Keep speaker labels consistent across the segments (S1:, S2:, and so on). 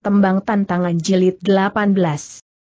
S1: tembang tantangan jilid 18.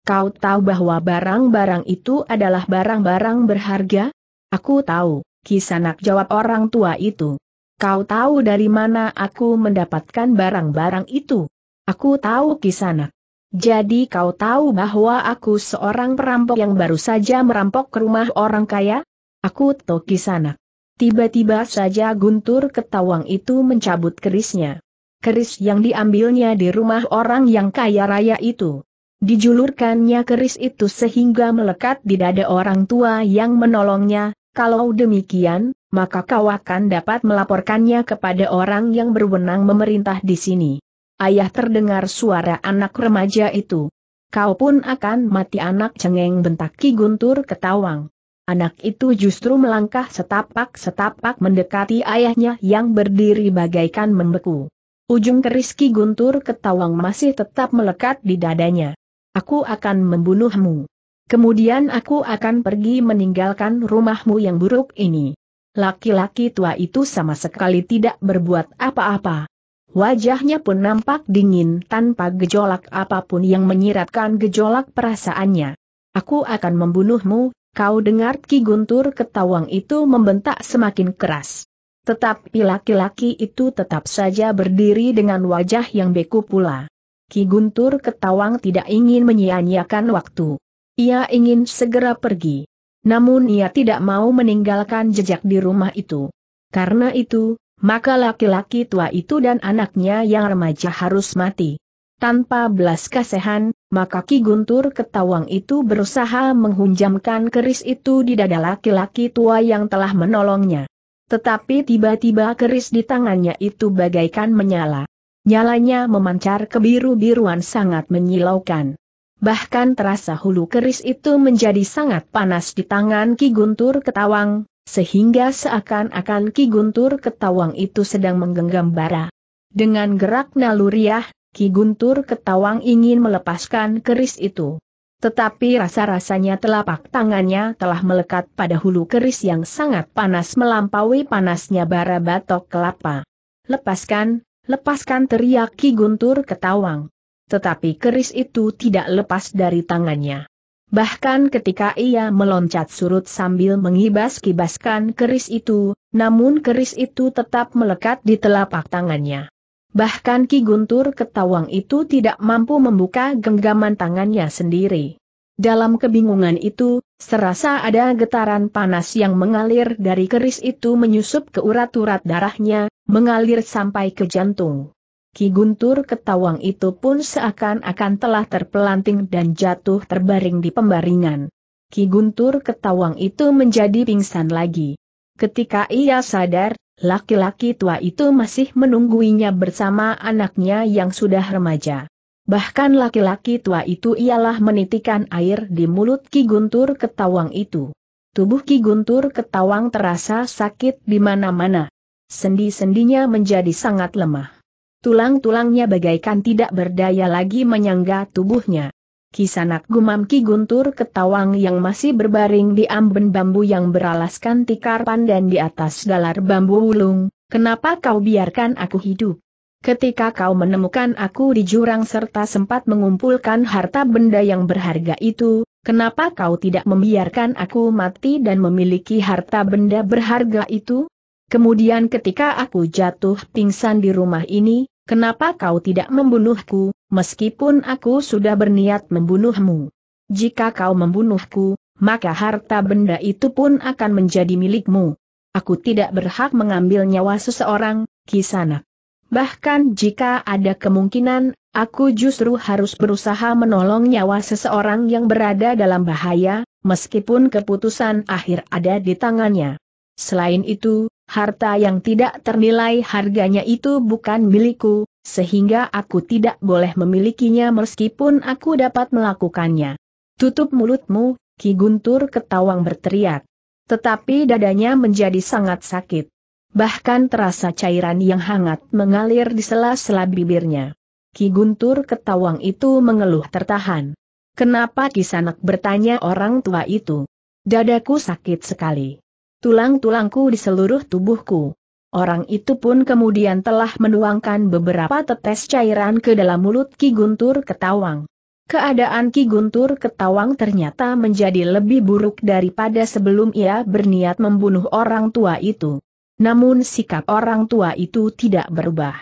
S1: Kau tahu bahwa barang-barang itu adalah barang-barang berharga? Aku tahu, kisanak jawab orang tua itu. Kau tahu dari mana aku mendapatkan barang-barang itu? Aku tahu kisanak. Jadi kau tahu bahwa aku seorang perampok yang baru saja merampok ke rumah orang kaya? Aku tahu kisanak. Tiba-tiba saja guntur ketawang itu mencabut kerisnya keris yang diambilnya di rumah orang yang kaya raya itu. Dijulurkannya keris itu sehingga melekat di dada orang tua yang menolongnya, kalau demikian, maka kau akan dapat melaporkannya kepada orang yang berwenang memerintah di sini. Ayah terdengar suara anak remaja itu. Kau pun akan mati anak cengeng bentak Ki Guntur ketawang. Anak itu justru melangkah setapak-setapak mendekati ayahnya yang berdiri bagaikan membeku. Ujung keris Ki Guntur ketawang masih tetap melekat di dadanya. Aku akan membunuhmu. Kemudian aku akan pergi meninggalkan rumahmu yang buruk ini. Laki-laki tua itu sama sekali tidak berbuat apa-apa. Wajahnya pun nampak dingin tanpa gejolak apapun yang menyiratkan gejolak perasaannya. Aku akan membunuhmu, kau dengar Ki Guntur ketawang itu membentak semakin keras. Tetapi laki-laki itu tetap saja berdiri dengan wajah yang beku pula. Ki Guntur ketawang tidak ingin menyia-nyiakan waktu. Ia ingin segera pergi. Namun ia tidak mau meninggalkan jejak di rumah itu. Karena itu, maka laki-laki tua itu dan anaknya yang remaja harus mati. Tanpa belas kasihan, maka Ki Guntur ketawang itu berusaha menghunjamkan keris itu di dada laki-laki tua yang telah menolongnya. Tetapi tiba-tiba keris di tangannya itu bagaikan menyala. Nyalanya memancar kebiru-biruan sangat menyilaukan. Bahkan terasa hulu keris itu menjadi sangat panas di tangan Ki Guntur Ketawang, sehingga seakan-akan Ki Guntur Ketawang itu sedang menggenggam bara. Dengan gerak naluriah, Ki Guntur Ketawang ingin melepaskan keris itu. Tetapi rasa-rasanya telapak tangannya telah melekat pada hulu keris yang sangat panas melampaui panasnya bara batok kelapa. Lepaskan, lepaskan teriak Ki Guntur ketawang. Tetapi keris itu tidak lepas dari tangannya. Bahkan ketika ia meloncat surut sambil mengibas-kibaskan keris itu, namun keris itu tetap melekat di telapak tangannya. Bahkan Ki Guntur Ketawang itu tidak mampu membuka genggaman tangannya sendiri. Dalam kebingungan itu, serasa ada getaran panas yang mengalir dari keris itu menyusup ke urat-urat darahnya, mengalir sampai ke jantung. Ki Guntur Ketawang itu pun seakan-akan telah terpelanting dan jatuh terbaring di pembaringan. Ki Guntur Ketawang itu menjadi pingsan lagi. Ketika ia sadar, Laki-laki tua itu masih menungguinya bersama anaknya yang sudah remaja. Bahkan laki-laki tua itu ialah menitikan air di mulut Ki Guntur Ketawang itu. Tubuh Ki Guntur Ketawang terasa sakit di mana-mana. Sendi-sendinya menjadi sangat lemah. Tulang-tulangnya bagaikan tidak berdaya lagi menyangga tubuhnya. Kisanak gumam Ki Guntur ketawang yang masih berbaring di amben bambu yang beralaskan tikar pandan di atas galar bambu ulung, kenapa kau biarkan aku hidup? Ketika kau menemukan aku di jurang serta sempat mengumpulkan harta benda yang berharga itu, kenapa kau tidak membiarkan aku mati dan memiliki harta benda berharga itu? Kemudian ketika aku jatuh pingsan di rumah ini, Kenapa kau tidak membunuhku, meskipun aku sudah berniat membunuhmu? Jika kau membunuhku, maka harta benda itu pun akan menjadi milikmu. Aku tidak berhak mengambil nyawa seseorang, Kisanak. Bahkan jika ada kemungkinan, aku justru harus berusaha menolong nyawa seseorang yang berada dalam bahaya, meskipun keputusan akhir ada di tangannya. Selain itu, Harta yang tidak ternilai harganya itu bukan milikku, sehingga aku tidak boleh memilikinya meskipun aku dapat melakukannya. Tutup mulutmu, Ki Guntur ketawang berteriak. Tetapi dadanya menjadi sangat sakit. Bahkan terasa cairan yang hangat mengalir di sela-sela bibirnya. Ki Guntur ketawang itu mengeluh tertahan. Kenapa kisanak bertanya orang tua itu? Dadaku sakit sekali tulang-tulangku di seluruh tubuhku. Orang itu pun kemudian telah menuangkan beberapa tetes cairan ke dalam mulut Ki Guntur Ketawang. Keadaan Ki Guntur Ketawang ternyata menjadi lebih buruk daripada sebelum ia berniat membunuh orang tua itu. Namun sikap orang tua itu tidak berubah.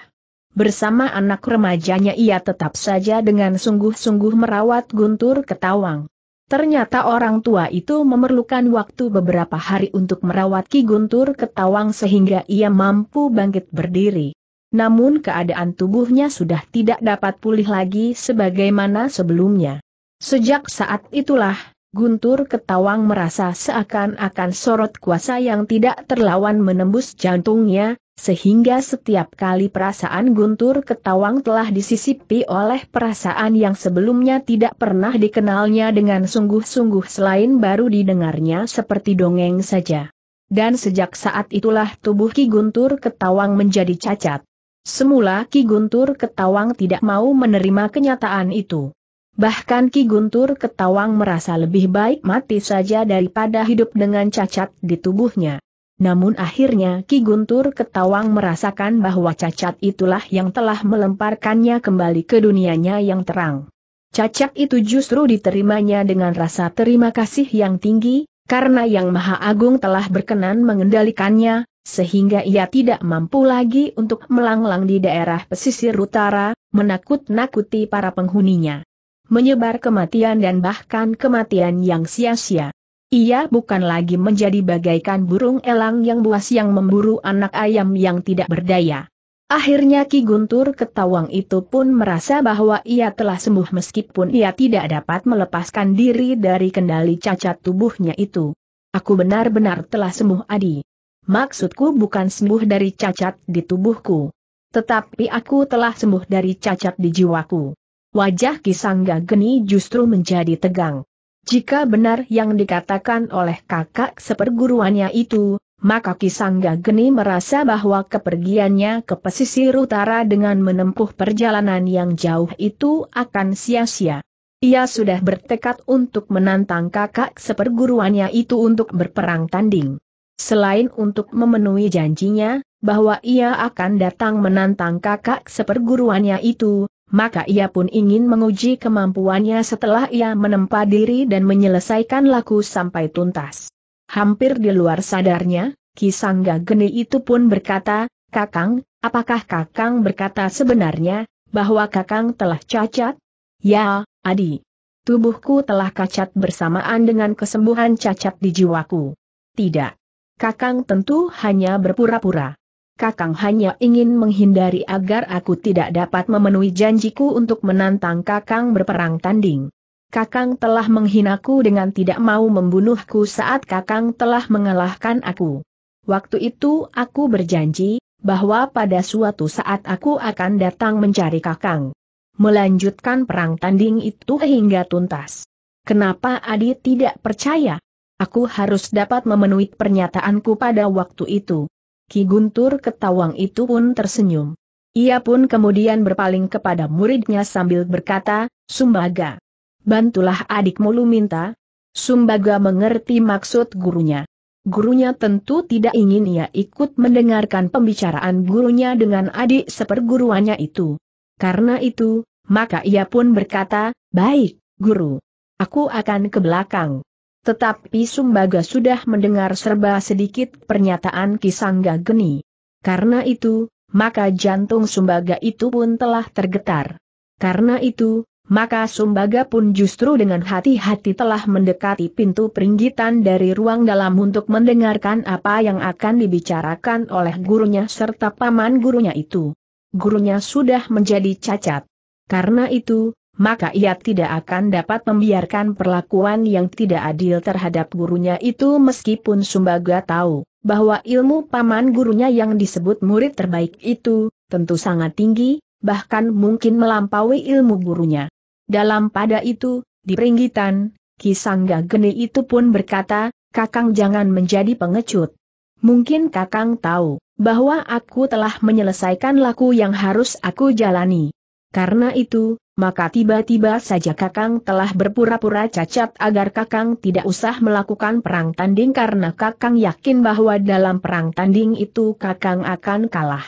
S1: Bersama anak remajanya ia tetap saja dengan sungguh-sungguh merawat Guntur Ketawang. Ternyata orang tua itu memerlukan waktu beberapa hari untuk merawat Ki Guntur ketawang sehingga ia mampu bangkit berdiri. Namun keadaan tubuhnya sudah tidak dapat pulih lagi sebagaimana sebelumnya. Sejak saat itulah, Guntur ketawang merasa seakan-akan sorot kuasa yang tidak terlawan menembus jantungnya, sehingga setiap kali perasaan Guntur ketawang telah disisipi oleh perasaan yang sebelumnya tidak pernah dikenalnya dengan sungguh-sungguh selain baru didengarnya seperti dongeng saja. Dan sejak saat itulah tubuh Ki Guntur ketawang menjadi cacat. Semula Ki Guntur Ketawang tidak mau menerima kenyataan itu. Bahkan Ki Guntur ketawang merasa lebih baik mati saja daripada hidup dengan cacat di tubuhnya. Namun akhirnya Ki Guntur ketawang merasakan bahwa cacat itulah yang telah melemparkannya kembali ke dunianya yang terang. Cacat itu justru diterimanya dengan rasa terima kasih yang tinggi, karena Yang Maha Agung telah berkenan mengendalikannya, sehingga ia tidak mampu lagi untuk melanglang di daerah pesisir utara, menakut-nakuti para penghuninya menyebar kematian dan bahkan kematian yang sia-sia. Ia bukan lagi menjadi bagaikan burung elang yang buas yang memburu anak ayam yang tidak berdaya. Akhirnya Ki Guntur Ketawang itu pun merasa bahwa ia telah sembuh meskipun ia tidak dapat melepaskan diri dari kendali cacat tubuhnya itu. Aku benar-benar telah sembuh Adi. Maksudku bukan sembuh dari cacat di tubuhku. Tetapi aku telah sembuh dari cacat di jiwaku. Wajah Kisangga Geni justru menjadi tegang. Jika benar yang dikatakan oleh kakak seperguruannya itu, maka Kisangga Geni merasa bahwa kepergiannya ke pesisir utara dengan menempuh perjalanan yang jauh itu akan sia-sia. Ia sudah bertekad untuk menantang kakak seperguruannya itu untuk berperang tanding. Selain untuk memenuhi janjinya, bahwa ia akan datang menantang kakak seperguruannya itu, maka ia pun ingin menguji kemampuannya setelah ia menempa diri dan menyelesaikan laku sampai tuntas. Hampir di luar sadarnya, Kisangga Geni itu pun berkata, Kakang, apakah Kakang berkata sebenarnya, bahwa Kakang telah cacat? Ya, Adi. Tubuhku telah cacat bersamaan dengan kesembuhan cacat di jiwaku. Tidak. Kakang tentu hanya berpura-pura. Kakang hanya ingin menghindari agar aku tidak dapat memenuhi janjiku untuk menantang Kakang berperang tanding. Kakang telah menghinaku dengan tidak mau membunuhku saat Kakang telah mengalahkan aku. Waktu itu aku berjanji, bahwa pada suatu saat aku akan datang mencari Kakang. Melanjutkan perang tanding itu hingga tuntas. Kenapa Adi tidak percaya? Aku harus dapat memenuhi pernyataanku pada waktu itu. Ki Guntur ketawang itu pun tersenyum. Ia pun kemudian berpaling kepada muridnya sambil berkata, Sumbaga. Bantulah adikmu lu minta. Sumbaga mengerti maksud gurunya. Gurunya tentu tidak ingin ia ikut mendengarkan pembicaraan gurunya dengan adik seperguruannya itu. Karena itu, maka ia pun berkata, Baik, guru. Aku akan ke belakang. Tetapi Sumbaga sudah mendengar serba sedikit pernyataan Kisangga Geni. Karena itu, maka jantung Sumbaga itu pun telah tergetar. Karena itu, maka Sumbaga pun justru dengan hati-hati telah mendekati pintu peringgitan dari ruang dalam untuk mendengarkan apa yang akan dibicarakan oleh gurunya serta paman gurunya itu. Gurunya sudah menjadi cacat. Karena itu, maka ia tidak akan dapat membiarkan perlakuan yang tidak adil terhadap gurunya itu meskipun Sumbaga tahu bahwa ilmu paman gurunya yang disebut murid terbaik itu, tentu sangat tinggi, bahkan mungkin melampaui ilmu gurunya. Dalam pada itu, di peringgitan, Kisangga Geni itu pun berkata, Kakang jangan menjadi pengecut. Mungkin Kakang tahu bahwa aku telah menyelesaikan laku yang harus aku jalani. Karena itu, maka tiba-tiba saja Kakang telah berpura-pura cacat agar Kakang tidak usah melakukan perang tanding karena Kakang yakin bahwa dalam perang tanding itu Kakang akan kalah.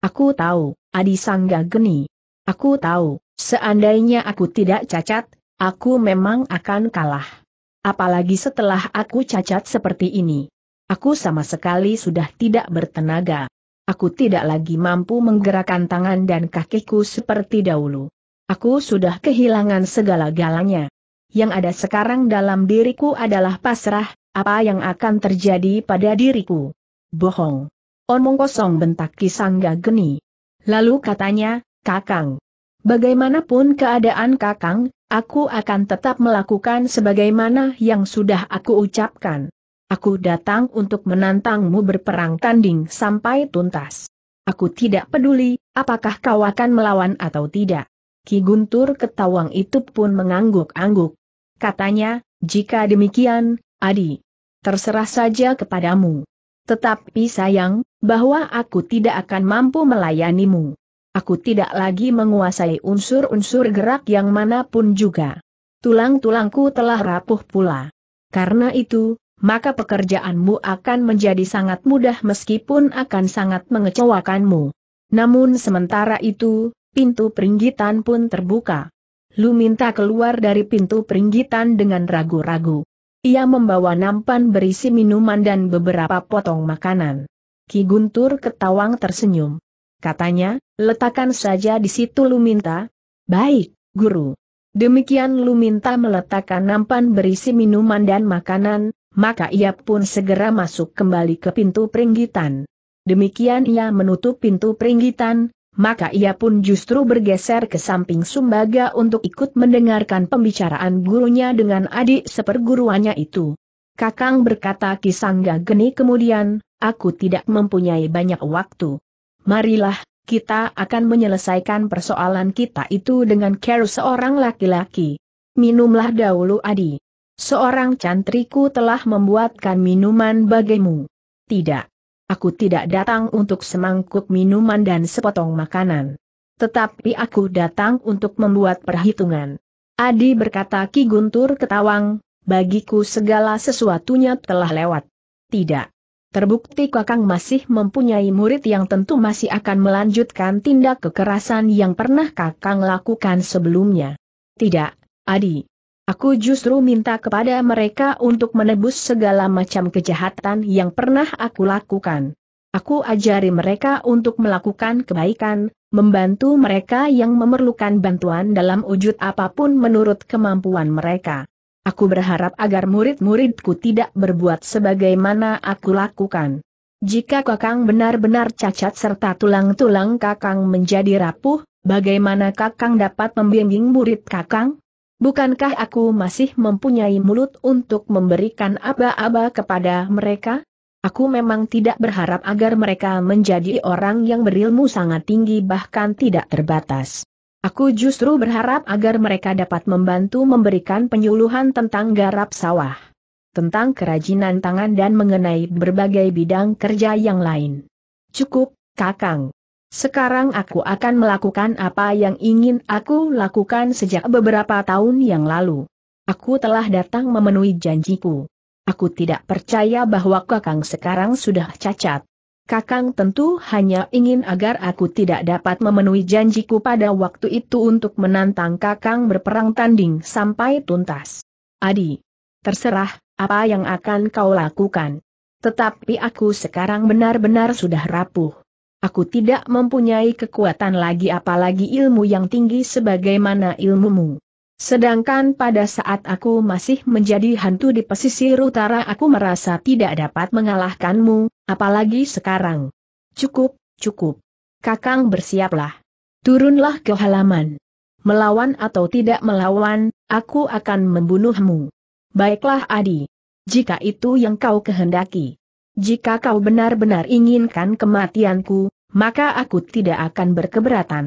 S1: Aku tahu, Adi Sangga Geni. Aku tahu, seandainya aku tidak cacat, aku memang akan kalah. Apalagi setelah aku cacat seperti ini. Aku sama sekali sudah tidak bertenaga. Aku tidak lagi mampu menggerakkan tangan dan kakiku seperti dahulu. Aku sudah kehilangan segala-galanya. Yang ada sekarang dalam diriku adalah pasrah, apa yang akan terjadi pada diriku. Bohong. Omong kosong bentak Kisangga Geni. Lalu katanya, Kakang. Bagaimanapun keadaan Kakang, aku akan tetap melakukan sebagaimana yang sudah aku ucapkan. Aku datang untuk menantangmu berperang tanding sampai tuntas. Aku tidak peduli, apakah kau akan melawan atau tidak. Ki Guntur ketawang itu pun mengangguk-angguk. Katanya, jika demikian, Adi, terserah saja kepadamu. Tetapi sayang, bahwa aku tidak akan mampu melayanimu. Aku tidak lagi menguasai unsur-unsur gerak yang manapun juga. Tulang-tulangku telah rapuh pula. Karena itu, maka pekerjaanmu akan menjadi sangat mudah meskipun akan sangat mengecewakanmu. Namun sementara itu, pintu peringgitan pun terbuka. Lu minta keluar dari pintu peringgitan dengan ragu-ragu. Ia membawa nampan berisi minuman dan beberapa potong makanan. Ki Guntur ketawang tersenyum. Katanya, letakkan saja di situ lu minta. Baik, guru. Demikian lu minta meletakkan nampan berisi minuman dan makanan, maka ia pun segera masuk kembali ke pintu peringgitan. Demikian ia menutup pintu peringgitan, maka ia pun justru bergeser ke samping Sumbaga untuk ikut mendengarkan pembicaraan gurunya dengan adik seperguruannya itu. Kakang berkata Kisangga Geni kemudian, aku tidak mempunyai banyak waktu. Marilah, kita akan menyelesaikan persoalan kita itu dengan care seorang laki-laki. Minumlah dahulu adi. Seorang cantriku telah membuatkan minuman bagimu. Tidak. Aku tidak datang untuk semangkuk minuman dan sepotong makanan. Tetapi aku datang untuk membuat perhitungan. Adi berkata Ki Guntur ketawang, bagiku segala sesuatunya telah lewat. Tidak. Terbukti Kakang masih mempunyai murid yang tentu masih akan melanjutkan tindak kekerasan yang pernah Kakang lakukan sebelumnya. Tidak, Adi. Aku justru minta kepada mereka untuk menebus segala macam kejahatan yang pernah aku lakukan. Aku ajari mereka untuk melakukan kebaikan, membantu mereka yang memerlukan bantuan dalam wujud apapun menurut kemampuan mereka. Aku berharap agar murid-muridku tidak berbuat sebagaimana aku lakukan. Jika kakang benar-benar cacat serta tulang-tulang kakang menjadi rapuh, bagaimana kakang dapat membimbing murid kakang? Bukankah aku masih mempunyai mulut untuk memberikan aba-aba kepada mereka? Aku memang tidak berharap agar mereka menjadi orang yang berilmu sangat tinggi bahkan tidak terbatas. Aku justru berharap agar mereka dapat membantu memberikan penyuluhan tentang garap sawah, tentang kerajinan tangan dan mengenai berbagai bidang kerja yang lain. Cukup, Kakang. Sekarang aku akan melakukan apa yang ingin aku lakukan sejak beberapa tahun yang lalu. Aku telah datang memenuhi janjiku. Aku tidak percaya bahwa Kakang sekarang sudah cacat. Kakang tentu hanya ingin agar aku tidak dapat memenuhi janjiku pada waktu itu untuk menantang Kakang berperang tanding sampai tuntas. Adi, terserah apa yang akan kau lakukan. Tetapi aku sekarang benar-benar sudah rapuh. Aku tidak mempunyai kekuatan lagi apalagi ilmu yang tinggi sebagaimana ilmumu. Sedangkan pada saat aku masih menjadi hantu di pesisir utara aku merasa tidak dapat mengalahkanmu, apalagi sekarang. Cukup, cukup. Kakang bersiaplah. Turunlah ke halaman. Melawan atau tidak melawan, aku akan membunuhmu. Baiklah Adi. Jika itu yang kau kehendaki. Jika kau benar-benar inginkan kematianku, maka aku tidak akan berkeberatan.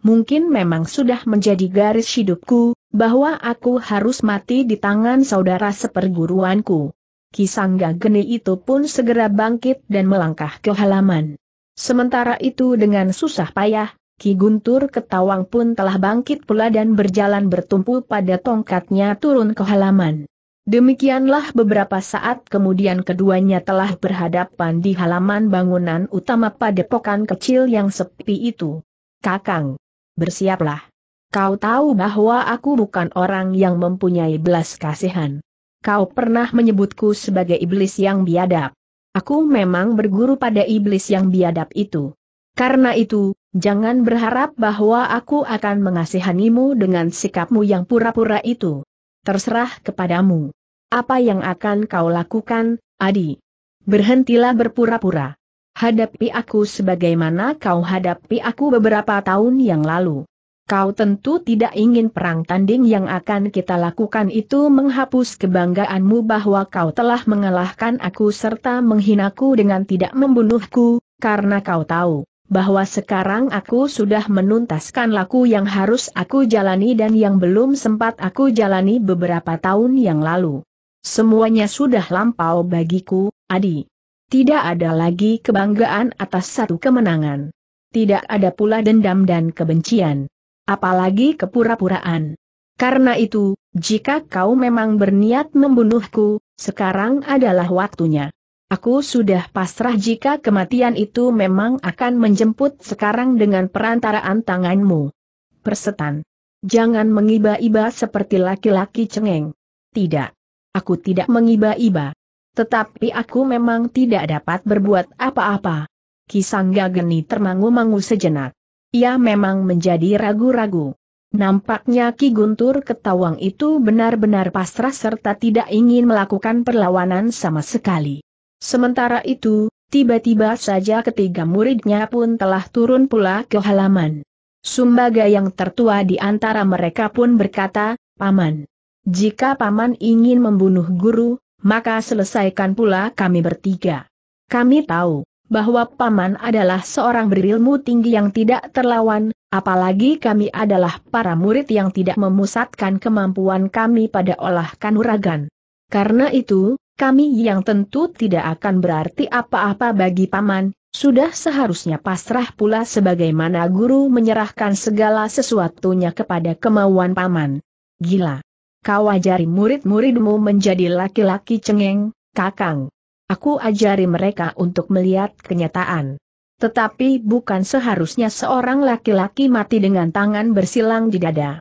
S1: Mungkin memang sudah menjadi garis hidupku, bahwa aku harus mati di tangan saudara seperguruanku. Kisangga Geni itu pun segera bangkit dan melangkah ke halaman. Sementara itu dengan susah payah, Ki Guntur Ketawang pun telah bangkit pula dan berjalan bertumpu pada tongkatnya turun ke halaman. Demikianlah beberapa saat kemudian keduanya telah berhadapan di halaman bangunan utama padepokan kecil yang sepi itu. Kakang, bersiaplah. Kau tahu bahwa aku bukan orang yang mempunyai belas kasihan. Kau pernah menyebutku sebagai iblis yang biadab. Aku memang berguru pada iblis yang biadab itu. Karena itu, jangan berharap bahwa aku akan mengasihanimu dengan sikapmu yang pura-pura itu terserah kepadamu. Apa yang akan kau lakukan, Adi? Berhentilah berpura-pura. Hadapi aku sebagaimana kau hadapi aku beberapa tahun yang lalu. Kau tentu tidak ingin perang tanding yang akan kita lakukan itu menghapus kebanggaanmu bahwa kau telah mengalahkan aku serta menghinaku dengan tidak membunuhku, karena kau tahu bahwa sekarang aku sudah menuntaskan laku yang harus aku jalani dan yang belum sempat aku jalani beberapa tahun yang lalu. Semuanya sudah lampau bagiku, Adi. Tidak ada lagi kebanggaan atas satu kemenangan. Tidak ada pula dendam dan kebencian. Apalagi kepura-puraan. Karena itu, jika kau memang berniat membunuhku, sekarang adalah waktunya. Aku sudah pasrah jika kematian itu memang akan menjemput sekarang dengan perantaraan tanganmu. Persetan. Jangan mengiba-iba seperti laki-laki cengeng. Tidak. Aku tidak mengiba-iba. Tetapi aku memang tidak dapat berbuat apa-apa. Kisangga geni termangu-mangu sejenak. Ia memang menjadi ragu-ragu. Nampaknya Ki Guntur Ketawang itu benar-benar pasrah serta tidak ingin melakukan perlawanan sama sekali. Sementara itu, tiba-tiba saja ketiga muridnya pun telah turun pula ke halaman. Sumbaga yang tertua di antara mereka pun berkata, Paman, jika Paman ingin membunuh guru, maka selesaikan pula kami bertiga. Kami tahu bahwa Paman adalah seorang berilmu tinggi yang tidak terlawan, apalagi kami adalah para murid yang tidak memusatkan kemampuan kami pada olah kanuragan. Karena itu, kami yang tentu tidak akan berarti apa-apa bagi paman, sudah seharusnya pasrah pula sebagaimana guru menyerahkan segala sesuatunya kepada kemauan paman. Gila! Kau ajari murid-muridmu menjadi laki-laki cengeng, kakang. Aku ajari mereka untuk melihat kenyataan. Tetapi bukan seharusnya seorang laki-laki mati dengan tangan bersilang di dada.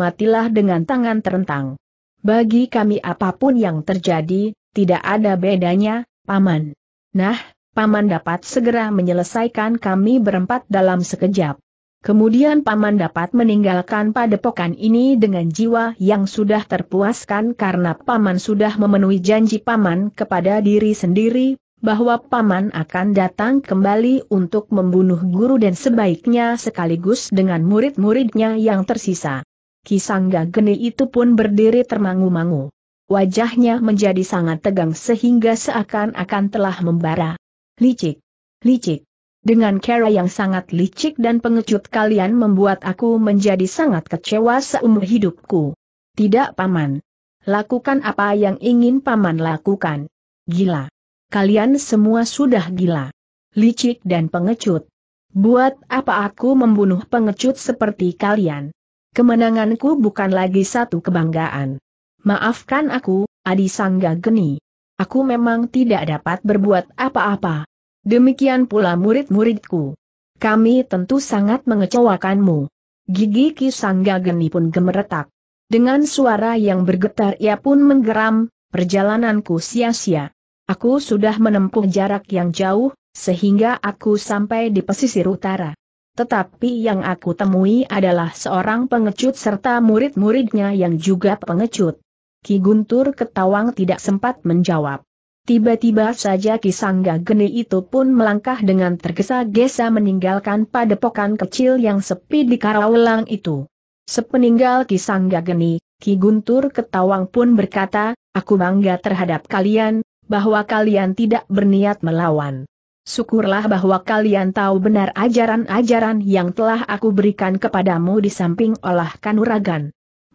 S1: Matilah dengan tangan terentang. Bagi kami apapun yang terjadi, tidak ada bedanya, Paman. Nah, Paman dapat segera menyelesaikan kami berempat dalam sekejap. Kemudian Paman dapat meninggalkan padepokan ini dengan jiwa yang sudah terpuaskan karena Paman sudah memenuhi janji Paman kepada diri sendiri, bahwa Paman akan datang kembali untuk membunuh guru dan sebaiknya sekaligus dengan murid-muridnya yang tersisa. Kisangga Geni itu pun berdiri termangu-mangu. Wajahnya menjadi sangat tegang sehingga seakan-akan telah membara. Licik. Licik. Dengan cara yang sangat licik dan pengecut kalian membuat aku menjadi sangat kecewa seumur hidupku. Tidak paman. Lakukan apa yang ingin paman lakukan. Gila. Kalian semua sudah gila. Licik dan pengecut. Buat apa aku membunuh pengecut seperti kalian? Kemenanganku bukan lagi satu kebanggaan. Maafkan aku, Adi Sangga Geni. Aku memang tidak dapat berbuat apa-apa. Demikian pula murid-muridku. Kami tentu sangat mengecewakanmu. Gigi Ki Sangga Geni pun gemeretak. Dengan suara yang bergetar ia pun menggeram, perjalananku sia-sia. Aku sudah menempuh jarak yang jauh, sehingga aku sampai di pesisir utara. Tetapi yang aku temui adalah seorang pengecut serta murid-muridnya yang juga pengecut. Ki Guntur ketawang tidak sempat menjawab. Tiba-tiba saja Ki Sangga Geni itu pun melangkah dengan tergesa-gesa meninggalkan padepokan kecil yang sepi di Karawelang itu. Sepeninggal Ki Sangga Geni, Ki Guntur Ketawang pun berkata, Aku bangga terhadap kalian, bahwa kalian tidak berniat melawan. Syukurlah bahwa kalian tahu benar ajaran-ajaran yang telah aku berikan kepadamu di samping olah kanuragan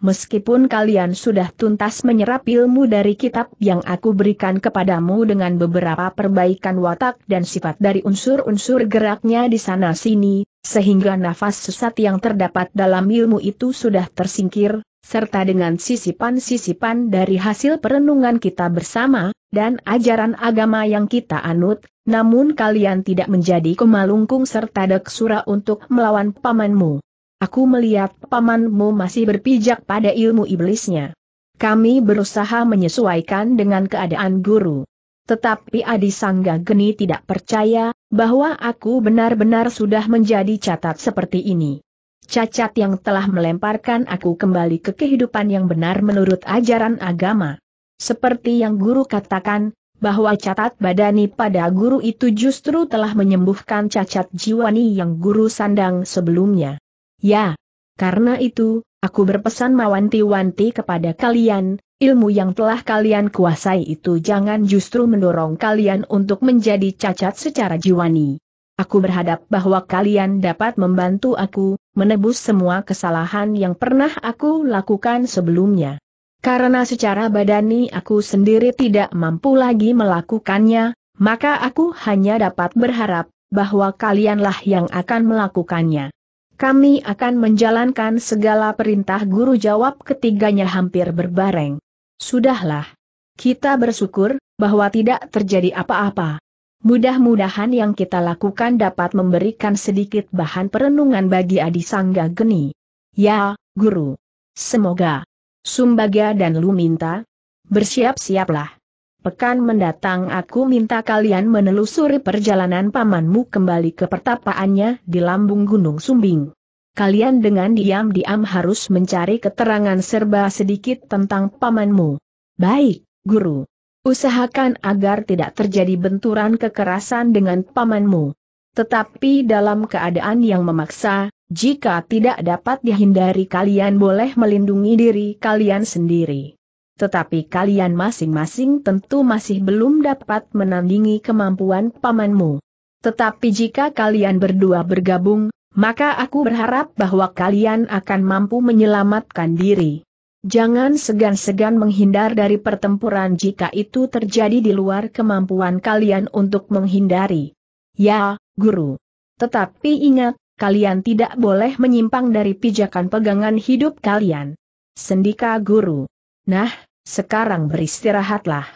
S1: meskipun kalian sudah tuntas menyerap ilmu dari kitab yang aku berikan kepadamu dengan beberapa perbaikan watak dan sifat dari unsur-unsur geraknya di sana-sini, sehingga nafas sesat yang terdapat dalam ilmu itu sudah tersingkir, serta dengan sisipan-sisipan dari hasil perenungan kita bersama, dan ajaran agama yang kita anut, namun kalian tidak menjadi kemalungkung serta deksura untuk melawan pamanmu. Aku melihat pamanmu masih berpijak pada ilmu iblisnya. Kami berusaha menyesuaikan dengan keadaan guru. Tetapi Adi Sangga Geni tidak percaya bahwa aku benar-benar sudah menjadi catat seperti ini. Cacat yang telah melemparkan aku kembali ke kehidupan yang benar menurut ajaran agama. Seperti yang guru katakan, bahwa catat badani pada guru itu justru telah menyembuhkan cacat jiwani yang guru sandang sebelumnya. Ya. Karena itu, aku berpesan mawanti wanti kepada kalian, ilmu yang telah kalian kuasai itu jangan justru mendorong kalian untuk menjadi cacat secara jiwani. Aku berhadap bahwa kalian dapat membantu aku, menebus semua kesalahan yang pernah aku lakukan sebelumnya. Karena secara badani aku sendiri tidak mampu lagi melakukannya, maka aku hanya dapat berharap, bahwa kalianlah yang akan melakukannya. Kami akan menjalankan segala perintah guru jawab ketiganya hampir berbareng. Sudahlah. Kita bersyukur bahwa tidak terjadi apa-apa. Mudah-mudahan yang kita lakukan dapat memberikan sedikit bahan perenungan bagi Adi Sangga Geni. Ya, Guru. Semoga. Sumbaga dan Luminta. Bersiap-siaplah. Pekan mendatang aku minta kalian menelusuri perjalanan pamanmu kembali ke pertapaannya di lambung Gunung Sumbing. Kalian dengan diam-diam harus mencari keterangan serba sedikit tentang pamanmu. Baik, guru. Usahakan agar tidak terjadi benturan kekerasan dengan pamanmu. Tetapi dalam keadaan yang memaksa, jika tidak dapat dihindari kalian boleh melindungi diri kalian sendiri. Tetapi kalian masing-masing tentu masih belum dapat menandingi kemampuan pamanmu. Tetapi jika kalian berdua bergabung, maka aku berharap bahwa kalian akan mampu menyelamatkan diri. Jangan segan-segan menghindar dari pertempuran jika itu terjadi di luar kemampuan kalian untuk menghindari. Ya, guru. Tetapi ingat, kalian tidak boleh menyimpang dari pijakan pegangan hidup kalian. Sendika guru. Nah, sekarang beristirahatlah.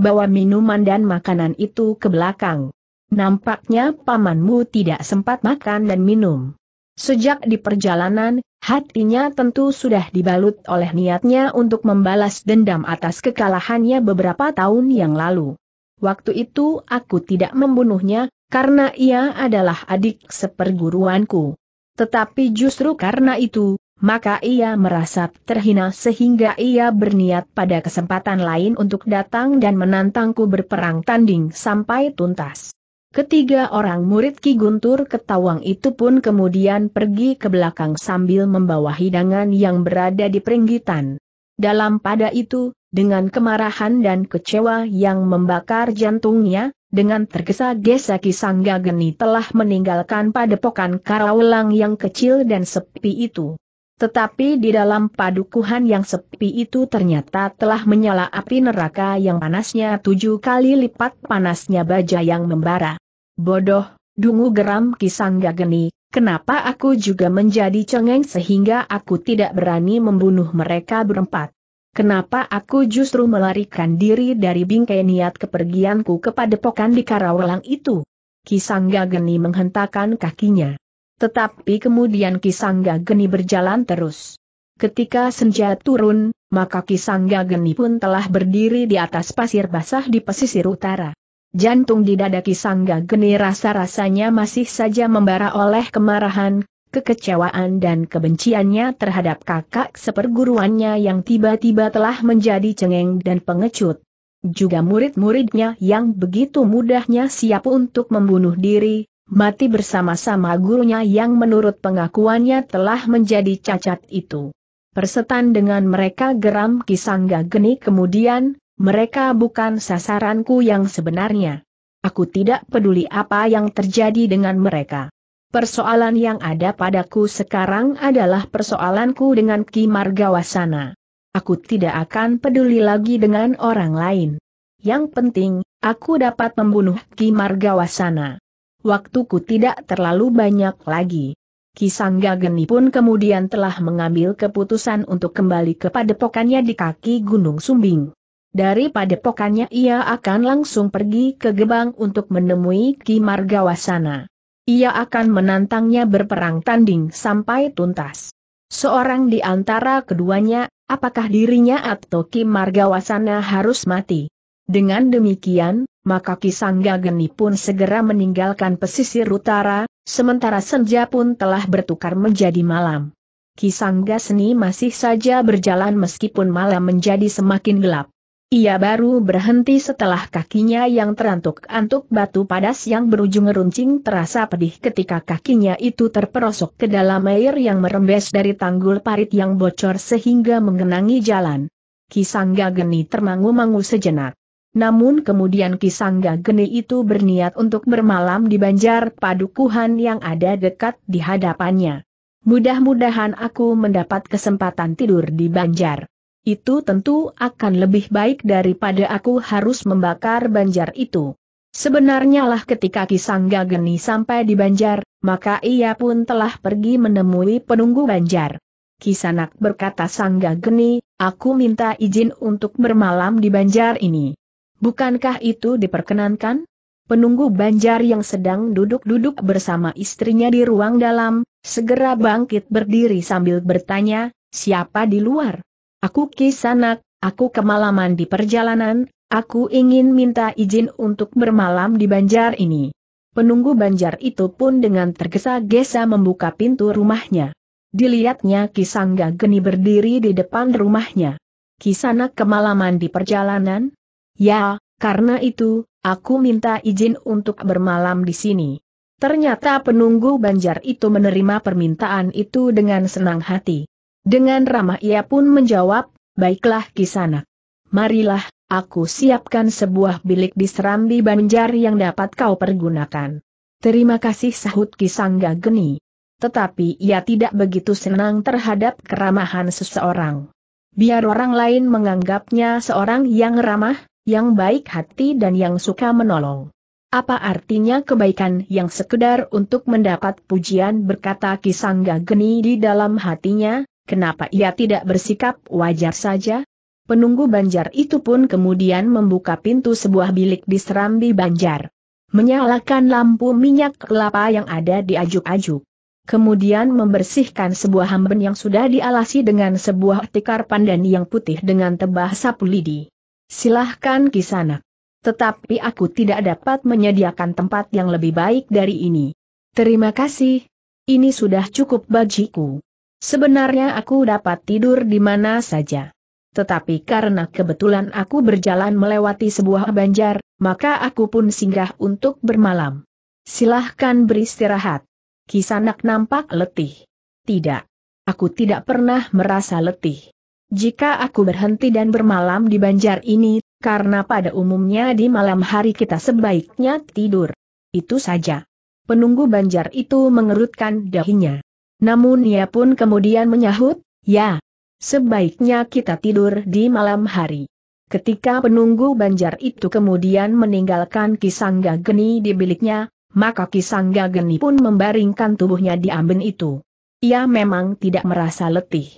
S1: Bawa minuman dan makanan itu ke belakang. Nampaknya pamanmu tidak sempat makan dan minum. Sejak di perjalanan, hatinya tentu sudah dibalut oleh niatnya untuk membalas dendam atas kekalahannya beberapa tahun yang lalu. Waktu itu aku tidak membunuhnya, karena ia adalah adik seperguruanku. Tetapi justru karena itu, maka ia merasa terhina sehingga ia berniat pada kesempatan lain untuk datang dan menantangku berperang tanding sampai tuntas. Ketiga orang murid Ki Guntur Ketawang itu pun kemudian pergi ke belakang sambil membawa hidangan yang berada di peringgitan. Dalam pada itu, dengan kemarahan dan kecewa yang membakar jantungnya, dengan tergesa-gesa Sangga Geni telah meninggalkan padepokan Karawang yang kecil dan sepi itu. Tetapi di dalam padukuhan yang sepi itu ternyata telah menyala api neraka yang panasnya tujuh kali lipat panasnya baja yang membara. Bodoh, dungu geram Kisangga Geni, kenapa aku juga menjadi cengeng sehingga aku tidak berani membunuh mereka berempat. Kenapa aku justru melarikan diri dari bingkai niat kepergianku kepada pokan di Karawalang itu? Kisangga Geni menghentakkan kakinya. Tetapi kemudian Kisangga Geni berjalan terus. Ketika senja turun, maka Kisangga Geni pun telah berdiri di atas pasir basah di pesisir utara. Jantung di dada Kisangga Geni rasa-rasanya masih saja membara oleh kemarahan, kekecewaan dan kebenciannya terhadap kakak seperguruannya yang tiba-tiba telah menjadi cengeng dan pengecut. Juga murid-muridnya yang begitu mudahnya siap untuk membunuh diri, mati bersama-sama gurunya yang menurut pengakuannya telah menjadi cacat itu. Persetan dengan mereka geram Kisangga Geni kemudian, mereka bukan sasaranku yang sebenarnya. Aku tidak peduli apa yang terjadi dengan mereka. Persoalan yang ada padaku sekarang adalah persoalanku dengan Ki Margawasana. Aku tidak akan peduli lagi dengan orang lain. Yang penting, aku dapat membunuh Ki Margawasana waktuku tidak terlalu banyak lagi. Kisangga Geni pun kemudian telah mengambil keputusan untuk kembali ke padepokannya di kaki Gunung Sumbing. Dari padepokannya ia akan langsung pergi ke Gebang untuk menemui Ki Margawasana. Ia akan menantangnya berperang tanding sampai tuntas. Seorang di antara keduanya, apakah dirinya atau Ki Margawasana harus mati? Dengan demikian, maka Kisangga Geni pun segera meninggalkan pesisir utara, sementara senja pun telah bertukar menjadi malam. Kisangga Seni masih saja berjalan meskipun malam menjadi semakin gelap. Ia baru berhenti setelah kakinya yang terantuk-antuk batu padas yang berujung runcing terasa pedih ketika kakinya itu terperosok ke dalam air yang merembes dari tanggul parit yang bocor sehingga menggenangi jalan. Kisangga Geni termangu-mangu sejenak. Namun kemudian Kisangga Geni itu berniat untuk bermalam di banjar padukuhan yang ada dekat di hadapannya. Mudah-mudahan aku mendapat kesempatan tidur di banjar. Itu tentu akan lebih baik daripada aku harus membakar banjar itu. Sebenarnya lah ketika Kisangga Geni sampai di banjar, maka ia pun telah pergi menemui penunggu banjar. Kisanak berkata Sangga Geni, aku minta izin untuk bermalam di banjar ini. Bukankah itu diperkenankan? Penunggu banjar yang sedang duduk-duduk bersama istrinya di ruang dalam, segera bangkit berdiri sambil bertanya, siapa di luar? Aku kisanak, aku kemalaman di perjalanan, aku ingin minta izin untuk bermalam di banjar ini. Penunggu banjar itu pun dengan tergesa-gesa membuka pintu rumahnya. Dilihatnya Kisangga Geni berdiri di depan rumahnya. Kisanak kemalaman di perjalanan, Ya, karena itu, aku minta izin untuk bermalam di sini. Ternyata penunggu banjar itu menerima permintaan itu dengan senang hati. Dengan ramah ia pun menjawab, baiklah kisana. Marilah, aku siapkan sebuah bilik di serambi banjar yang dapat kau pergunakan. Terima kasih sahut Kisangga Geni. Tetapi ia tidak begitu senang terhadap keramahan seseorang. Biar orang lain menganggapnya seorang yang ramah, yang baik hati dan yang suka menolong. Apa artinya kebaikan yang sekedar untuk mendapat pujian berkata Kisangga Geni di dalam hatinya, kenapa ia tidak bersikap wajar saja? Penunggu banjar itu pun kemudian membuka pintu sebuah bilik di serambi banjar. Menyalakan lampu minyak kelapa yang ada di ajuk-ajuk. Kemudian membersihkan sebuah hamben yang sudah dialasi dengan sebuah tikar pandan yang putih dengan tebah sapu lidi. Silahkan kisanak. Tetapi aku tidak dapat menyediakan tempat yang lebih baik dari ini. Terima kasih. Ini sudah cukup bagiku. Sebenarnya aku dapat tidur di mana saja. Tetapi karena kebetulan aku berjalan melewati sebuah banjar, maka aku pun singgah untuk bermalam. Silahkan beristirahat. Kisanak nampak letih. Tidak. Aku tidak pernah merasa letih. Jika aku berhenti dan bermalam di banjar ini, karena pada umumnya di malam hari kita sebaiknya tidur. Itu saja. Penunggu banjar itu mengerutkan dahinya. Namun ia pun kemudian menyahut, ya, sebaiknya kita tidur di malam hari. Ketika penunggu banjar itu kemudian meninggalkan Kisangga Geni di biliknya, maka Kisangga Geni pun membaringkan tubuhnya di amben itu. Ia memang tidak merasa letih.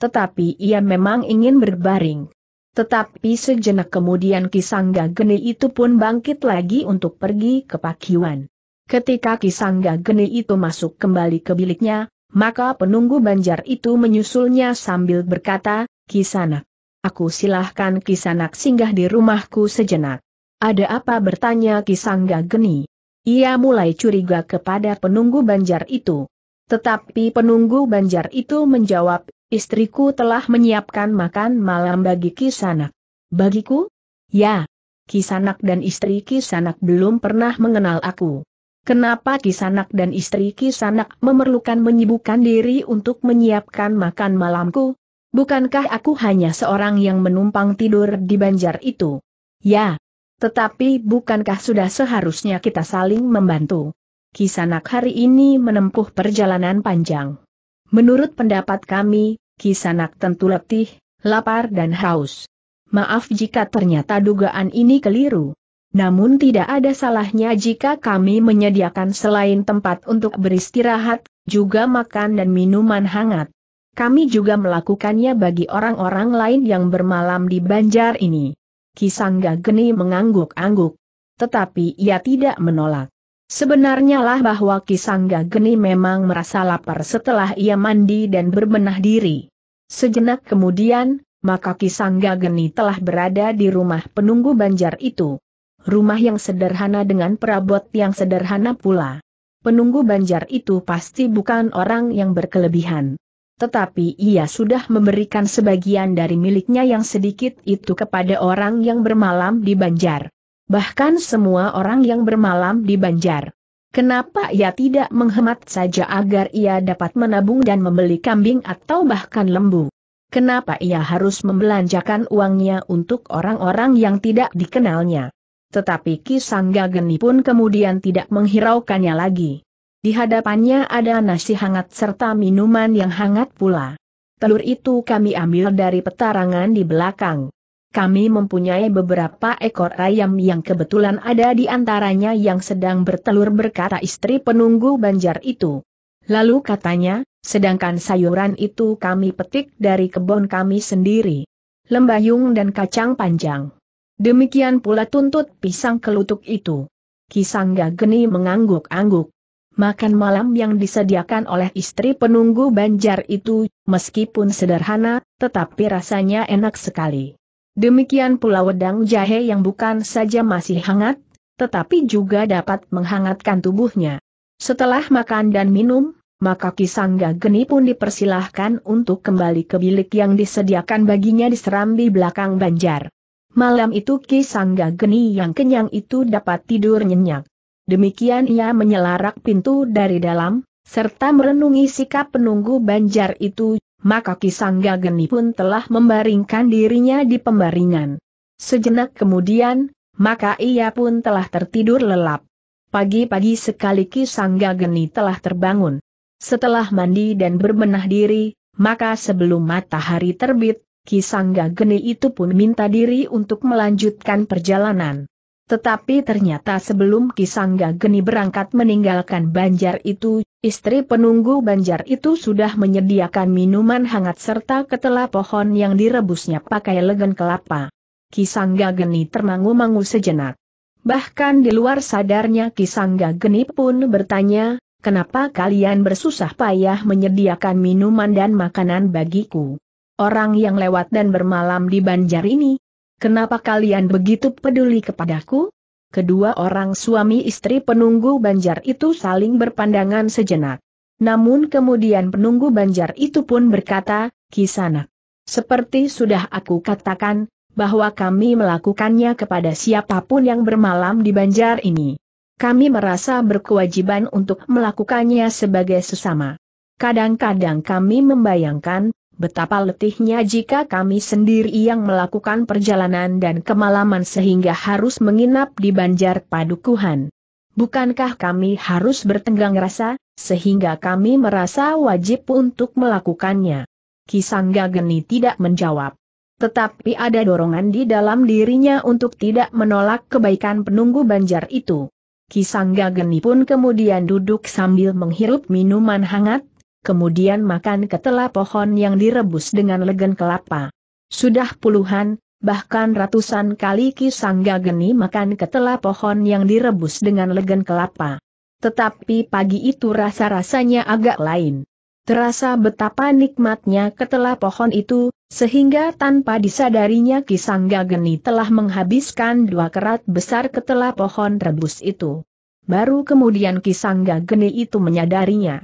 S1: Tetapi ia memang ingin berbaring. Tetapi sejenak kemudian Kisangga Geni itu pun bangkit lagi untuk pergi ke Pakiwan. Ketika Kisangga Geni itu masuk kembali ke biliknya, maka penunggu banjar itu menyusulnya sambil berkata, Kisanak. Aku silahkan Kisanak singgah di rumahku sejenak. Ada apa bertanya Kisangga Geni? Ia mulai curiga kepada penunggu banjar itu. Tetapi penunggu banjar itu menjawab, Istriku telah menyiapkan makan malam bagi Kisanak. Bagiku? Ya. Kisanak dan istri Kisanak belum pernah mengenal aku. Kenapa Kisanak dan istri Kisanak memerlukan menyibukkan diri untuk menyiapkan makan malamku? Bukankah aku hanya seorang yang menumpang tidur di banjar itu? Ya. Tetapi bukankah sudah seharusnya kita saling membantu? Kisanak hari ini menempuh perjalanan panjang. Menurut pendapat kami, Kisanak tentu letih, lapar dan haus. Maaf jika ternyata dugaan ini keliru. Namun tidak ada salahnya jika kami menyediakan selain tempat untuk beristirahat, juga makan dan minuman hangat. Kami juga melakukannya bagi orang-orang lain yang bermalam di banjar ini. Kisangga Geni mengangguk-angguk. Tetapi ia tidak menolak. Sebenarnya lah bahwa Kisangga Geni memang merasa lapar setelah ia mandi dan berbenah diri. Sejenak kemudian, maka Kisangga Geni telah berada di rumah penunggu banjar itu. Rumah yang sederhana dengan perabot yang sederhana pula. Penunggu banjar itu pasti bukan orang yang berkelebihan. Tetapi ia sudah memberikan sebagian dari miliknya yang sedikit itu kepada orang yang bermalam di banjar bahkan semua orang yang bermalam di Banjar. Kenapa ia tidak menghemat saja agar ia dapat menabung dan membeli kambing atau bahkan lembu? Kenapa ia harus membelanjakan uangnya untuk orang-orang yang tidak dikenalnya? Tetapi Kisangga Geni pun kemudian tidak menghiraukannya lagi. Di hadapannya ada nasi hangat serta minuman yang hangat pula. Telur itu kami ambil dari petarangan di belakang kami mempunyai beberapa ekor ayam yang kebetulan ada di antaranya yang sedang bertelur berkata istri penunggu banjar itu. Lalu katanya, sedangkan sayuran itu kami petik dari kebun kami sendiri. Lembayung dan kacang panjang. Demikian pula tuntut pisang kelutuk itu. Kisangga geni mengangguk-angguk. Makan malam yang disediakan oleh istri penunggu banjar itu, meskipun sederhana, tetapi rasanya enak sekali. Demikian pula wedang jahe yang bukan saja masih hangat, tetapi juga dapat menghangatkan tubuhnya. Setelah makan dan minum, maka Kisangga Geni pun dipersilahkan untuk kembali ke bilik yang disediakan baginya di serambi belakang banjar. Malam itu Kisangga Geni yang kenyang itu dapat tidur nyenyak. Demikian ia menyelarak pintu dari dalam, serta merenungi sikap penunggu banjar itu maka Kisangga Geni pun telah membaringkan dirinya di pembaringan. Sejenak kemudian, maka ia pun telah tertidur lelap. Pagi-pagi sekali Kisangga Geni telah terbangun. Setelah mandi dan berbenah diri, maka sebelum matahari terbit, Kisangga Geni itu pun minta diri untuk melanjutkan perjalanan. Tetapi ternyata sebelum Kisangga Geni berangkat meninggalkan banjar itu, istri penunggu banjar itu sudah menyediakan minuman hangat serta ketela pohon yang direbusnya pakai legen kelapa. Kisangga Geni termangu-mangu sejenak. Bahkan di luar sadarnya Kisangga Geni pun bertanya, kenapa kalian bersusah payah menyediakan minuman dan makanan bagiku? Orang yang lewat dan bermalam di banjar ini, Kenapa kalian begitu peduli kepadaku? Kedua orang suami istri penunggu banjar itu saling berpandangan sejenak. Namun kemudian penunggu banjar itu pun berkata, Kisana, Seperti sudah aku katakan, bahwa kami melakukannya kepada siapapun yang bermalam di banjar ini. Kami merasa berkewajiban untuk melakukannya sebagai sesama. Kadang-kadang kami membayangkan, betapa letihnya jika kami sendiri yang melakukan perjalanan dan kemalaman sehingga harus menginap di banjar padukuhan. Bukankah kami harus bertenggang rasa, sehingga kami merasa wajib untuk melakukannya? Kisangga Geni tidak menjawab. Tetapi ada dorongan di dalam dirinya untuk tidak menolak kebaikan penunggu banjar itu. Kisangga Geni pun kemudian duduk sambil menghirup minuman hangat, kemudian makan ketela pohon yang direbus dengan legen kelapa. Sudah puluhan, bahkan ratusan kali Kisangga Geni makan ketela pohon yang direbus dengan legen kelapa. Tetapi pagi itu rasa-rasanya agak lain. Terasa betapa nikmatnya ketela pohon itu, sehingga tanpa disadarinya Kisangga Geni telah menghabiskan dua kerat besar ketela pohon rebus itu. Baru kemudian Kisangga Geni itu menyadarinya.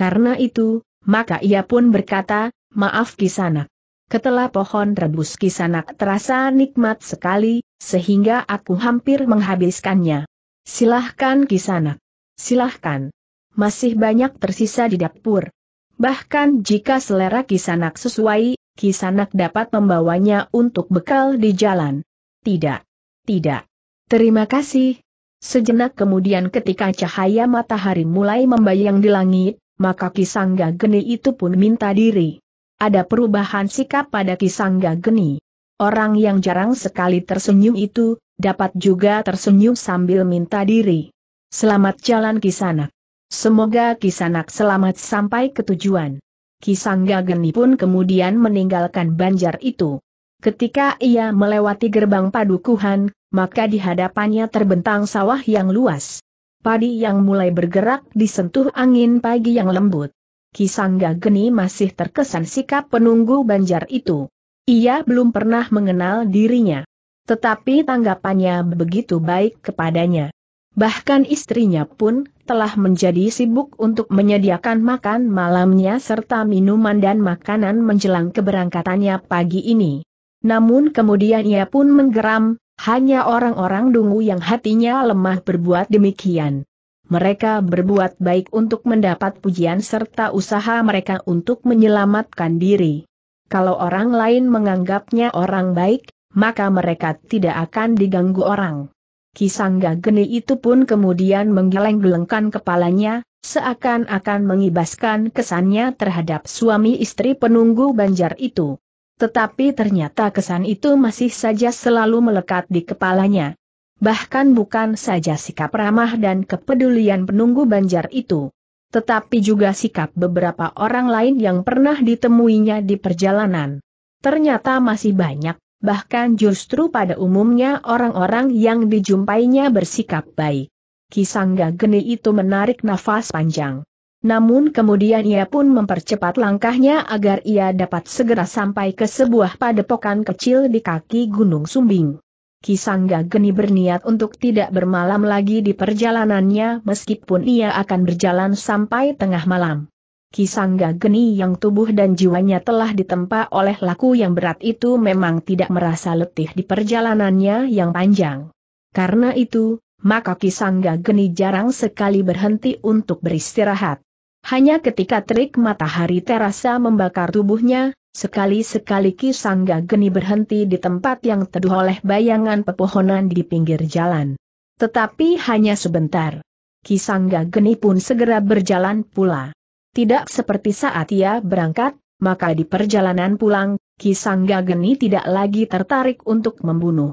S1: Karena itu, maka ia pun berkata, maaf kisanak. Ketela pohon rebus kisanak terasa nikmat sekali, sehingga aku hampir menghabiskannya. Silahkan kisanak. Silahkan. Masih banyak tersisa di dapur. Bahkan jika selera kisanak sesuai, kisanak dapat membawanya untuk bekal di jalan. Tidak. Tidak. Terima kasih. Sejenak kemudian ketika cahaya matahari mulai membayang di langit, maka Kisangga Geni itu pun minta diri. Ada perubahan sikap pada Kisangga Geni. Orang yang jarang sekali tersenyum itu, dapat juga tersenyum sambil minta diri. Selamat jalan Kisanak. Semoga Kisanak selamat sampai ke tujuan. Kisangga Geni pun kemudian meninggalkan banjar itu. Ketika ia melewati gerbang padukuhan, maka di hadapannya terbentang sawah yang luas padi yang mulai bergerak disentuh angin pagi yang lembut. Kisangga Geni masih terkesan sikap penunggu banjar itu. Ia belum pernah mengenal dirinya. Tetapi tanggapannya begitu baik kepadanya. Bahkan istrinya pun telah menjadi sibuk untuk menyediakan makan malamnya serta minuman dan makanan menjelang keberangkatannya pagi ini. Namun kemudian ia pun menggeram, hanya orang-orang dungu yang hatinya lemah berbuat demikian. Mereka berbuat baik untuk mendapat pujian serta usaha mereka untuk menyelamatkan diri. Kalau orang lain menganggapnya orang baik, maka mereka tidak akan diganggu orang. Kisangga Geni itu pun kemudian menggeleng-gelengkan kepalanya, seakan-akan mengibaskan kesannya terhadap suami istri penunggu banjar itu. Tetapi ternyata kesan itu masih saja selalu melekat di kepalanya. Bahkan bukan saja sikap ramah dan kepedulian penunggu banjar itu. Tetapi juga sikap beberapa orang lain yang pernah ditemuinya di perjalanan. Ternyata masih banyak, bahkan justru pada umumnya orang-orang yang dijumpainya bersikap baik. Kisangga geni itu menarik nafas panjang. Namun kemudian ia pun mempercepat langkahnya agar ia dapat segera sampai ke sebuah padepokan kecil di kaki Gunung Sumbing. Kisangga Geni berniat untuk tidak bermalam lagi di perjalanannya meskipun ia akan berjalan sampai tengah malam. Kisangga Geni yang tubuh dan jiwanya telah ditempa oleh laku yang berat itu memang tidak merasa letih di perjalanannya yang panjang. Karena itu, maka Kisangga Geni jarang sekali berhenti untuk beristirahat. Hanya ketika terik matahari terasa membakar tubuhnya, sekali-sekali Kisangga Geni berhenti di tempat yang teduh oleh bayangan pepohonan di pinggir jalan. Tetapi hanya sebentar. Kisangga Geni pun segera berjalan pula. Tidak seperti saat ia berangkat, maka di perjalanan pulang, Kisangga Geni tidak lagi tertarik untuk membunuh.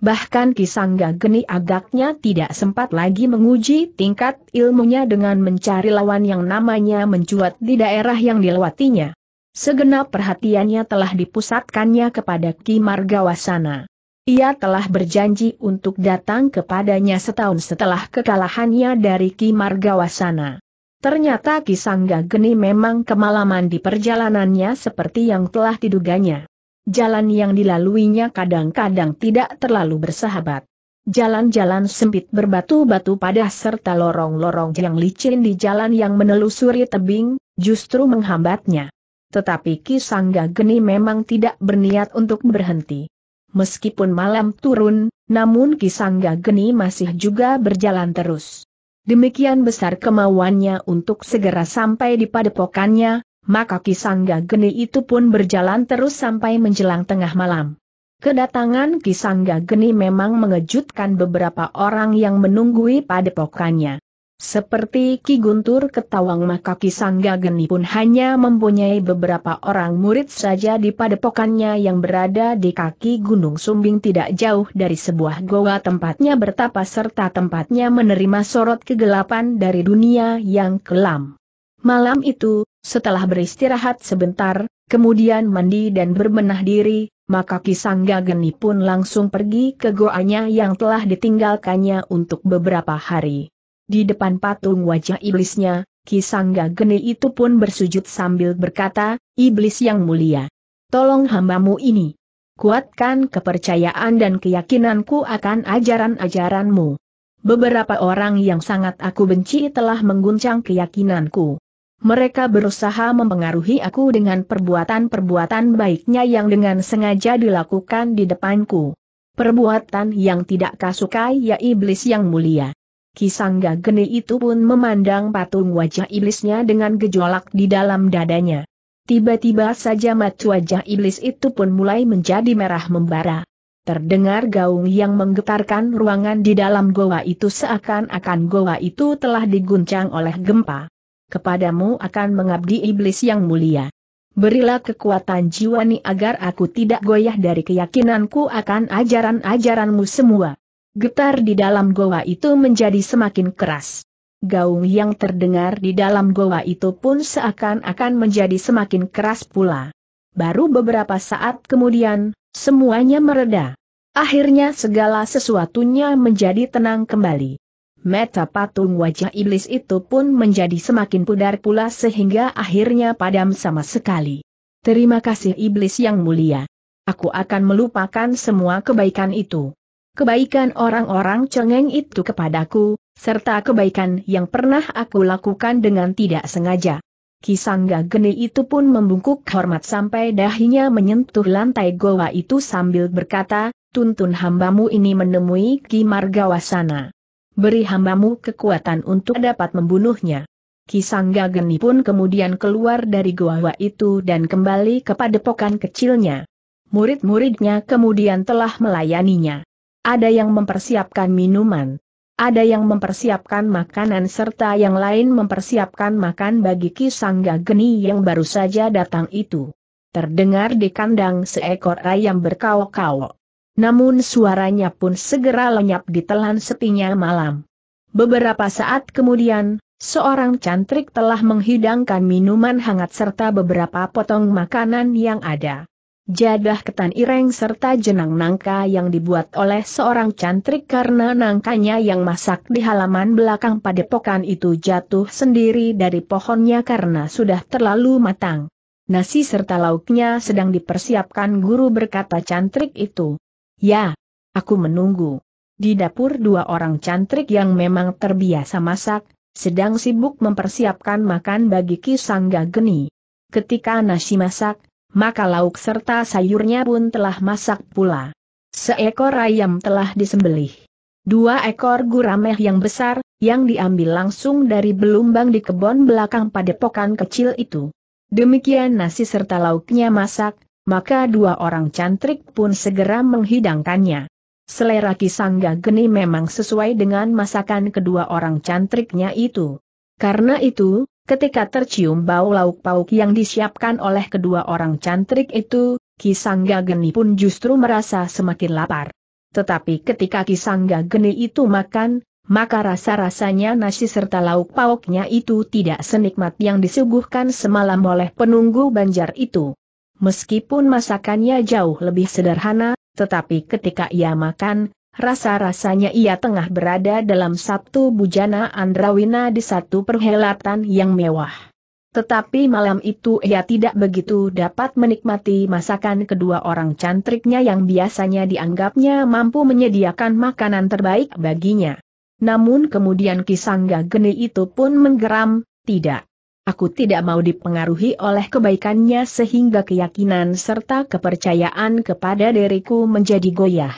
S1: Bahkan Kisangga Geni agaknya tidak sempat lagi menguji tingkat ilmunya dengan mencari lawan yang namanya mencuat di daerah yang dilewatinya. Segenap perhatiannya telah dipusatkannya kepada Ki Margawasana. Ia telah berjanji untuk datang kepadanya setahun setelah kekalahannya dari Ki Margawasana. Ternyata Kisangga Geni memang kemalaman di perjalanannya seperti yang telah diduganya jalan yang dilaluinya kadang-kadang tidak terlalu bersahabat. Jalan-jalan sempit berbatu-batu pada serta lorong-lorong yang licin di jalan yang menelusuri tebing, justru menghambatnya. Tetapi Ki Sangga Geni memang tidak berniat untuk berhenti. Meskipun malam turun, namun Ki Sangga Geni masih juga berjalan terus. Demikian besar kemauannya untuk segera sampai di padepokannya, maka Kisangga Geni itu pun berjalan terus sampai menjelang tengah malam. Kedatangan Kisangga Geni memang mengejutkan beberapa orang yang menunggui padepokannya. Seperti Ki Guntur Ketawang maka Kisangga Geni pun hanya mempunyai beberapa orang murid saja di padepokannya yang berada di kaki Gunung Sumbing tidak jauh dari sebuah goa tempatnya bertapa serta tempatnya menerima sorot kegelapan dari dunia yang kelam. Malam itu, setelah beristirahat sebentar, kemudian mandi dan berbenah diri, maka Kisangga Geni pun langsung pergi ke goanya yang telah ditinggalkannya untuk beberapa hari. Di depan patung wajah iblisnya, Kisangga Geni itu pun bersujud sambil berkata, Iblis yang mulia, tolong hambamu ini. Kuatkan kepercayaan dan keyakinanku akan ajaran-ajaranmu. Beberapa orang yang sangat aku benci telah mengguncang keyakinanku. Mereka berusaha mempengaruhi aku dengan perbuatan-perbuatan baiknya yang dengan sengaja dilakukan di depanku. Perbuatan yang tidak kasukai ya iblis yang mulia. Kisangga geni itu pun memandang patung wajah iblisnya dengan gejolak di dalam dadanya. Tiba-tiba saja mat wajah iblis itu pun mulai menjadi merah membara. Terdengar gaung yang menggetarkan ruangan di dalam goa itu seakan-akan goa itu telah diguncang oleh gempa kepadamu akan mengabdi iblis yang mulia. Berilah kekuatan jiwani agar aku tidak goyah dari keyakinanku akan ajaran-ajaranmu semua. Getar di dalam goa itu menjadi semakin keras. Gaung yang terdengar di dalam goa itu pun seakan-akan menjadi semakin keras pula. Baru beberapa saat kemudian, semuanya mereda. Akhirnya segala sesuatunya menjadi tenang kembali. Meta patung wajah iblis itu pun menjadi semakin pudar pula sehingga akhirnya padam sama sekali. Terima kasih iblis yang mulia. Aku akan melupakan semua kebaikan itu. Kebaikan orang-orang cengeng itu kepadaku, serta kebaikan yang pernah aku lakukan dengan tidak sengaja. Kisangga geni itu pun membungkuk hormat sampai dahinya menyentuh lantai goa itu sambil berkata, Tuntun hambamu ini menemui Ki Margawasana beri hambamu kekuatan untuk dapat membunuhnya. Kisangga Geni pun kemudian keluar dari gua itu dan kembali kepada pokan kecilnya. Murid-muridnya kemudian telah melayaninya. Ada yang mempersiapkan minuman. Ada yang mempersiapkan makanan serta yang lain mempersiapkan makan bagi Kisangga Geni yang baru saja datang itu. Terdengar di kandang seekor ayam berkaok-kaok namun suaranya pun segera lenyap di telan setinya malam. Beberapa saat kemudian, seorang cantrik telah menghidangkan minuman hangat serta beberapa potong makanan yang ada. Jadah ketan ireng serta jenang nangka yang dibuat oleh seorang cantrik karena nangkanya yang masak di halaman belakang padepokan itu jatuh sendiri dari pohonnya karena sudah terlalu matang. Nasi serta lauknya sedang dipersiapkan guru berkata cantrik itu. Ya, aku menunggu. Di dapur dua orang cantrik yang memang terbiasa masak, sedang sibuk mempersiapkan makan bagi Kisangga Geni. Ketika nasi masak, maka lauk serta sayurnya pun telah masak pula. Seekor ayam telah disembelih. Dua ekor gurameh yang besar, yang diambil langsung dari belumbang di kebun belakang padepokan kecil itu. Demikian nasi serta lauknya masak, maka dua orang cantrik pun segera menghidangkannya. Selera Kisangga Geni memang sesuai dengan masakan kedua orang cantriknya itu. Karena itu, ketika tercium bau lauk pauk yang disiapkan oleh kedua orang cantrik itu, Kisangga Geni pun justru merasa semakin lapar. Tetapi ketika Kisangga Geni itu makan, maka rasa-rasanya nasi serta lauk pauknya itu tidak senikmat yang disuguhkan semalam oleh penunggu banjar itu. Meskipun masakannya jauh lebih sederhana, tetapi ketika ia makan, rasa-rasanya ia tengah berada dalam satu bujana Andrawina di satu perhelatan yang mewah. Tetapi malam itu ia tidak begitu dapat menikmati masakan kedua orang cantriknya yang biasanya dianggapnya mampu menyediakan makanan terbaik baginya. Namun kemudian Kisangga Geni itu pun menggeram, tidak. Aku tidak mau dipengaruhi oleh kebaikannya sehingga keyakinan serta kepercayaan kepada diriku menjadi goyah.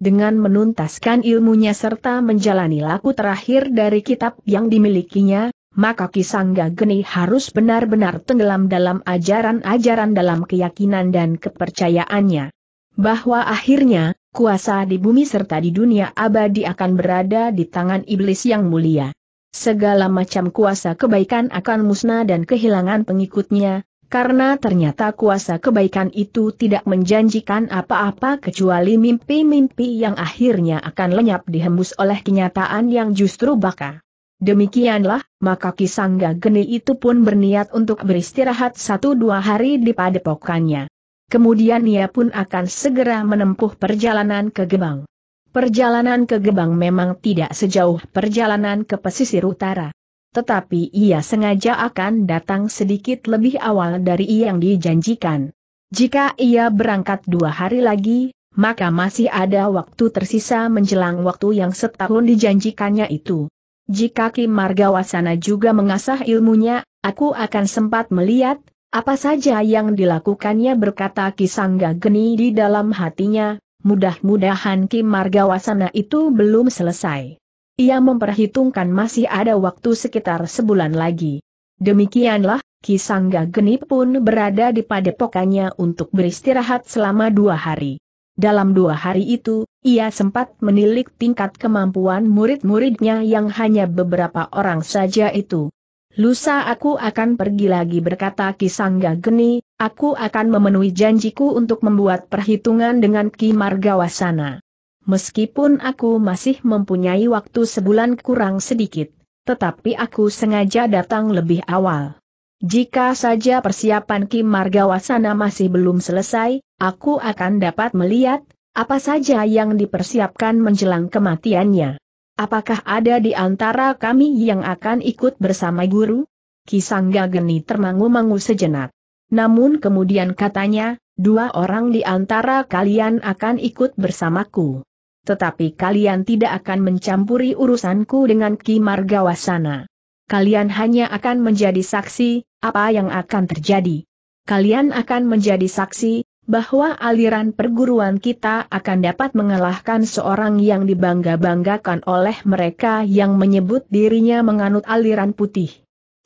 S1: Dengan menuntaskan ilmunya serta menjalani laku terakhir dari kitab yang dimilikinya, maka Kisangga Geni harus benar-benar tenggelam dalam ajaran-ajaran dalam keyakinan dan kepercayaannya. Bahwa akhirnya, kuasa di bumi serta di dunia abadi akan berada di tangan iblis yang mulia segala macam kuasa kebaikan akan musnah dan kehilangan pengikutnya, karena ternyata kuasa kebaikan itu tidak menjanjikan apa-apa kecuali mimpi-mimpi yang akhirnya akan lenyap dihembus oleh kenyataan yang justru baka. Demikianlah, maka Kisangga Geni itu pun berniat untuk beristirahat satu dua hari di padepokannya. Kemudian ia pun akan segera menempuh perjalanan ke Gebang. Perjalanan ke Gebang memang tidak sejauh perjalanan ke pesisir utara. Tetapi ia sengaja akan datang sedikit lebih awal dari yang dijanjikan. Jika ia berangkat dua hari lagi, maka masih ada waktu tersisa menjelang waktu yang setahun dijanjikannya itu. Jika Kim Margawasana juga mengasah ilmunya, aku akan sempat melihat, apa saja yang dilakukannya berkata Kisangga Geni di dalam hatinya, mudah-mudahan Kim Margawasana itu belum selesai. Ia memperhitungkan masih ada waktu sekitar sebulan lagi. Demikianlah, Ki Sangga Geni pun berada di padepokannya untuk beristirahat selama dua hari. Dalam dua hari itu, ia sempat menilik tingkat kemampuan murid-muridnya yang hanya beberapa orang saja itu. Lusa aku akan pergi lagi berkata Ki Sangga Geni, Aku akan memenuhi janjiku untuk membuat perhitungan dengan Ki Margawasana. Meskipun aku masih mempunyai waktu sebulan kurang sedikit, tetapi aku sengaja datang lebih awal. Jika saja persiapan Ki Margawasana masih belum selesai, aku akan dapat melihat apa saja yang dipersiapkan menjelang kematiannya. Apakah ada di antara kami yang akan ikut bersama guru? Kisangga Geni termangu-mangu sejenak. Namun kemudian katanya, dua orang di antara kalian akan ikut bersamaku. Tetapi kalian tidak akan mencampuri urusanku dengan Ki Margawasana. Kalian hanya akan menjadi saksi, apa yang akan terjadi. Kalian akan menjadi saksi, bahwa aliran perguruan kita akan dapat mengalahkan seorang yang dibangga-banggakan oleh mereka yang menyebut dirinya menganut aliran putih.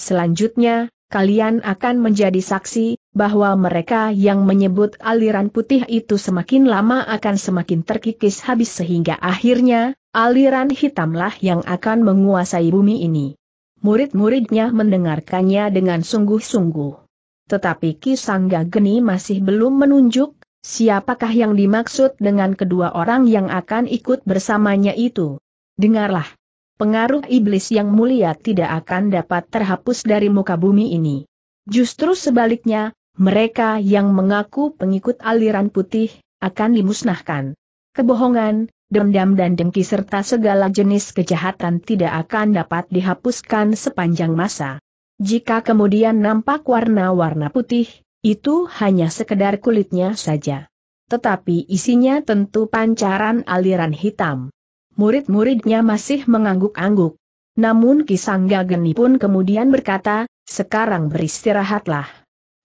S1: Selanjutnya, kalian akan menjadi saksi, bahwa mereka yang menyebut aliran putih itu semakin lama akan semakin terkikis habis sehingga akhirnya, aliran hitamlah yang akan menguasai bumi ini. Murid-muridnya mendengarkannya dengan sungguh-sungguh. Tetapi Kisangga Geni masih belum menunjuk, siapakah yang dimaksud dengan kedua orang yang akan ikut bersamanya itu. Dengarlah pengaruh iblis yang mulia tidak akan dapat terhapus dari muka bumi ini. Justru sebaliknya, mereka yang mengaku pengikut aliran putih, akan dimusnahkan. Kebohongan, dendam dan dengki serta segala jenis kejahatan tidak akan dapat dihapuskan sepanjang masa. Jika kemudian nampak warna-warna putih, itu hanya sekedar kulitnya saja. Tetapi isinya tentu pancaran aliran hitam murid-muridnya masih mengangguk-angguk. Namun Kisangga Geni pun kemudian berkata, sekarang beristirahatlah.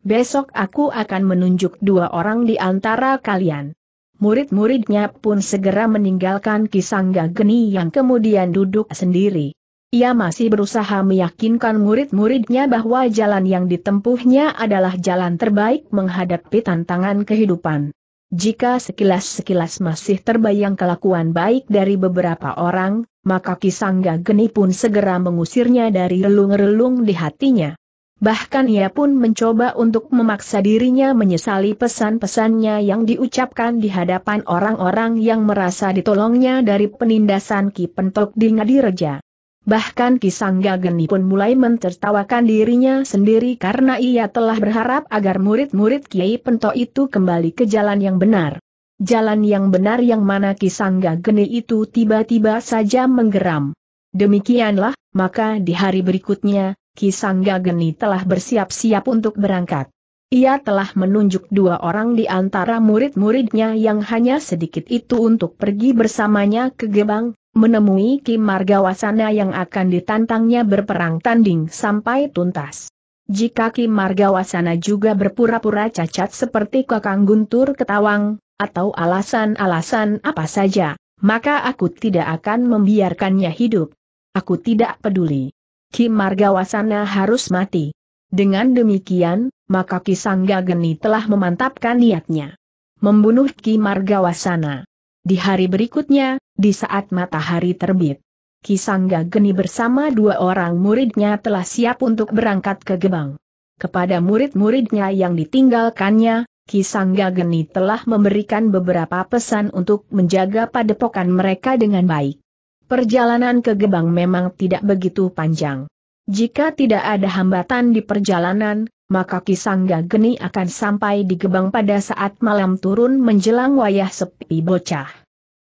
S1: Besok aku akan menunjuk dua orang di antara kalian. Murid-muridnya pun segera meninggalkan Kisangga Geni yang kemudian duduk sendiri. Ia masih berusaha meyakinkan murid-muridnya bahwa jalan yang ditempuhnya adalah jalan terbaik menghadapi tantangan kehidupan. Jika sekilas-sekilas masih terbayang kelakuan baik dari beberapa orang, maka Kisangga Geni pun segera mengusirnya dari relung-relung di hatinya. Bahkan ia pun mencoba untuk memaksa dirinya menyesali pesan-pesannya yang diucapkan di hadapan orang-orang yang merasa ditolongnya dari penindasan Ki Pentok di Ngadireja. Bahkan Kisangga Geni pun mulai mentertawakan dirinya sendiri karena ia telah berharap agar murid-murid Kiai Pento itu kembali ke jalan yang benar. Jalan yang benar yang mana Kisangga Geni itu tiba-tiba saja menggeram. Demikianlah, maka di hari berikutnya, Kisangga Geni telah bersiap-siap untuk berangkat. Ia telah menunjuk dua orang di antara murid-muridnya yang hanya sedikit itu untuk pergi bersamanya ke Gebang, menemui Kim Margawasana yang akan ditantangnya berperang tanding sampai tuntas. Jika Kim Margawasana juga berpura-pura cacat seperti Kakang Guntur Ketawang, atau alasan-alasan apa saja, maka aku tidak akan membiarkannya hidup. Aku tidak peduli. Kim Margawasana harus mati. Dengan demikian, maka Kisangga Geni telah memantapkan niatnya. Membunuh Kim Margawasana. Di hari berikutnya, di saat matahari terbit, Kisangga Geni bersama dua orang muridnya telah siap untuk berangkat ke Gebang. Kepada murid-muridnya yang ditinggalkannya, Kisangga Geni telah memberikan beberapa pesan untuk menjaga padepokan mereka dengan baik. Perjalanan ke Gebang memang tidak begitu panjang. Jika tidak ada hambatan di perjalanan, maka Kisangga Geni akan sampai di Gebang pada saat malam turun menjelang wayah sepi bocah.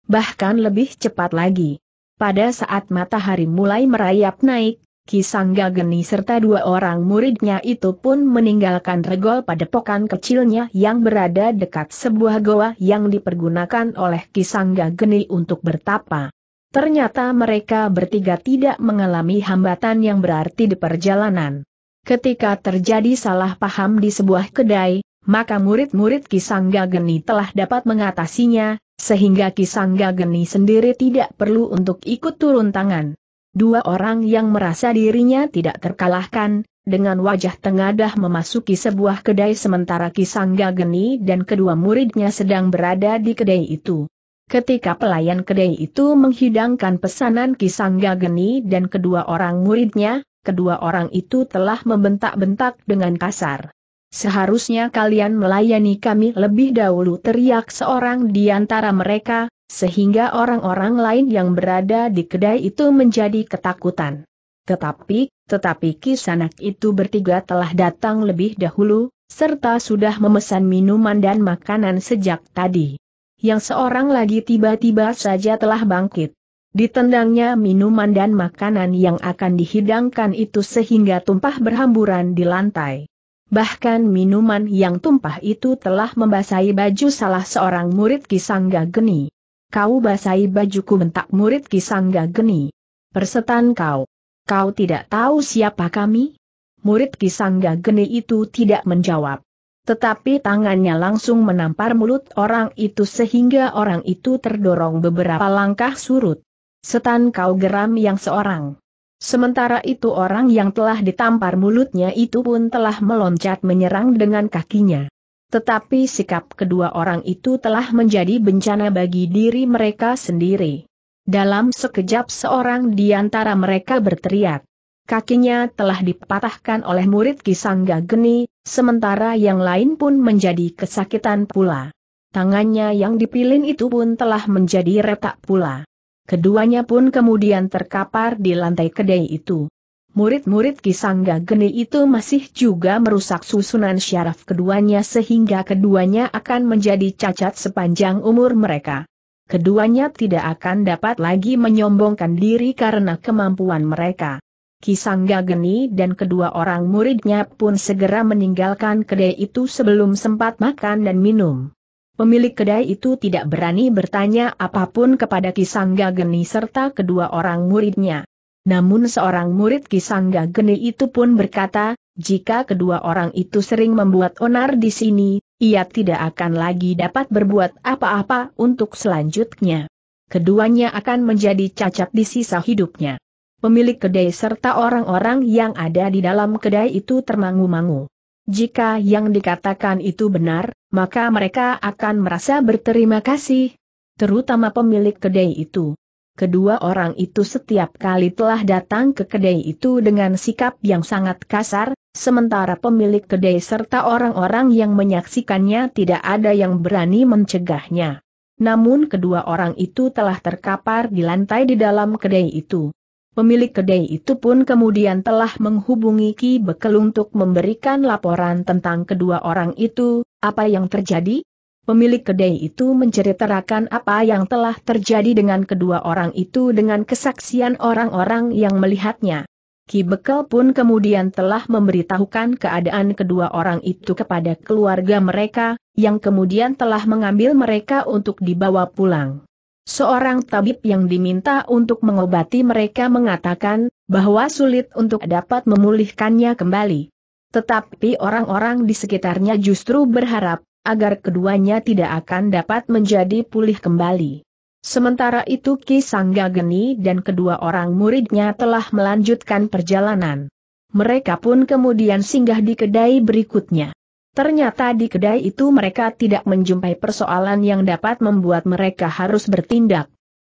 S1: Bahkan lebih cepat lagi. Pada saat matahari mulai merayap naik, Kisangga Geni serta dua orang muridnya itu pun meninggalkan regol pada pokan kecilnya yang berada dekat sebuah goa yang dipergunakan oleh Kisangga Geni untuk bertapa. Ternyata mereka bertiga tidak mengalami hambatan yang berarti di perjalanan. Ketika terjadi salah paham di sebuah kedai, maka murid-murid Kisangga Geni telah dapat mengatasinya, sehingga Kisangga Geni sendiri tidak perlu untuk ikut turun tangan. Dua orang yang merasa dirinya tidak terkalahkan, dengan wajah tengadah memasuki sebuah kedai sementara Kisangga Geni dan kedua muridnya sedang berada di kedai itu. Ketika pelayan kedai itu menghidangkan pesanan Kisangga Geni dan kedua orang muridnya, kedua orang itu telah membentak-bentak dengan kasar. Seharusnya kalian melayani kami lebih dahulu teriak seorang di antara mereka, sehingga orang-orang lain yang berada di kedai itu menjadi ketakutan. Tetapi, tetapi kisanak itu bertiga telah datang lebih dahulu, serta sudah memesan minuman dan makanan sejak tadi. Yang seorang lagi tiba-tiba saja telah bangkit ditendangnya minuman dan makanan yang akan dihidangkan itu sehingga tumpah berhamburan di lantai. Bahkan minuman yang tumpah itu telah membasahi baju salah seorang murid Kisangga Geni. Kau basahi bajuku bentak murid Kisangga Geni. Persetan kau. Kau tidak tahu siapa kami? Murid Kisangga Geni itu tidak menjawab. Tetapi tangannya langsung menampar mulut orang itu sehingga orang itu terdorong beberapa langkah surut. Setan kau geram yang seorang. Sementara itu orang yang telah ditampar mulutnya itu pun telah meloncat menyerang dengan kakinya. Tetapi sikap kedua orang itu telah menjadi bencana bagi diri mereka sendiri. Dalam sekejap seorang di antara mereka berteriak. Kakinya telah dipatahkan oleh murid Kisangga Geni, sementara yang lain pun menjadi kesakitan pula. Tangannya yang dipilin itu pun telah menjadi retak pula. Keduanya pun kemudian terkapar di lantai kedai itu. Murid-murid Kisangga Geni itu masih juga merusak susunan syaraf keduanya sehingga keduanya akan menjadi cacat sepanjang umur mereka. Keduanya tidak akan dapat lagi menyombongkan diri karena kemampuan mereka. Kisangga Geni dan kedua orang muridnya pun segera meninggalkan kedai itu sebelum sempat makan dan minum. Pemilik kedai itu tidak berani bertanya apapun kepada Kisangga Geni serta kedua orang muridnya. Namun seorang murid Kisangga Geni itu pun berkata, jika kedua orang itu sering membuat onar di sini, ia tidak akan lagi dapat berbuat apa-apa untuk selanjutnya. Keduanya akan menjadi cacat di sisa hidupnya. Pemilik kedai serta orang-orang yang ada di dalam kedai itu termangu-mangu. Jika yang dikatakan itu benar, maka mereka akan merasa berterima kasih, terutama pemilik kedai itu. Kedua orang itu setiap kali telah datang ke kedai itu dengan sikap yang sangat kasar, sementara pemilik kedai serta orang-orang yang menyaksikannya tidak ada yang berani mencegahnya. Namun kedua orang itu telah terkapar di lantai di dalam kedai itu. Pemilik kedai itu pun kemudian telah menghubungi Ki Bekel untuk memberikan laporan tentang kedua orang itu, apa yang terjadi? Pemilik kedai itu menceritakan apa yang telah terjadi dengan kedua orang itu dengan kesaksian orang-orang yang melihatnya. Ki Bekel pun kemudian telah memberitahukan keadaan kedua orang itu kepada keluarga mereka, yang kemudian telah mengambil mereka untuk dibawa pulang. Seorang tabib yang diminta untuk mengobati mereka mengatakan bahwa sulit untuk dapat memulihkannya kembali. Tetapi orang-orang di sekitarnya justru berharap agar keduanya tidak akan dapat menjadi pulih kembali. Sementara itu Ki Sangga Geni dan kedua orang muridnya telah melanjutkan perjalanan. Mereka pun kemudian singgah di kedai berikutnya. Ternyata di kedai itu mereka tidak menjumpai persoalan yang dapat membuat mereka harus bertindak.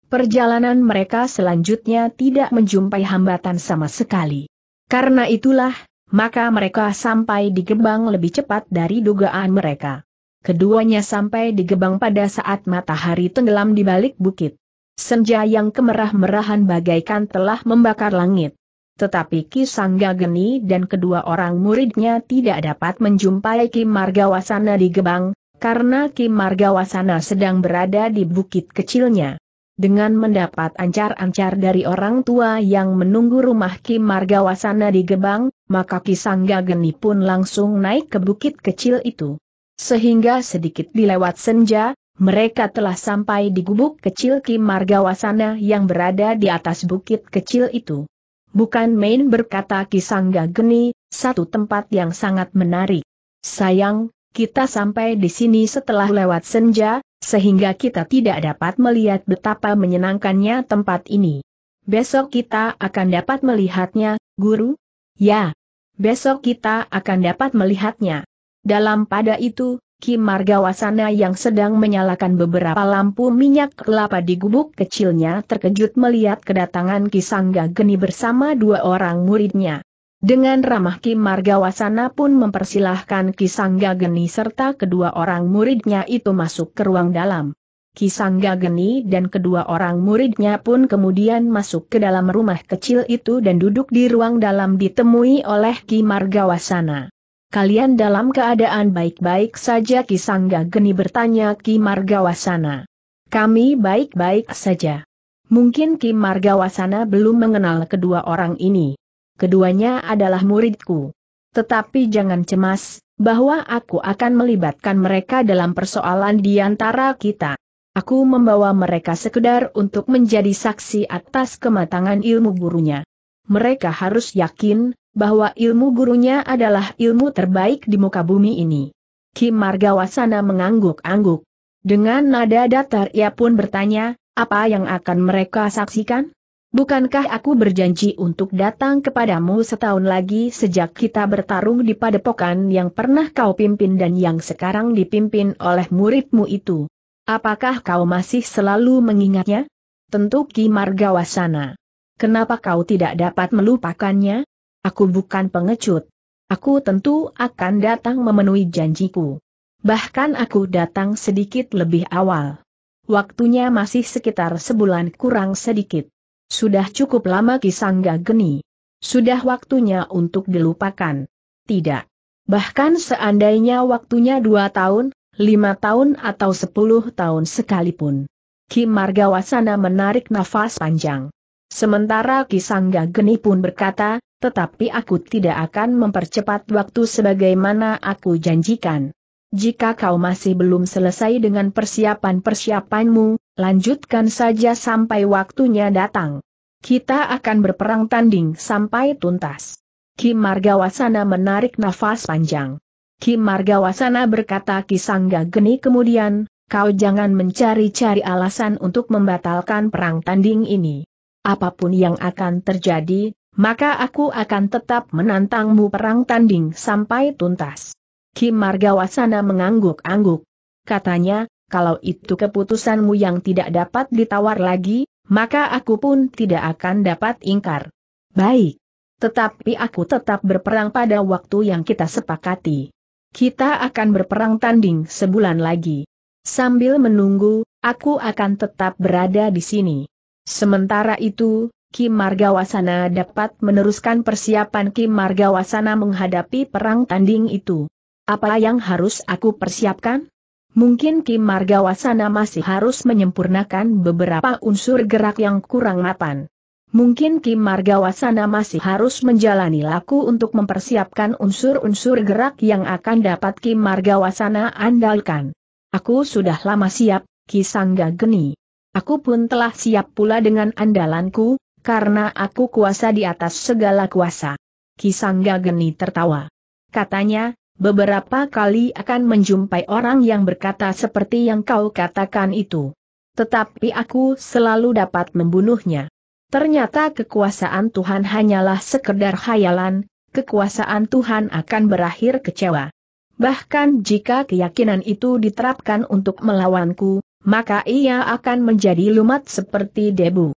S1: Perjalanan mereka selanjutnya tidak menjumpai hambatan sama sekali. Karena itulah, maka mereka sampai di gebang lebih cepat dari dugaan mereka. Keduanya sampai di gebang pada saat matahari tenggelam di balik bukit. Senja yang kemerah-merahan bagaikan telah membakar langit. Tetapi Ki Sangga Geni dan kedua orang muridnya tidak dapat menjumpai Ki Margawasana di Gebang, karena Ki Margawasana sedang berada di bukit kecilnya. Dengan mendapat ancar-ancar dari orang tua yang menunggu rumah Ki Margawasana di Gebang, maka Ki Sangga Geni pun langsung naik ke bukit kecil itu. Sehingga sedikit dilewat senja, mereka telah sampai di gubuk kecil Ki Margawasana yang berada di atas bukit kecil itu. Bukan main berkata Kisangga Geni, satu tempat yang sangat menarik. Sayang, kita sampai di sini setelah lewat senja, sehingga kita tidak dapat melihat betapa menyenangkannya tempat ini. Besok kita akan dapat melihatnya, guru? Ya. Besok kita akan dapat melihatnya. Dalam pada itu, Kim Margawasana yang sedang menyalakan beberapa lampu minyak kelapa di gubuk kecilnya terkejut melihat kedatangan Kisangga Geni bersama dua orang muridnya. Dengan ramah Kim Margawasana pun mempersilahkan Kisangga Geni serta kedua orang muridnya itu masuk ke ruang dalam. Kisangga Geni dan kedua orang muridnya pun kemudian masuk ke dalam rumah kecil itu dan duduk di ruang dalam ditemui oleh Ki Margawasana kalian dalam keadaan baik-baik saja Kisangga Geni bertanya Ki Margawasana. Kami baik-baik saja. Mungkin Ki Margawasana belum mengenal kedua orang ini. Keduanya adalah muridku. Tetapi jangan cemas, bahwa aku akan melibatkan mereka dalam persoalan di antara kita. Aku membawa mereka sekedar untuk menjadi saksi atas kematangan ilmu gurunya. Mereka harus yakin, bahwa ilmu gurunya adalah ilmu terbaik di muka bumi ini. Kim Margawasana mengangguk-angguk. Dengan nada datar ia pun bertanya, apa yang akan mereka saksikan? Bukankah aku berjanji untuk datang kepadamu setahun lagi sejak kita bertarung di padepokan yang pernah kau pimpin dan yang sekarang dipimpin oleh muridmu itu? Apakah kau masih selalu mengingatnya? Tentu Ki Margawasana. Kenapa kau tidak dapat melupakannya? Aku bukan pengecut. Aku tentu akan datang memenuhi janjiku. Bahkan aku datang sedikit lebih awal. Waktunya masih sekitar sebulan kurang sedikit. Sudah cukup lama Kisangga Geni. Sudah waktunya untuk dilupakan. Tidak. Bahkan seandainya waktunya dua tahun, lima tahun atau sepuluh tahun sekalipun. Kim Margawasana menarik nafas panjang. Sementara Kisangga Geni pun berkata, tetapi aku tidak akan mempercepat waktu sebagaimana aku janjikan. Jika kau masih belum selesai dengan persiapan-persiapanmu, lanjutkan saja sampai waktunya datang. Kita akan berperang tanding sampai tuntas. Kim Margawasana menarik nafas panjang. Kim Margawasana berkata Kisangga Geni kemudian, kau jangan mencari-cari alasan untuk membatalkan perang tanding ini. Apapun yang akan terjadi, maka aku akan tetap menantangmu perang tanding sampai tuntas. Kim Margawasana mengangguk-angguk. Katanya, kalau itu keputusanmu yang tidak dapat ditawar lagi, maka aku pun tidak akan dapat ingkar. Baik. Tetapi aku tetap berperang pada waktu yang kita sepakati. Kita akan berperang tanding sebulan lagi. Sambil menunggu, aku akan tetap berada di sini. Sementara itu, Kim Margawasana dapat meneruskan persiapan Kim Margawasana menghadapi perang tanding itu. Apa yang harus aku persiapkan? Mungkin Kim Margawasana masih harus menyempurnakan beberapa unsur gerak yang kurang mapan. Mungkin Kim Margawasana masih harus menjalani laku untuk mempersiapkan unsur-unsur gerak yang akan dapat Kim Margawasana andalkan. Aku sudah lama siap, Kisangga Geni. Aku pun telah siap pula dengan andalanku, karena aku kuasa di atas segala kuasa. Kisangga Geni tertawa. Katanya, beberapa kali akan menjumpai orang yang berkata seperti yang kau katakan itu. Tetapi aku selalu dapat membunuhnya. Ternyata kekuasaan Tuhan hanyalah sekedar khayalan, kekuasaan Tuhan akan berakhir kecewa. Bahkan jika keyakinan itu diterapkan untuk melawanku, maka ia akan menjadi lumat seperti debu.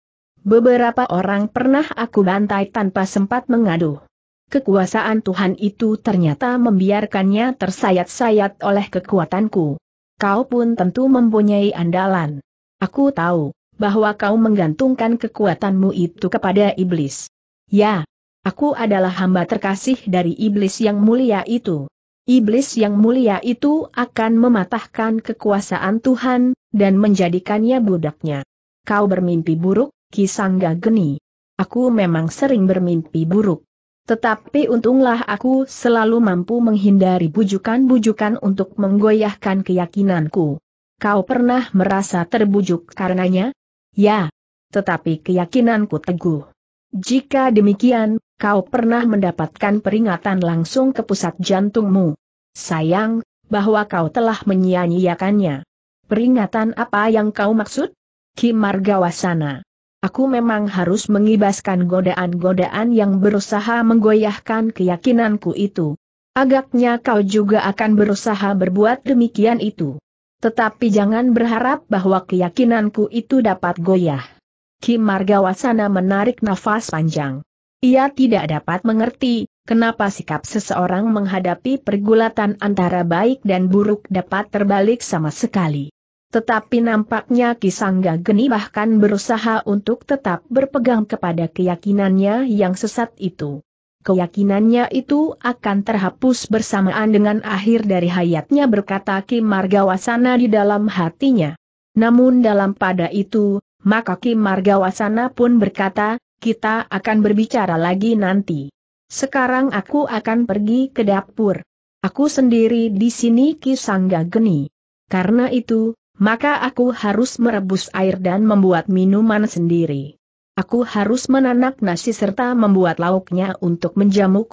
S1: Beberapa orang pernah aku bantai tanpa sempat mengadu. Kekuasaan Tuhan itu ternyata membiarkannya tersayat-sayat oleh kekuatanku. Kau pun tentu mempunyai andalan. Aku tahu, bahwa kau menggantungkan kekuatanmu itu kepada iblis. Ya, aku adalah hamba terkasih dari iblis yang mulia itu. Iblis yang mulia itu akan mematahkan kekuasaan Tuhan, dan menjadikannya budaknya. Kau bermimpi buruk, Kisangga Geni. Aku memang sering bermimpi buruk. Tetapi untunglah aku selalu mampu menghindari bujukan-bujukan untuk menggoyahkan keyakinanku. Kau pernah merasa terbujuk karenanya? Ya. Tetapi keyakinanku teguh. Jika demikian, kau pernah mendapatkan peringatan langsung ke pusat jantungmu. Sayang, bahwa kau telah menyia-nyiakannya. Peringatan apa yang kau maksud? Ki Margawasana. Aku memang harus mengibaskan godaan-godaan yang berusaha menggoyahkan keyakinanku itu. Agaknya kau juga akan berusaha berbuat demikian itu. Tetapi jangan berharap bahwa keyakinanku itu dapat goyah. Kim Margawasana menarik nafas panjang. Ia tidak dapat mengerti, kenapa sikap seseorang menghadapi pergulatan antara baik dan buruk dapat terbalik sama sekali. Tetapi nampaknya Kisangga Geni bahkan berusaha untuk tetap berpegang kepada keyakinannya yang sesat itu. Keyakinannya itu akan terhapus bersamaan dengan akhir dari hayatnya berkata Kim Margawasana di dalam hatinya. Namun dalam pada itu, maka Kim Margawasana pun berkata, kita akan berbicara lagi nanti. Sekarang aku akan pergi ke dapur. Aku sendiri di sini Ki Sangga Geni. Karena itu, maka aku harus merebus air dan membuat minuman sendiri. Aku harus menanak nasi serta membuat lauknya untuk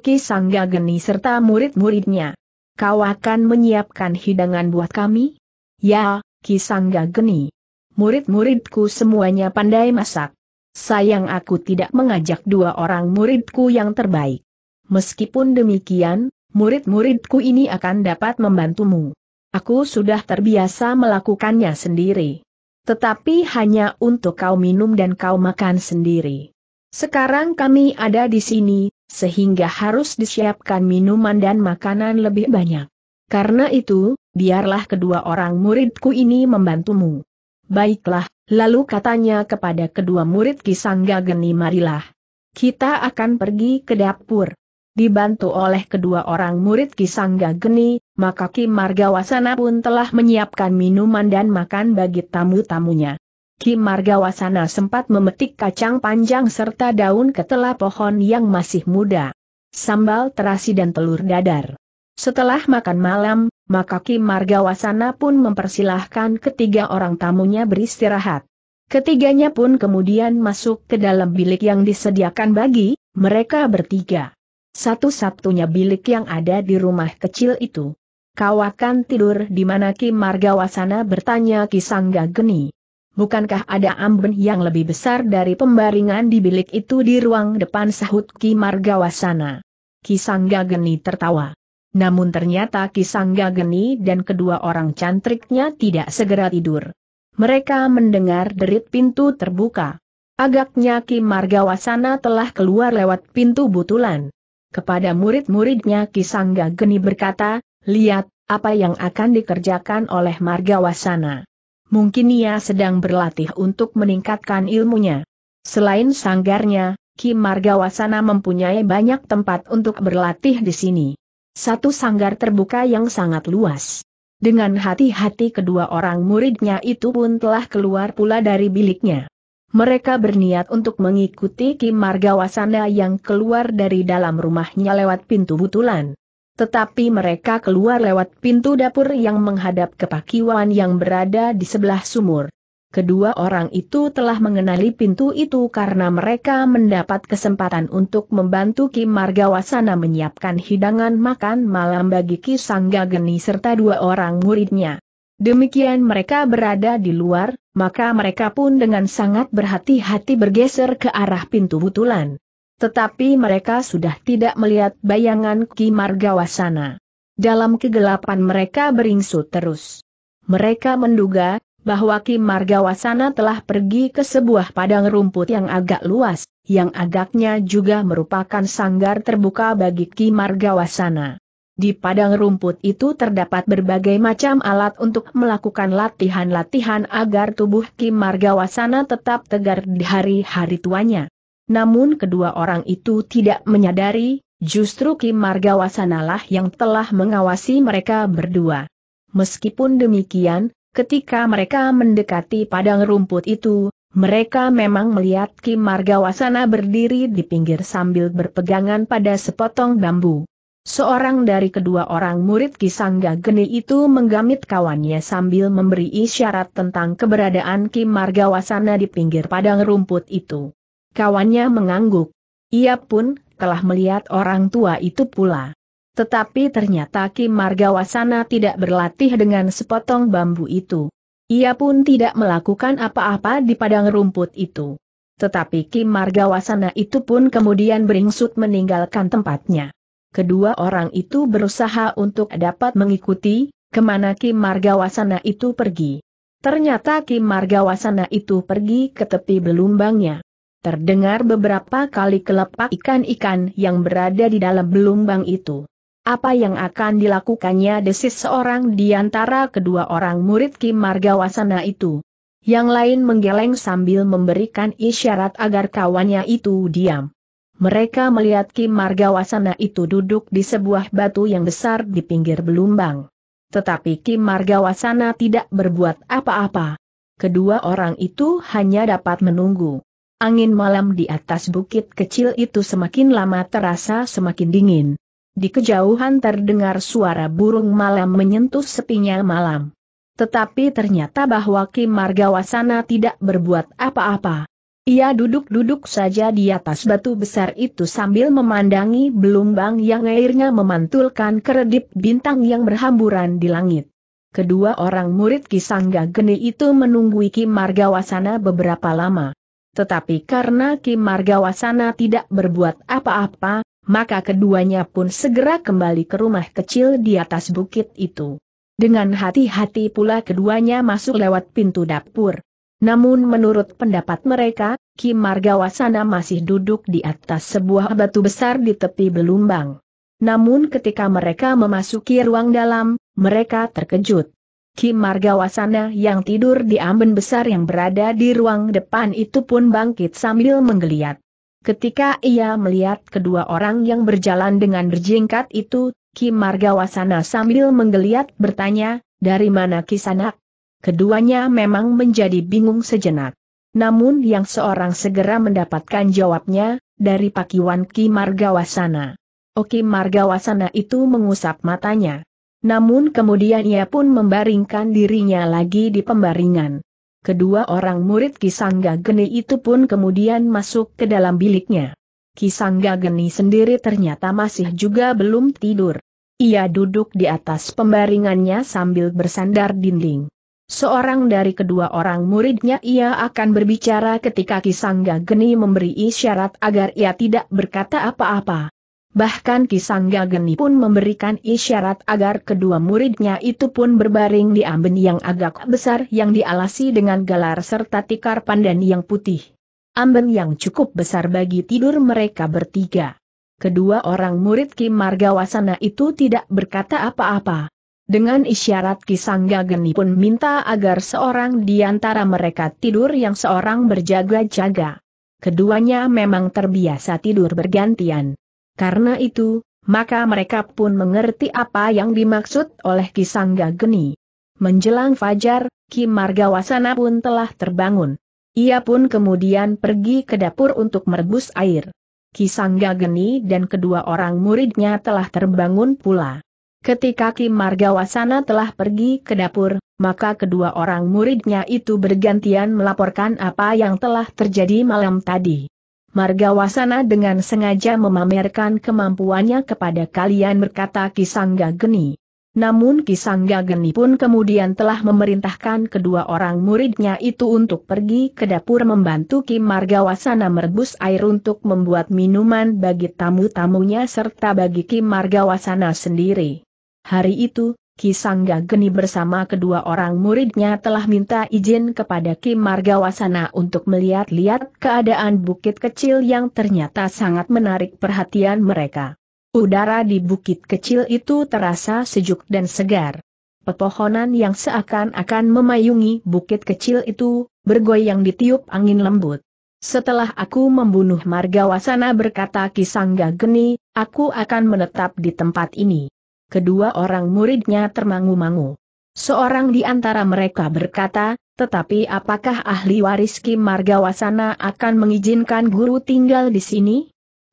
S1: Ki sangga geni serta murid-muridnya. Kau akan menyiapkan hidangan buat kami? Ya, Ki Sangga Geni. Murid-muridku semuanya pandai masak. Sayang aku tidak mengajak dua orang muridku yang terbaik. Meskipun demikian, murid-muridku ini akan dapat membantumu. Aku sudah terbiasa melakukannya sendiri. Tetapi hanya untuk kau minum dan kau makan sendiri. Sekarang kami ada di sini, sehingga harus disiapkan minuman dan makanan lebih banyak. Karena itu, biarlah kedua orang muridku ini membantumu. Baiklah, lalu katanya kepada kedua murid Kisangga Geni marilah. Kita akan pergi ke dapur. Dibantu oleh kedua orang murid Kisangga Geni, maka Ki Margawasana pun telah menyiapkan minuman dan makan bagi tamu-tamunya. Ki Margawasana sempat memetik kacang panjang serta daun ketela pohon yang masih muda. Sambal terasi dan telur dadar. Setelah makan malam, maka Ki Margawasana pun mempersilahkan ketiga orang tamunya beristirahat. Ketiganya pun kemudian masuk ke dalam bilik yang disediakan bagi mereka bertiga satu-satunya bilik yang ada di rumah kecil itu. Kau akan tidur di mana Ki Margawasana bertanya Ki Sangga Geni. Bukankah ada amben yang lebih besar dari pembaringan di bilik itu di ruang depan sahut Ki Margawasana? Ki Sangga Geni tertawa. Namun ternyata Ki Sangga Geni dan kedua orang cantriknya tidak segera tidur. Mereka mendengar derit pintu terbuka. Agaknya Ki Margawasana telah keluar lewat pintu butulan. Kepada murid-muridnya Kisangga Geni berkata, lihat, apa yang akan dikerjakan oleh Marga Wasana. Mungkin ia sedang berlatih untuk meningkatkan ilmunya. Selain sanggarnya, Ki Marga Wasana mempunyai banyak tempat untuk berlatih di sini. Satu sanggar terbuka yang sangat luas. Dengan hati-hati kedua orang muridnya itu pun telah keluar pula dari biliknya. Mereka berniat untuk mengikuti Kim Margawasana yang keluar dari dalam rumahnya lewat pintu butulan. Tetapi mereka keluar lewat pintu dapur yang menghadap ke pakiwan yang berada di sebelah sumur. Kedua orang itu telah mengenali pintu itu karena mereka mendapat kesempatan untuk membantu Kim Margawasana menyiapkan hidangan makan malam bagi Ki Sanggageni serta dua orang muridnya. Demikian mereka berada di luar, maka mereka pun dengan sangat berhati-hati bergeser ke arah pintu butulan. Tetapi mereka sudah tidak melihat bayangan Ki Margawasana. Dalam kegelapan mereka beringsut terus. Mereka menduga bahwa Ki Margawasana telah pergi ke sebuah padang rumput yang agak luas, yang agaknya juga merupakan sanggar terbuka bagi Ki Margawasana. Di padang rumput itu terdapat berbagai macam alat untuk melakukan latihan-latihan agar tubuh Kim Margawasana tetap tegar di hari-hari tuanya. Namun kedua orang itu tidak menyadari, justru Kim Margawasana lah yang telah mengawasi mereka berdua. Meskipun demikian, ketika mereka mendekati padang rumput itu, mereka memang melihat Kim Margawasana berdiri di pinggir sambil berpegangan pada sepotong bambu. Seorang dari kedua orang murid Kisangga Geni itu menggamit kawannya sambil memberi isyarat tentang keberadaan Kim Margawasana di pinggir padang rumput itu. Kawannya mengangguk. Ia pun telah melihat orang tua itu pula. Tetapi ternyata Kim Margawasana tidak berlatih dengan sepotong bambu itu. Ia pun tidak melakukan apa-apa di padang rumput itu. Tetapi Kim Margawasana itu pun kemudian beringsut meninggalkan tempatnya kedua orang itu berusaha untuk dapat mengikuti, kemana Kim Margawasana itu pergi. Ternyata Kim Margawasana itu pergi ke tepi belumbangnya. Terdengar beberapa kali kelepak ikan-ikan yang berada di dalam belumbang itu. Apa yang akan dilakukannya desis seorang di antara kedua orang murid Kim Margawasana itu. Yang lain menggeleng sambil memberikan isyarat agar kawannya itu diam mereka melihat Kim Margawasana itu duduk di sebuah batu yang besar di pinggir belumbang. Tetapi Kim Margawasana tidak berbuat apa-apa. Kedua orang itu hanya dapat menunggu. Angin malam di atas bukit kecil itu semakin lama terasa semakin dingin. Di kejauhan terdengar suara burung malam menyentuh sepinya malam. Tetapi ternyata bahwa Kim Margawasana tidak berbuat apa-apa. Ia duduk-duduk saja di atas batu besar itu sambil memandangi belumbang yang airnya memantulkan keredip bintang yang berhamburan di langit. Kedua orang murid Kisangga Geni itu menunggu Ki Margawasana beberapa lama. Tetapi karena Ki Margawasana tidak berbuat apa-apa, maka keduanya pun segera kembali ke rumah kecil di atas bukit itu. Dengan hati-hati pula keduanya masuk lewat pintu dapur. Namun menurut pendapat mereka, Ki Margawasana masih duduk di atas sebuah batu besar di tepi belumbang. Namun ketika mereka memasuki ruang dalam, mereka terkejut. Ki Margawasana yang tidur di amben besar yang berada di ruang depan itu pun bangkit sambil menggeliat. Ketika ia melihat kedua orang yang berjalan dengan berjingkat itu, Ki Margawasana sambil menggeliat bertanya, dari mana Kisanak? Keduanya memang menjadi bingung sejenak. Namun yang seorang segera mendapatkan jawabnya, dari Pakiwan Ki Margawasana. Oki Margawasana itu mengusap matanya. Namun kemudian ia pun membaringkan dirinya lagi di pembaringan. Kedua orang murid Kisangga Geni itu pun kemudian masuk ke dalam biliknya. Kisangga Geni sendiri ternyata masih juga belum tidur. Ia duduk di atas pembaringannya sambil bersandar dinding. Seorang dari kedua orang muridnya ia akan berbicara ketika Kisangga Geni memberi isyarat agar ia tidak berkata apa-apa. Bahkan Kisangga Geni pun memberikan isyarat agar kedua muridnya itu pun berbaring di amben yang agak besar yang dialasi dengan galar serta tikar pandan yang putih. Amben yang cukup besar bagi tidur mereka bertiga. Kedua orang murid Kim Margawasana itu tidak berkata apa-apa. Dengan isyarat Kisangga Geni pun minta agar seorang di antara mereka tidur yang seorang berjaga-jaga. Keduanya memang terbiasa tidur bergantian. Karena itu, maka mereka pun mengerti apa yang dimaksud oleh Kisangga Geni. Menjelang fajar, Ki Margawasana pun telah terbangun. Ia pun kemudian pergi ke dapur untuk merebus air. Kisangga Geni dan kedua orang muridnya telah terbangun pula. Ketika Kim Margawasana telah pergi ke dapur, maka kedua orang muridnya itu bergantian melaporkan apa yang telah terjadi malam tadi. Margawasana dengan sengaja memamerkan kemampuannya kepada kalian berkata Kisangga Geni. Namun Kisangga Geni pun kemudian telah memerintahkan kedua orang muridnya itu untuk pergi ke dapur membantu Kim Margawasana merebus air untuk membuat minuman bagi tamu-tamunya serta bagi Kim Margawasana sendiri. Hari itu, Ki Sangga Geni bersama kedua orang muridnya telah minta izin kepada Kim Margawasana untuk melihat-lihat keadaan bukit kecil yang ternyata sangat menarik perhatian mereka. Udara di bukit kecil itu terasa sejuk dan segar. Pepohonan yang seakan-akan memayungi bukit kecil itu, bergoyang ditiup angin lembut. Setelah aku membunuh Margawasana berkata Ki Sangga Geni, aku akan menetap di tempat ini kedua orang muridnya termangu-mangu. Seorang di antara mereka berkata, tetapi apakah ahli waris Kim Margawasana akan mengizinkan guru tinggal di sini?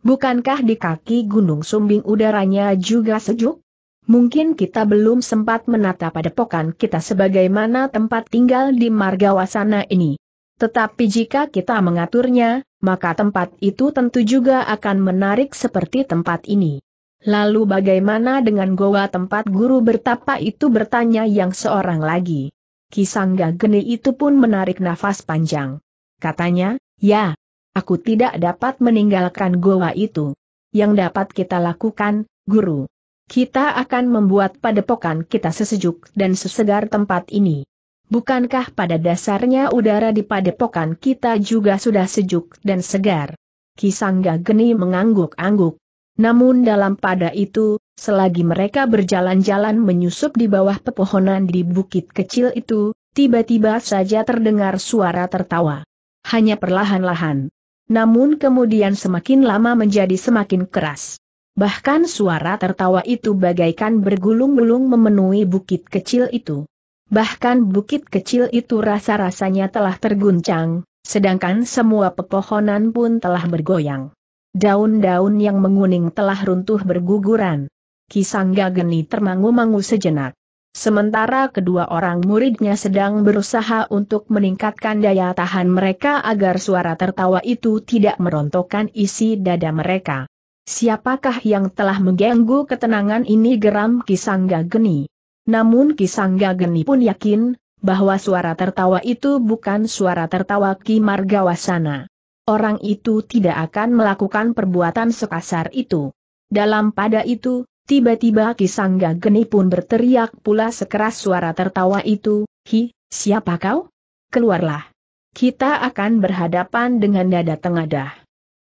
S1: Bukankah di kaki Gunung Sumbing udaranya juga sejuk? Mungkin kita belum sempat menata padepokan kita sebagaimana tempat tinggal di Margawasana ini. Tetapi jika kita mengaturnya, maka tempat itu tentu juga akan menarik seperti tempat ini. Lalu bagaimana dengan goa tempat guru bertapa itu bertanya yang seorang lagi. Kisangga Geni itu pun menarik nafas panjang. Katanya, ya, aku tidak dapat meninggalkan goa itu. Yang dapat kita lakukan, guru. Kita akan membuat padepokan kita sesejuk dan sesegar tempat ini. Bukankah pada dasarnya udara di padepokan kita juga sudah sejuk dan segar? Kisangga Geni mengangguk-angguk. Namun dalam pada itu, selagi mereka berjalan-jalan menyusup di bawah pepohonan di bukit kecil itu, tiba-tiba saja terdengar suara tertawa. Hanya perlahan-lahan. Namun kemudian semakin lama menjadi semakin keras. Bahkan suara tertawa itu bagaikan bergulung-gulung memenuhi bukit kecil itu. Bahkan bukit kecil itu rasa-rasanya telah terguncang, sedangkan semua pepohonan pun telah bergoyang. Daun-daun yang menguning telah runtuh berguguran. Kisangga geni termangu-mangu sejenak. Sementara kedua orang muridnya sedang berusaha untuk meningkatkan daya tahan mereka agar suara tertawa itu tidak merontokkan isi dada mereka. Siapakah yang telah mengganggu ketenangan ini geram Kisangga Geni? Namun Kisangga Geni pun yakin, bahwa suara tertawa itu bukan suara tertawa Ki Margawasana orang itu tidak akan melakukan perbuatan sekasar itu. Dalam pada itu, tiba-tiba Kisangga Geni pun berteriak pula sekeras suara tertawa itu, Hi, siapa kau? Keluarlah. Kita akan berhadapan dengan dada tengadah.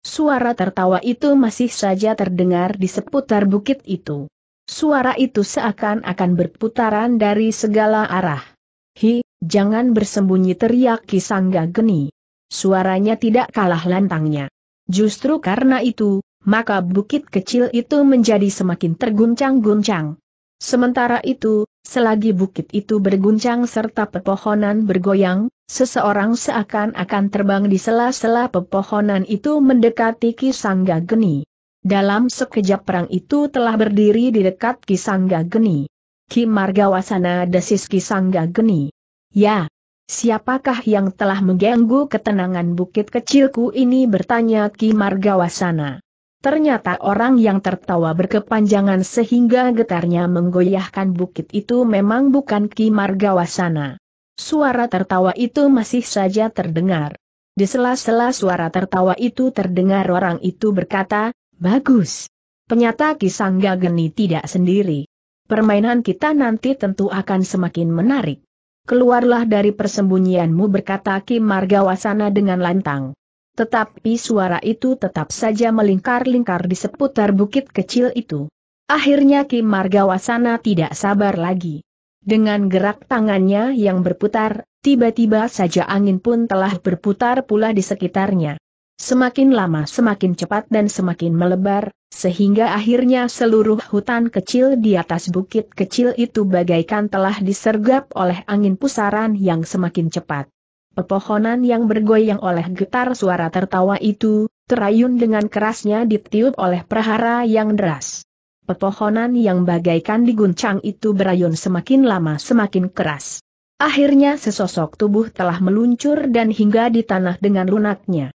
S1: Suara tertawa itu masih saja terdengar di seputar bukit itu. Suara itu seakan-akan berputaran dari segala arah. Hi, jangan bersembunyi teriak Kisangga Geni. Suaranya tidak kalah lantangnya. Justru karena itu, maka bukit kecil itu menjadi semakin terguncang-guncang. Sementara itu, selagi bukit itu berguncang serta pepohonan bergoyang, seseorang seakan-akan terbang di sela-sela pepohonan itu mendekati Kisangga Geni. Dalam sekejap perang itu telah berdiri di dekat Kisangga Geni. Ki Marga Margawasana desis Kisangga Geni. Ya, Siapakah yang telah mengganggu ketenangan bukit kecilku ini bertanya Ki Margawasana. Ternyata orang yang tertawa berkepanjangan sehingga getarnya menggoyahkan bukit itu memang bukan Ki Margawasana. Suara tertawa itu masih saja terdengar. Di sela-sela suara tertawa itu terdengar orang itu berkata, Bagus. Penyata Ki Sangga Geni tidak sendiri. Permainan kita nanti tentu akan semakin menarik keluarlah dari persembunyianmu berkata Kim Margawasana dengan lantang. Tetapi suara itu tetap saja melingkar-lingkar di seputar bukit kecil itu. Akhirnya Kim Margawasana tidak sabar lagi. Dengan gerak tangannya yang berputar, tiba-tiba saja angin pun telah berputar pula di sekitarnya. Semakin lama semakin cepat dan semakin melebar, sehingga akhirnya seluruh hutan kecil di atas bukit kecil itu bagaikan telah disergap oleh angin pusaran yang semakin cepat. Pepohonan yang bergoyang oleh getar suara tertawa itu, terayun dengan kerasnya ditiup oleh prahara yang deras. Pepohonan yang bagaikan diguncang itu berayun semakin lama semakin keras. Akhirnya sesosok tubuh telah meluncur dan hingga di tanah dengan lunaknya.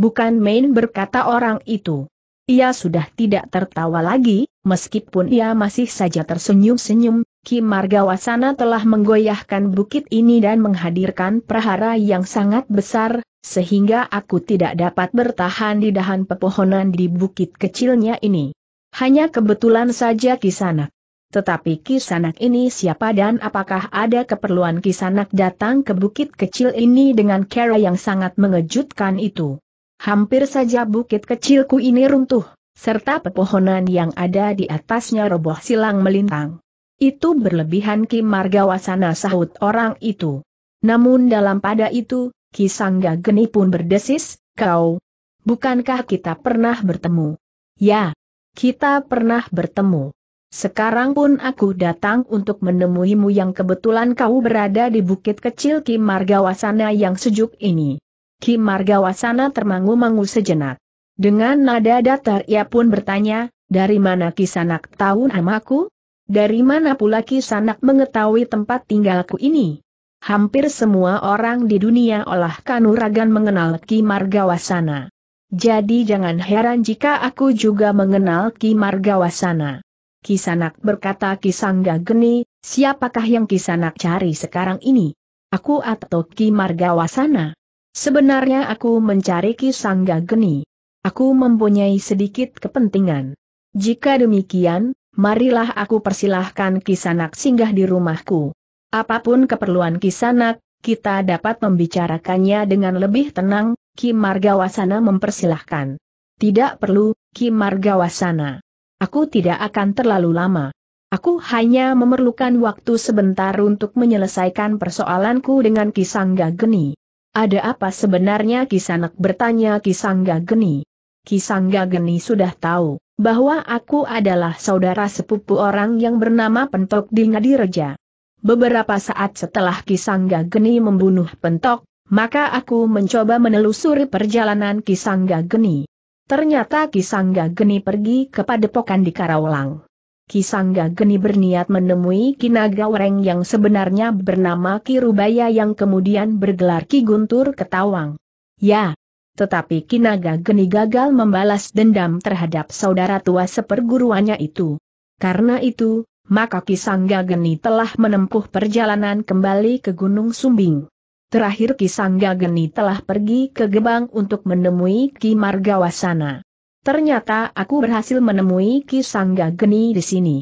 S1: Bukan main berkata orang itu. Ia sudah tidak tertawa lagi, meskipun ia masih saja tersenyum-senyum, Ki Margawasana telah menggoyahkan bukit ini dan menghadirkan prahara yang sangat besar, sehingga aku tidak dapat bertahan di dahan pepohonan di bukit kecilnya ini. Hanya kebetulan saja Kisanak. Tetapi Kisanak ini siapa dan apakah ada keperluan Kisanak datang ke bukit kecil ini dengan cara yang sangat mengejutkan itu? Hampir saja bukit kecilku ini runtuh, serta pepohonan yang ada di atasnya roboh silang melintang. Itu berlebihan Ki Margawasana sahut orang itu. Namun dalam pada itu, Ki Sangga Geni pun berdesis, kau, bukankah kita pernah bertemu? Ya, kita pernah bertemu. Sekarang pun aku datang untuk menemuimu yang kebetulan kau berada di bukit kecil Ki Margawasana yang sejuk ini. Ki Margawasana termangu-mangu sejenak. Dengan nada datar ia pun bertanya, dari mana Kisanak tahu namaku? Dari mana pula Kisanak mengetahui tempat tinggalku ini? Hampir semua orang di dunia olah kanuragan mengenal Ki Margawasana. Jadi jangan heran jika aku juga mengenal Ki Margawasana. Kisanak berkata Kisangga Geni, siapakah yang Kisanak cari sekarang ini? Aku atau Ki Margawasana? Sebenarnya aku mencari Ki Sangga Geni. Aku mempunyai sedikit kepentingan. Jika demikian, marilah aku persilahkan Ki Sanak singgah di rumahku. Apapun keperluan Ki Sanak, kita dapat membicarakannya dengan lebih tenang, Ki Margawasana mempersilahkan. Tidak perlu, Ki Margawasana. Aku tidak akan terlalu lama. Aku hanya memerlukan waktu sebentar untuk menyelesaikan persoalanku dengan Ki Sangga Geni. Ada apa sebenarnya Kisanak bertanya Kisangga Geni? Kisangga Geni sudah tahu bahwa aku adalah saudara sepupu orang yang bernama Pentok di Ngadireja. Beberapa saat setelah Kisangga Geni membunuh Pentok, maka aku mencoba menelusuri perjalanan Kisangga Geni. Ternyata Kisangga Geni pergi kepada padepokan di Karawang. Kisangga Geni berniat menemui Kinaga Wereng yang sebenarnya bernama Kirubaya yang kemudian bergelar Ki Guntur Ketawang. Ya, tetapi Kinaga Geni gagal membalas dendam terhadap saudara tua seperguruannya itu. Karena itu, maka Kisangga Geni telah menempuh perjalanan kembali ke Gunung Sumbing. Terakhir Kisangga Geni telah pergi ke Gebang untuk menemui Ki Margawasana. Ternyata aku berhasil menemui Kisangga Geni di sini.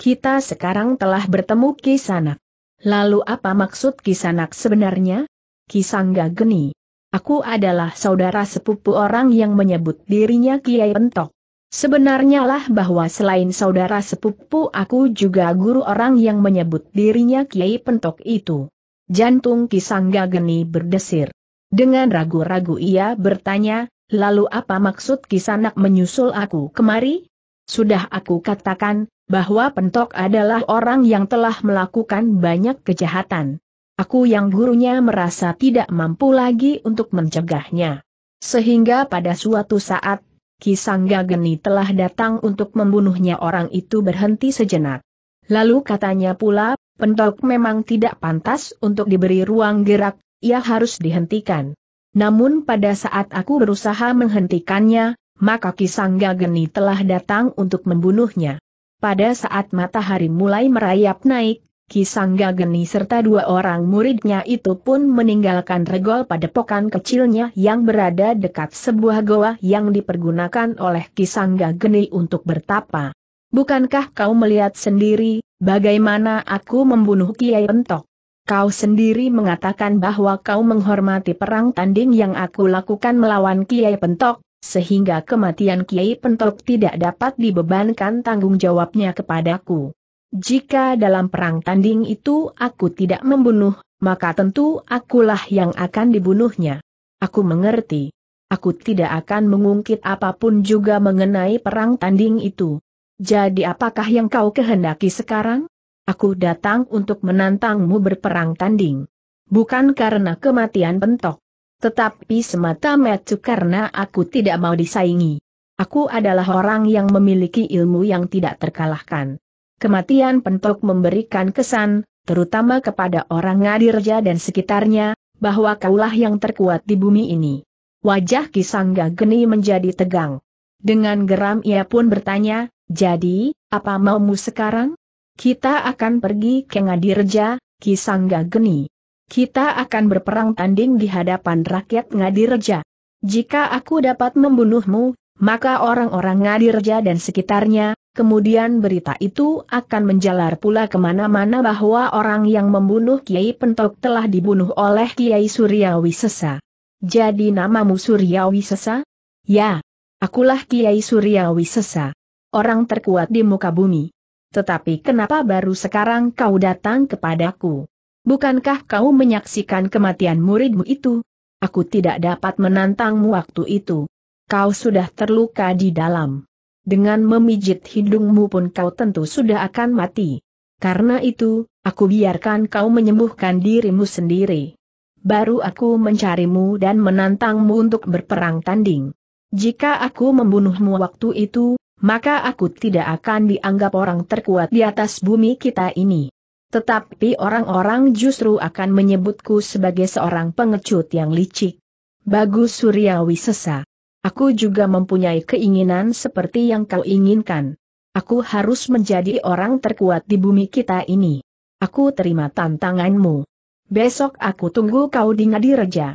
S1: Kita sekarang telah bertemu Kisanak. Lalu apa maksud Kisanak sebenarnya? Kisangga Geni. Aku adalah saudara sepupu orang yang menyebut dirinya Kiai Pentok. Sebenarnya lah bahwa selain saudara sepupu aku juga guru orang yang menyebut dirinya Kiai Pentok itu. Jantung Kisangga Geni berdesir. Dengan ragu-ragu ia bertanya, Lalu apa maksud kisanak menyusul aku kemari? Sudah aku katakan, bahwa pentok adalah orang yang telah melakukan banyak kejahatan. Aku yang gurunya merasa tidak mampu lagi untuk mencegahnya. Sehingga pada suatu saat, Kisangga Geni telah datang untuk membunuhnya orang itu berhenti sejenak. Lalu katanya pula, pentok memang tidak pantas untuk diberi ruang gerak, ia harus dihentikan. Namun pada saat aku berusaha menghentikannya, maka Kisangga Geni telah datang untuk membunuhnya. Pada saat matahari mulai merayap naik, Kisangga Geni serta dua orang muridnya itu pun meninggalkan regol pada pokan kecilnya yang berada dekat sebuah goa yang dipergunakan oleh Kisangga Geni untuk bertapa. Bukankah kau melihat sendiri, bagaimana aku membunuh Kiai Entok? Kau sendiri mengatakan bahwa kau menghormati perang tanding yang aku lakukan melawan Kiai Pentok, sehingga kematian Kiai Pentok tidak dapat dibebankan tanggung jawabnya kepadaku. Jika dalam perang tanding itu aku tidak membunuh, maka tentu akulah yang akan dibunuhnya. Aku mengerti. Aku tidak akan mengungkit apapun juga mengenai perang tanding itu. Jadi apakah yang kau kehendaki sekarang? Aku datang untuk menantangmu berperang tanding. Bukan karena kematian pentok. Tetapi semata-mata karena aku tidak mau disaingi. Aku adalah orang yang memiliki ilmu yang tidak terkalahkan. Kematian pentok memberikan kesan, terutama kepada orang Ngadirja dan sekitarnya, bahwa kaulah yang terkuat di bumi ini. Wajah Kisangga Geni menjadi tegang. Dengan geram ia pun bertanya, jadi, apa maumu sekarang? Kita akan pergi ke Ngadirja, Kisangga Geni. Kita akan berperang tanding di hadapan rakyat Ngadirja. Jika aku dapat membunuhmu, maka orang-orang Ngadirja dan sekitarnya, kemudian berita itu akan menjalar pula kemana-mana bahwa orang yang membunuh Kiai Pentok telah dibunuh oleh Kiai Suryawi Sesa. Jadi namamu Suryawi Sesa? Ya, akulah Kiai Suryawi Sesa. Orang terkuat di muka bumi tetapi kenapa baru sekarang kau datang kepadaku? Bukankah kau menyaksikan kematian muridmu itu? Aku tidak dapat menantangmu waktu itu. Kau sudah terluka di dalam. Dengan memijit hidungmu pun kau tentu sudah akan mati. Karena itu, aku biarkan kau menyembuhkan dirimu sendiri. Baru aku mencarimu dan menantangmu untuk berperang tanding. Jika aku membunuhmu waktu itu, maka aku tidak akan dianggap orang terkuat di atas bumi kita ini. Tetapi orang-orang justru akan menyebutku sebagai seorang pengecut yang licik. Bagus Suryawi sesa. Aku juga mempunyai keinginan seperti yang kau inginkan. Aku harus menjadi orang terkuat di bumi kita ini. Aku terima tantanganmu. Besok aku tunggu kau di Ngadireja.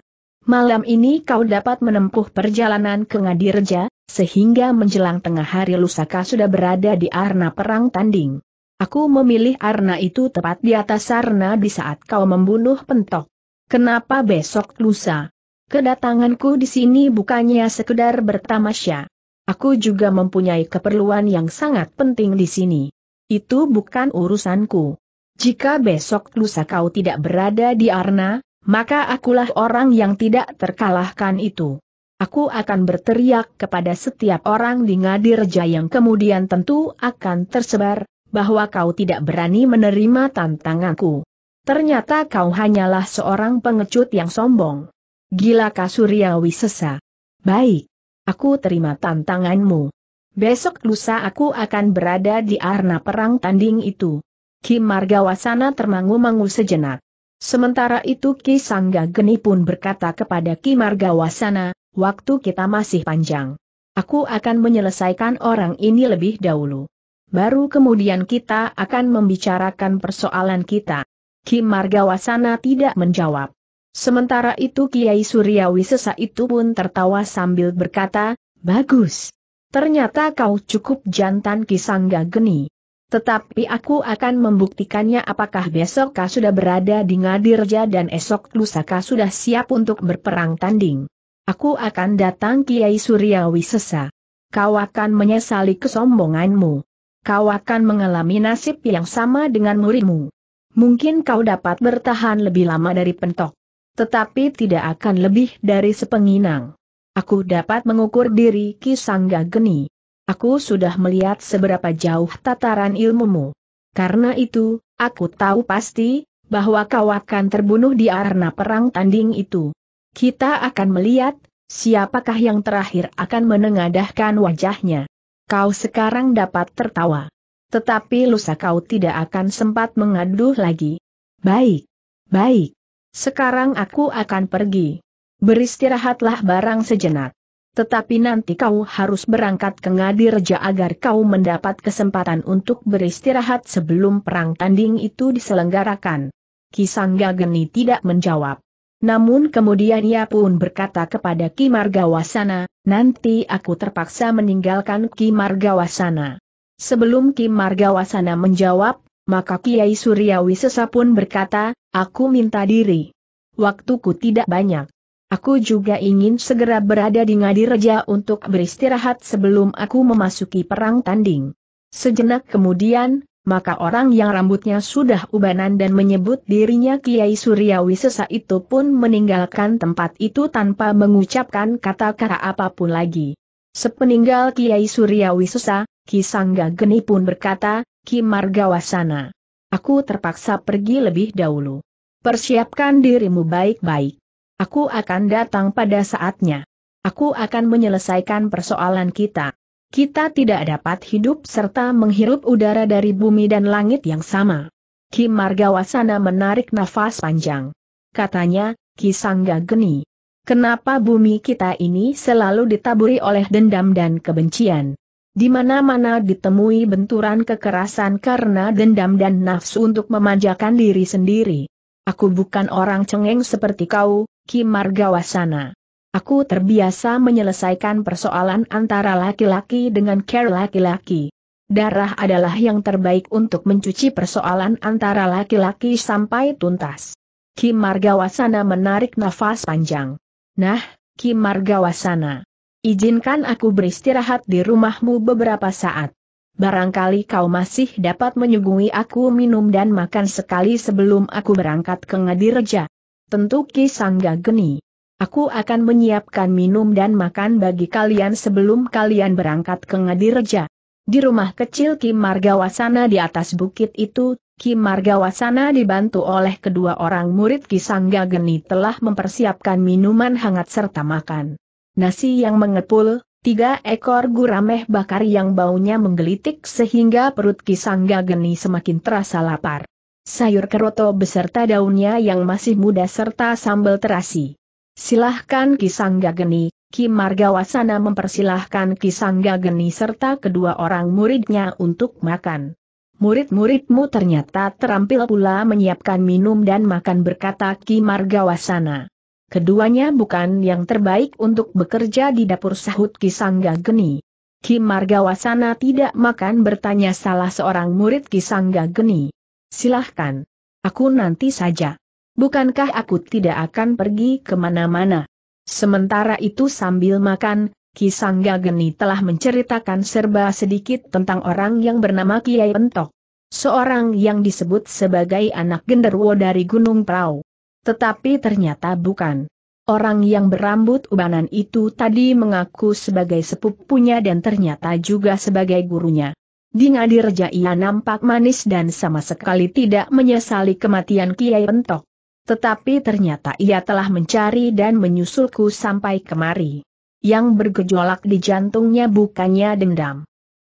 S1: Malam ini kau dapat menempuh perjalanan ke Ngadireja, sehingga menjelang tengah hari Lusaka sudah berada di arena perang tanding. Aku memilih arena itu tepat di atas sarna di saat kau membunuh pentok. Kenapa besok lusa? Kedatanganku di sini bukannya sekedar bertamasya. Aku juga mempunyai keperluan yang sangat penting di sini. Itu bukan urusanku. Jika besok lusa kau tidak berada di arena, maka akulah orang yang tidak terkalahkan itu. Aku akan berteriak kepada setiap orang di Ngadirja yang kemudian tentu akan tersebar, bahwa kau tidak berani menerima tantanganku. Ternyata kau hanyalah seorang pengecut yang sombong. Gila Kasuryawi sesa. Baik. Aku terima tantanganmu. Besok lusa aku akan berada di arena perang tanding itu. Kim Margawasana termangu-mangu sejenak. Sementara itu Ki Sangga Geni pun berkata kepada Ki Margawasana, waktu kita masih panjang. Aku akan menyelesaikan orang ini lebih dahulu. Baru kemudian kita akan membicarakan persoalan kita. Kim Margawasana tidak menjawab. Sementara itu Kiai Suryawi sesa itu pun tertawa sambil berkata, Bagus. Ternyata kau cukup jantan kisangga geni. Tetapi aku akan membuktikannya apakah besok kau sudah berada di Ngadirja dan esok lusa kau sudah siap untuk berperang tanding. Aku akan datang Kiai Suryawi sesa. Kau akan menyesali kesombonganmu. Kau akan mengalami nasib yang sama dengan muridmu. Mungkin kau dapat bertahan lebih lama dari pentok. Tetapi tidak akan lebih dari sepenginang. Aku dapat mengukur diri Kisangga Geni. Aku sudah melihat seberapa jauh tataran ilmumu. Karena itu, aku tahu pasti, bahwa kau akan terbunuh di arena perang tanding itu. Kita akan melihat, siapakah yang terakhir akan menengadahkan wajahnya. Kau sekarang dapat tertawa. Tetapi lusa kau tidak akan sempat mengaduh lagi. Baik, baik. Sekarang aku akan pergi. Beristirahatlah barang sejenak. Tetapi nanti kau harus berangkat ke Ngadireja agar kau mendapat kesempatan untuk beristirahat sebelum perang tanding itu diselenggarakan. Kisangga Geni tidak menjawab. Namun kemudian ia pun berkata kepada Ki Margawasana, nanti aku terpaksa meninggalkan Ki Margawasana. Sebelum Ki Margawasana menjawab, maka Kiai Suryawi Sesa pun berkata, aku minta diri. Waktuku tidak banyak. Aku juga ingin segera berada di Ngadireja untuk beristirahat sebelum aku memasuki perang tanding. Sejenak kemudian, maka orang yang rambutnya sudah ubanan dan menyebut dirinya Kiai Suryawi Sesa itu pun meninggalkan tempat itu tanpa mengucapkan kata-kata apapun lagi. Sepeninggal Kiai Suryawi Sesa, Ki Sangga Geni pun berkata, Ki Margawasana. Aku terpaksa pergi lebih dahulu. Persiapkan dirimu baik-baik. Aku akan datang pada saatnya. Aku akan menyelesaikan persoalan kita. Kita tidak dapat hidup serta menghirup udara dari bumi dan langit yang sama. Ki Margawasana menarik nafas panjang. Katanya, Ki Sangga Geni. Kenapa bumi kita ini selalu ditaburi oleh dendam dan kebencian? Di mana-mana ditemui benturan kekerasan karena dendam dan nafsu untuk memanjakan diri sendiri. Aku bukan orang cengeng seperti kau, Ki Margawasana. Aku terbiasa menyelesaikan persoalan antara laki-laki dengan care laki-laki. Darah adalah yang terbaik untuk mencuci persoalan antara laki-laki sampai tuntas. Kim Margawasana menarik nafas panjang. Nah, Kim Margawasana. Izinkan aku beristirahat di rumahmu beberapa saat. Barangkali kau masih dapat menyuguhi aku minum dan makan sekali sebelum aku berangkat ke Ngadireja. Tentu Ki Sangga Geni. Aku akan menyiapkan minum dan makan bagi kalian sebelum kalian berangkat ke ngadirja. Di rumah kecil Kim Margawasana di atas bukit itu, Kim Margawasana dibantu oleh kedua orang murid Kisangga Geni telah mempersiapkan minuman hangat serta makan. Nasi yang mengepul, tiga ekor gurameh bakar yang baunya menggelitik sehingga perut Kisangga Geni semakin terasa lapar. Sayur keroto beserta daunnya yang masih muda serta sambal terasi. Silahkan Kisangga Geni, Ki Margawasana mempersilahkan Kisangga Geni serta kedua orang muridnya untuk makan. Murid-muridmu ternyata terampil pula menyiapkan minum dan makan berkata Ki Margawasana. Keduanya bukan yang terbaik untuk bekerja di dapur sahut Kisangga Geni. Ki Margawasana tidak makan bertanya salah seorang murid Kisangga Geni. Silahkan. Aku nanti saja. Bukankah aku tidak akan pergi kemana-mana? Sementara itu sambil makan, Kisangga Geni telah menceritakan serba sedikit tentang orang yang bernama Kiai Entok. Seorang yang disebut sebagai anak genderwo dari Gunung Prau. Tetapi ternyata bukan. Orang yang berambut ubanan itu tadi mengaku sebagai sepupunya dan ternyata juga sebagai gurunya. Di Ngadirja ia nampak manis dan sama sekali tidak menyesali kematian Kiai Entok. Tetapi ternyata ia telah mencari dan menyusulku sampai kemari. Yang bergejolak di jantungnya bukannya dendam.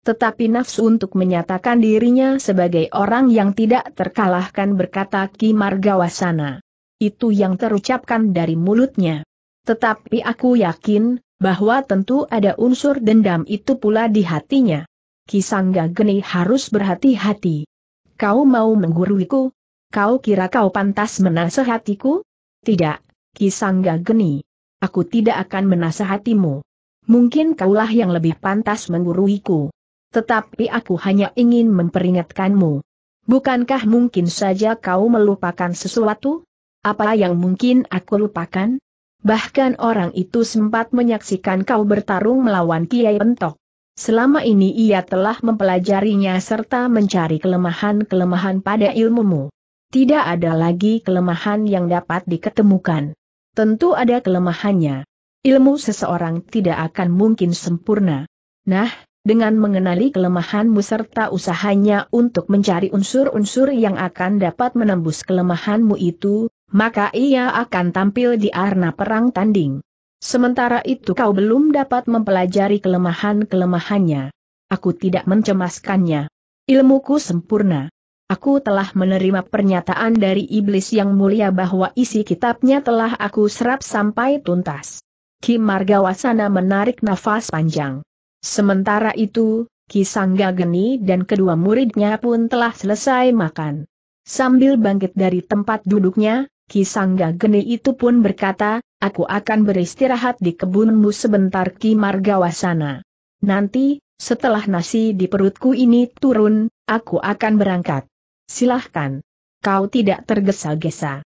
S1: Tetapi nafsu untuk menyatakan dirinya sebagai orang yang tidak terkalahkan berkata Ki Margawasana. Itu yang terucapkan dari mulutnya. Tetapi aku yakin, bahwa tentu ada unsur dendam itu pula di hatinya. Kisangga Geni harus berhati-hati. Kau mau mengguruiku, Kau kira kau pantas menasehatiku? Tidak, Kisangga Geni. Aku tidak akan menasehatimu. Mungkin kaulah yang lebih pantas mengguruiku. Tetapi aku hanya ingin memperingatkanmu. Bukankah mungkin saja kau melupakan sesuatu? Apa yang mungkin aku lupakan? Bahkan orang itu sempat menyaksikan kau bertarung melawan Kiai Pentok. Selama ini ia telah mempelajarinya serta mencari kelemahan-kelemahan pada ilmumu. Tidak ada lagi kelemahan yang dapat diketemukan. Tentu ada kelemahannya. Ilmu seseorang tidak akan mungkin sempurna. Nah, dengan mengenali kelemahanmu serta usahanya untuk mencari unsur-unsur yang akan dapat menembus kelemahanmu itu, maka ia akan tampil di arena perang tanding. Sementara itu kau belum dapat mempelajari kelemahan-kelemahannya. Aku tidak mencemaskannya. Ilmuku sempurna. Aku telah menerima pernyataan dari iblis yang mulia bahwa isi kitabnya telah aku serap sampai tuntas. Ki Margawasana menarik nafas panjang. Sementara itu, Ki Sangga Geni dan kedua muridnya pun telah selesai makan. Sambil bangkit dari tempat duduknya, Ki Sangga Geni itu pun berkata, aku akan beristirahat di kebunmu sebentar Ki Margawasana. Nanti, setelah nasi di perutku ini turun, aku akan berangkat. Silahkan. Kau tidak tergesa-gesa.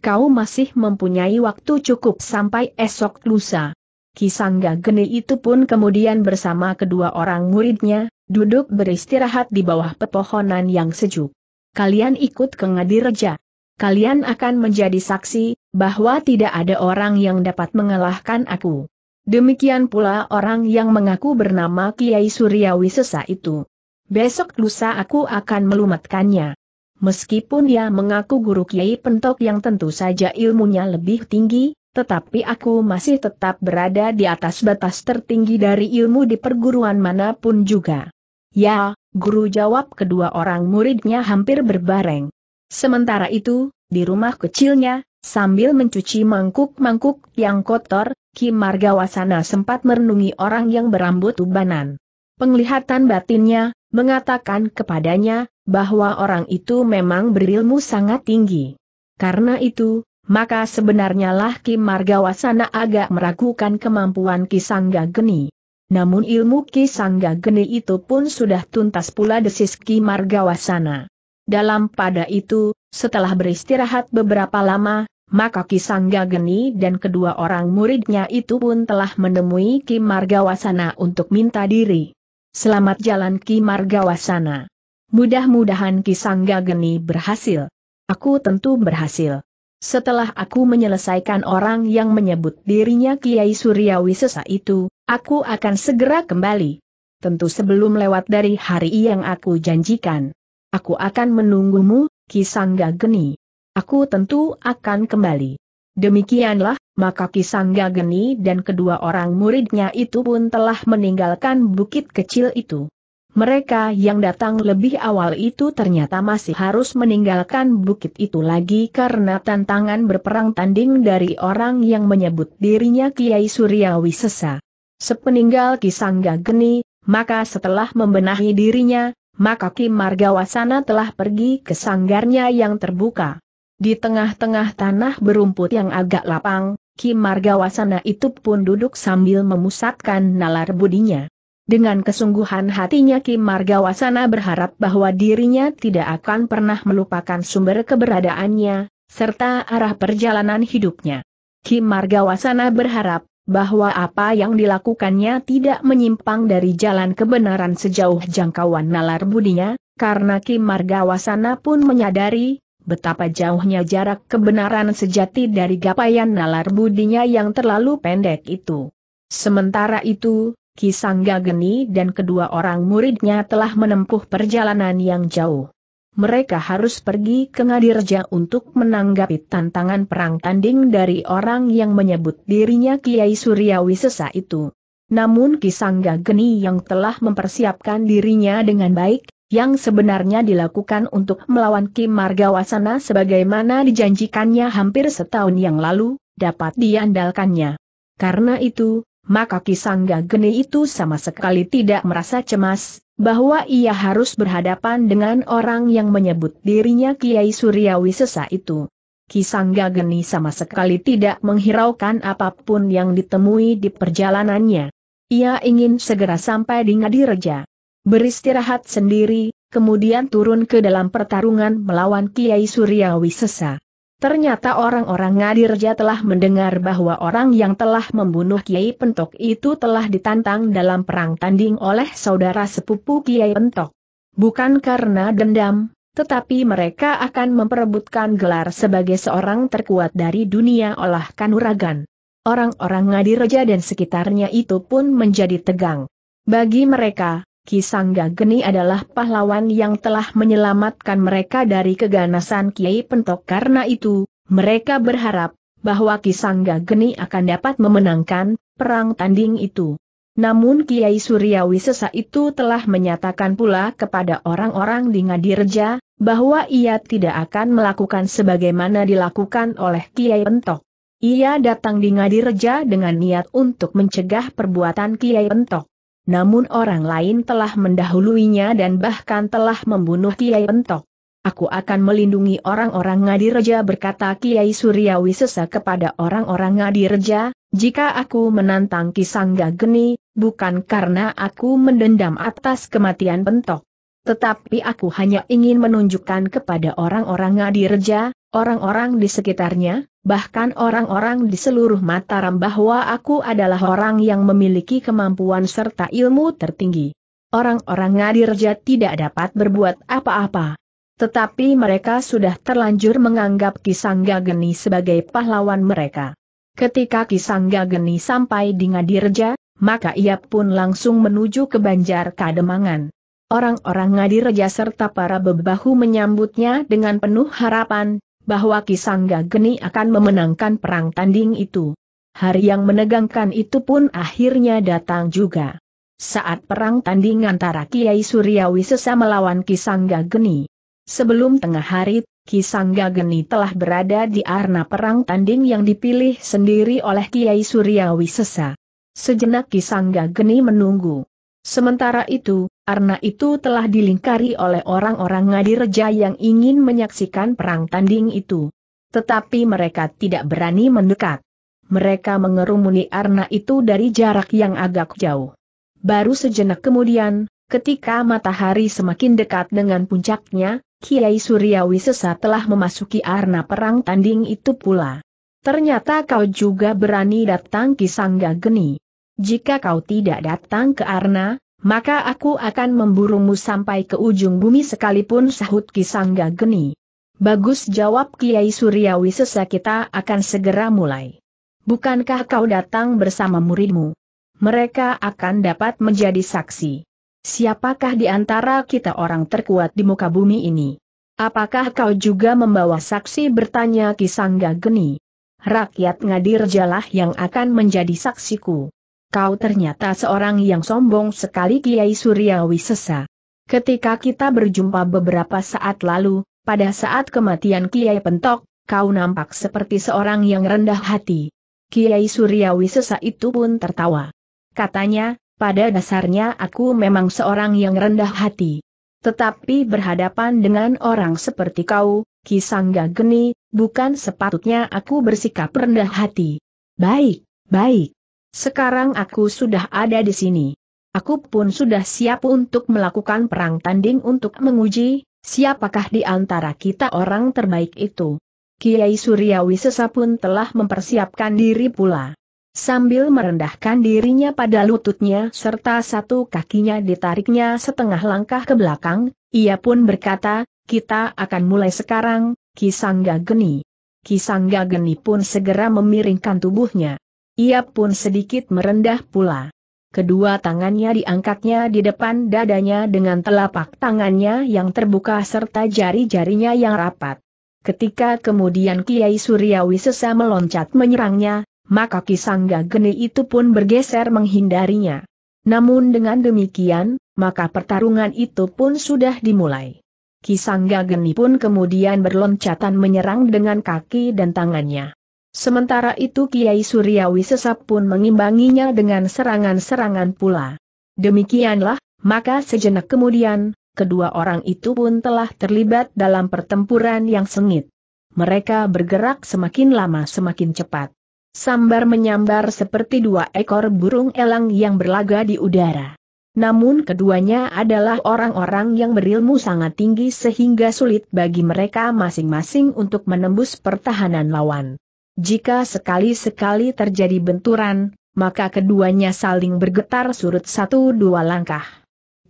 S1: Kau masih mempunyai waktu cukup sampai esok lusa. Kisangga Geni itu pun kemudian bersama kedua orang muridnya, duduk beristirahat di bawah pepohonan yang sejuk. Kalian ikut ke Ngadireja. Kalian akan menjadi saksi, bahwa tidak ada orang yang dapat mengalahkan aku. Demikian pula orang yang mengaku bernama Kiai Suryawisesa itu. Besok lusa aku akan melumatkannya. Meskipun ia mengaku guru Kiai Pentok yang tentu saja ilmunya lebih tinggi, tetapi aku masih tetap berada di atas batas tertinggi dari ilmu di perguruan manapun juga. Ya, guru jawab kedua orang muridnya hampir berbareng. Sementara itu, di rumah kecilnya, sambil mencuci mangkuk-mangkuk yang kotor, Kim Margawasana sempat merenungi orang yang berambut ubanan. Penglihatan batinnya, mengatakan kepadanya, bahwa orang itu memang berilmu sangat tinggi. Karena itu, maka sebenarnya lah Kim Margawasana agak meragukan kemampuan Ki Sangga Geni. Namun ilmu Ki Sangga Geni itu pun sudah tuntas pula desis Ki Margawasana. Dalam pada itu, setelah beristirahat beberapa lama, maka Ki Sangga Geni dan kedua orang muridnya itu pun telah menemui Ki Margawasana untuk minta diri. Selamat jalan Ki Margawasana. Mudah-mudahan Kisangga Geni berhasil. Aku tentu berhasil. Setelah aku menyelesaikan orang yang menyebut dirinya Kiai Suryawi sesa itu, aku akan segera kembali. Tentu sebelum lewat dari hari yang aku janjikan. Aku akan menunggumu, Kisangga Geni. Aku tentu akan kembali. Demikianlah, maka Kisangga Geni dan kedua orang muridnya itu pun telah meninggalkan bukit kecil itu. Mereka yang datang lebih awal itu ternyata masih harus meninggalkan bukit itu lagi karena tantangan berperang tanding dari orang yang menyebut dirinya Kiai Suryawi Sesa. Sepeninggal Kisangga Geni, maka setelah membenahi dirinya, maka Ki Margawasana telah pergi ke sanggarnya yang terbuka. Di tengah-tengah tanah berumput yang agak lapang, Ki Margawasana itu pun duduk sambil memusatkan nalar budinya. Dengan kesungguhan hatinya Kim Margawasana berharap bahwa dirinya tidak akan pernah melupakan sumber keberadaannya, serta arah perjalanan hidupnya. Kim Margawasana berharap bahwa apa yang dilakukannya tidak menyimpang dari jalan kebenaran sejauh jangkauan nalar budinya, karena Kim Margawasana pun menyadari betapa jauhnya jarak kebenaran sejati dari gapaian nalar budinya yang terlalu pendek itu. Sementara itu, Kisangga Geni dan kedua orang muridnya telah menempuh perjalanan yang jauh. Mereka harus pergi ke Ngadirja untuk menanggapi tantangan perang tanding dari orang yang menyebut dirinya Kiai Suryawi sesa itu. Namun Kisangga Geni yang telah mempersiapkan dirinya dengan baik, yang sebenarnya dilakukan untuk melawan Kim Margawasana sebagaimana dijanjikannya hampir setahun yang lalu, dapat diandalkannya. Karena itu, maka Kisangga Geni itu sama sekali tidak merasa cemas, bahwa ia harus berhadapan dengan orang yang menyebut dirinya Kiai Suryawi sesa itu. Kisangga Geni sama sekali tidak menghiraukan apapun yang ditemui di perjalanannya. Ia ingin segera sampai di Ngadireja. Beristirahat sendiri, kemudian turun ke dalam pertarungan melawan Kiai Suryawi Sesa. Ternyata orang-orang Ngadirja telah mendengar bahwa orang yang telah membunuh Kiai Pentok itu telah ditantang dalam perang tanding oleh saudara sepupu Kiai Pentok. Bukan karena dendam, tetapi mereka akan memperebutkan gelar sebagai seorang terkuat dari dunia olah kanuragan. Orang-orang Ngadirja dan sekitarnya itu pun menjadi tegang. Bagi mereka, Kisangga Geni adalah pahlawan yang telah menyelamatkan mereka dari keganasan Kiai Pentok karena itu, mereka berharap bahwa Kisangga Geni akan dapat memenangkan perang tanding itu. Namun Kiai Suryawi Sesa itu telah menyatakan pula kepada orang-orang di Ngadirja, bahwa ia tidak akan melakukan sebagaimana dilakukan oleh Kiai Pentok. Ia datang di Ngadirja dengan niat untuk mencegah perbuatan Kiai Pentok namun orang lain telah mendahuluinya dan bahkan telah membunuh Kiai Pentok. Aku akan melindungi orang-orang Ngadireja berkata Kiai Suryawi sesa kepada orang-orang Ngadireja, jika aku menantang Kisangga Geni, bukan karena aku mendendam atas kematian Pentok. Tetapi aku hanya ingin menunjukkan kepada orang-orang Ngadireja, orang-orang di sekitarnya, Bahkan orang-orang di seluruh Mataram bahwa aku adalah orang yang memiliki kemampuan serta ilmu tertinggi. Orang-orang Ngadirja tidak dapat berbuat apa-apa. Tetapi mereka sudah terlanjur menganggap Kisangga Geni sebagai pahlawan mereka. Ketika Kisangga Geni sampai di Ngadirja, maka ia pun langsung menuju ke Banjar Kademangan. Orang-orang Ngadirja serta para bebahu menyambutnya dengan penuh harapan, bahwa Kisangga Geni akan memenangkan perang tanding itu. Hari yang menegangkan itu pun akhirnya datang juga. Saat perang tanding antara Kiai Suryawi sesama melawan Kisangga Geni. Sebelum tengah hari, Kisangga Geni telah berada di arena perang tanding yang dipilih sendiri oleh Kiai Suryawi Sesa. Sejenak Kisangga Geni menunggu. Sementara itu, Arna itu telah dilingkari oleh orang-orang Ngadireja yang ingin menyaksikan perang tanding itu. Tetapi mereka tidak berani mendekat. Mereka mengerumuni Arna itu dari jarak yang agak jauh. Baru sejenak kemudian, ketika matahari semakin dekat dengan puncaknya, Kiai Suryawi Sesa telah memasuki Arna perang tanding itu pula. Ternyata kau juga berani datang Kisangga Geni. Jika kau tidak datang ke Arna, maka aku akan memburumu sampai ke ujung bumi sekalipun sahut Kisangga Geni. Bagus jawab Kiai Suryawi sesa kita akan segera mulai. Bukankah kau datang bersama muridmu? Mereka akan dapat menjadi saksi. Siapakah di antara kita orang terkuat di muka bumi ini? Apakah kau juga membawa saksi bertanya Kisangga Geni? Rakyat Ngadir Jalah yang akan menjadi saksiku. Kau ternyata seorang yang sombong sekali Kiai Suryawi sesa. Ketika kita berjumpa beberapa saat lalu, pada saat kematian Kiai Pentok, kau nampak seperti seorang yang rendah hati. Kiai Suryawi sesa itu pun tertawa. Katanya, pada dasarnya aku memang seorang yang rendah hati. Tetapi berhadapan dengan orang seperti kau, Kisangga Geni, bukan sepatutnya aku bersikap rendah hati. Baik, baik. Sekarang aku sudah ada di sini. Aku pun sudah siap untuk melakukan perang tanding untuk menguji, siapakah di antara kita orang terbaik itu. Kiai Suryawi Sesa pun telah mempersiapkan diri pula. Sambil merendahkan dirinya pada lututnya serta satu kakinya ditariknya setengah langkah ke belakang, ia pun berkata, kita akan mulai sekarang, Kisangga Geni. Kisangga Geni pun segera memiringkan tubuhnya. Ia pun sedikit merendah pula. Kedua tangannya diangkatnya di depan dadanya dengan telapak tangannya yang terbuka serta jari-jarinya yang rapat. Ketika kemudian Kiai Suryawi sesa meloncat menyerangnya, maka Kisangga Geni itu pun bergeser menghindarinya. Namun dengan demikian, maka pertarungan itu pun sudah dimulai. Kisangga Geni pun kemudian berloncatan menyerang dengan kaki dan tangannya. Sementara itu Kiai Suryawi Sesap pun mengimbanginya dengan serangan-serangan pula. Demikianlah, maka sejenak kemudian, kedua orang itu pun telah terlibat dalam pertempuran yang sengit. Mereka bergerak semakin lama semakin cepat. Sambar menyambar seperti dua ekor burung elang yang berlaga di udara. Namun keduanya adalah orang-orang yang berilmu sangat tinggi sehingga sulit bagi mereka masing-masing untuk menembus pertahanan lawan. Jika sekali-sekali terjadi benturan, maka keduanya saling bergetar surut satu dua langkah.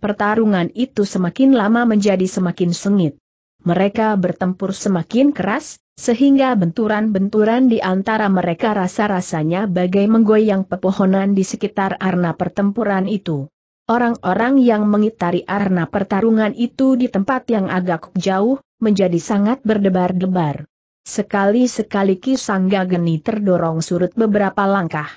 S1: Pertarungan itu semakin lama menjadi semakin sengit. Mereka bertempur semakin keras, sehingga benturan-benturan di antara mereka rasa-rasanya bagai menggoyang pepohonan di sekitar arena pertempuran itu. Orang-orang yang mengitari arena pertarungan itu di tempat yang agak jauh, menjadi sangat berdebar-debar. Sekali-sekali Kisangga Geni terdorong surut beberapa langkah.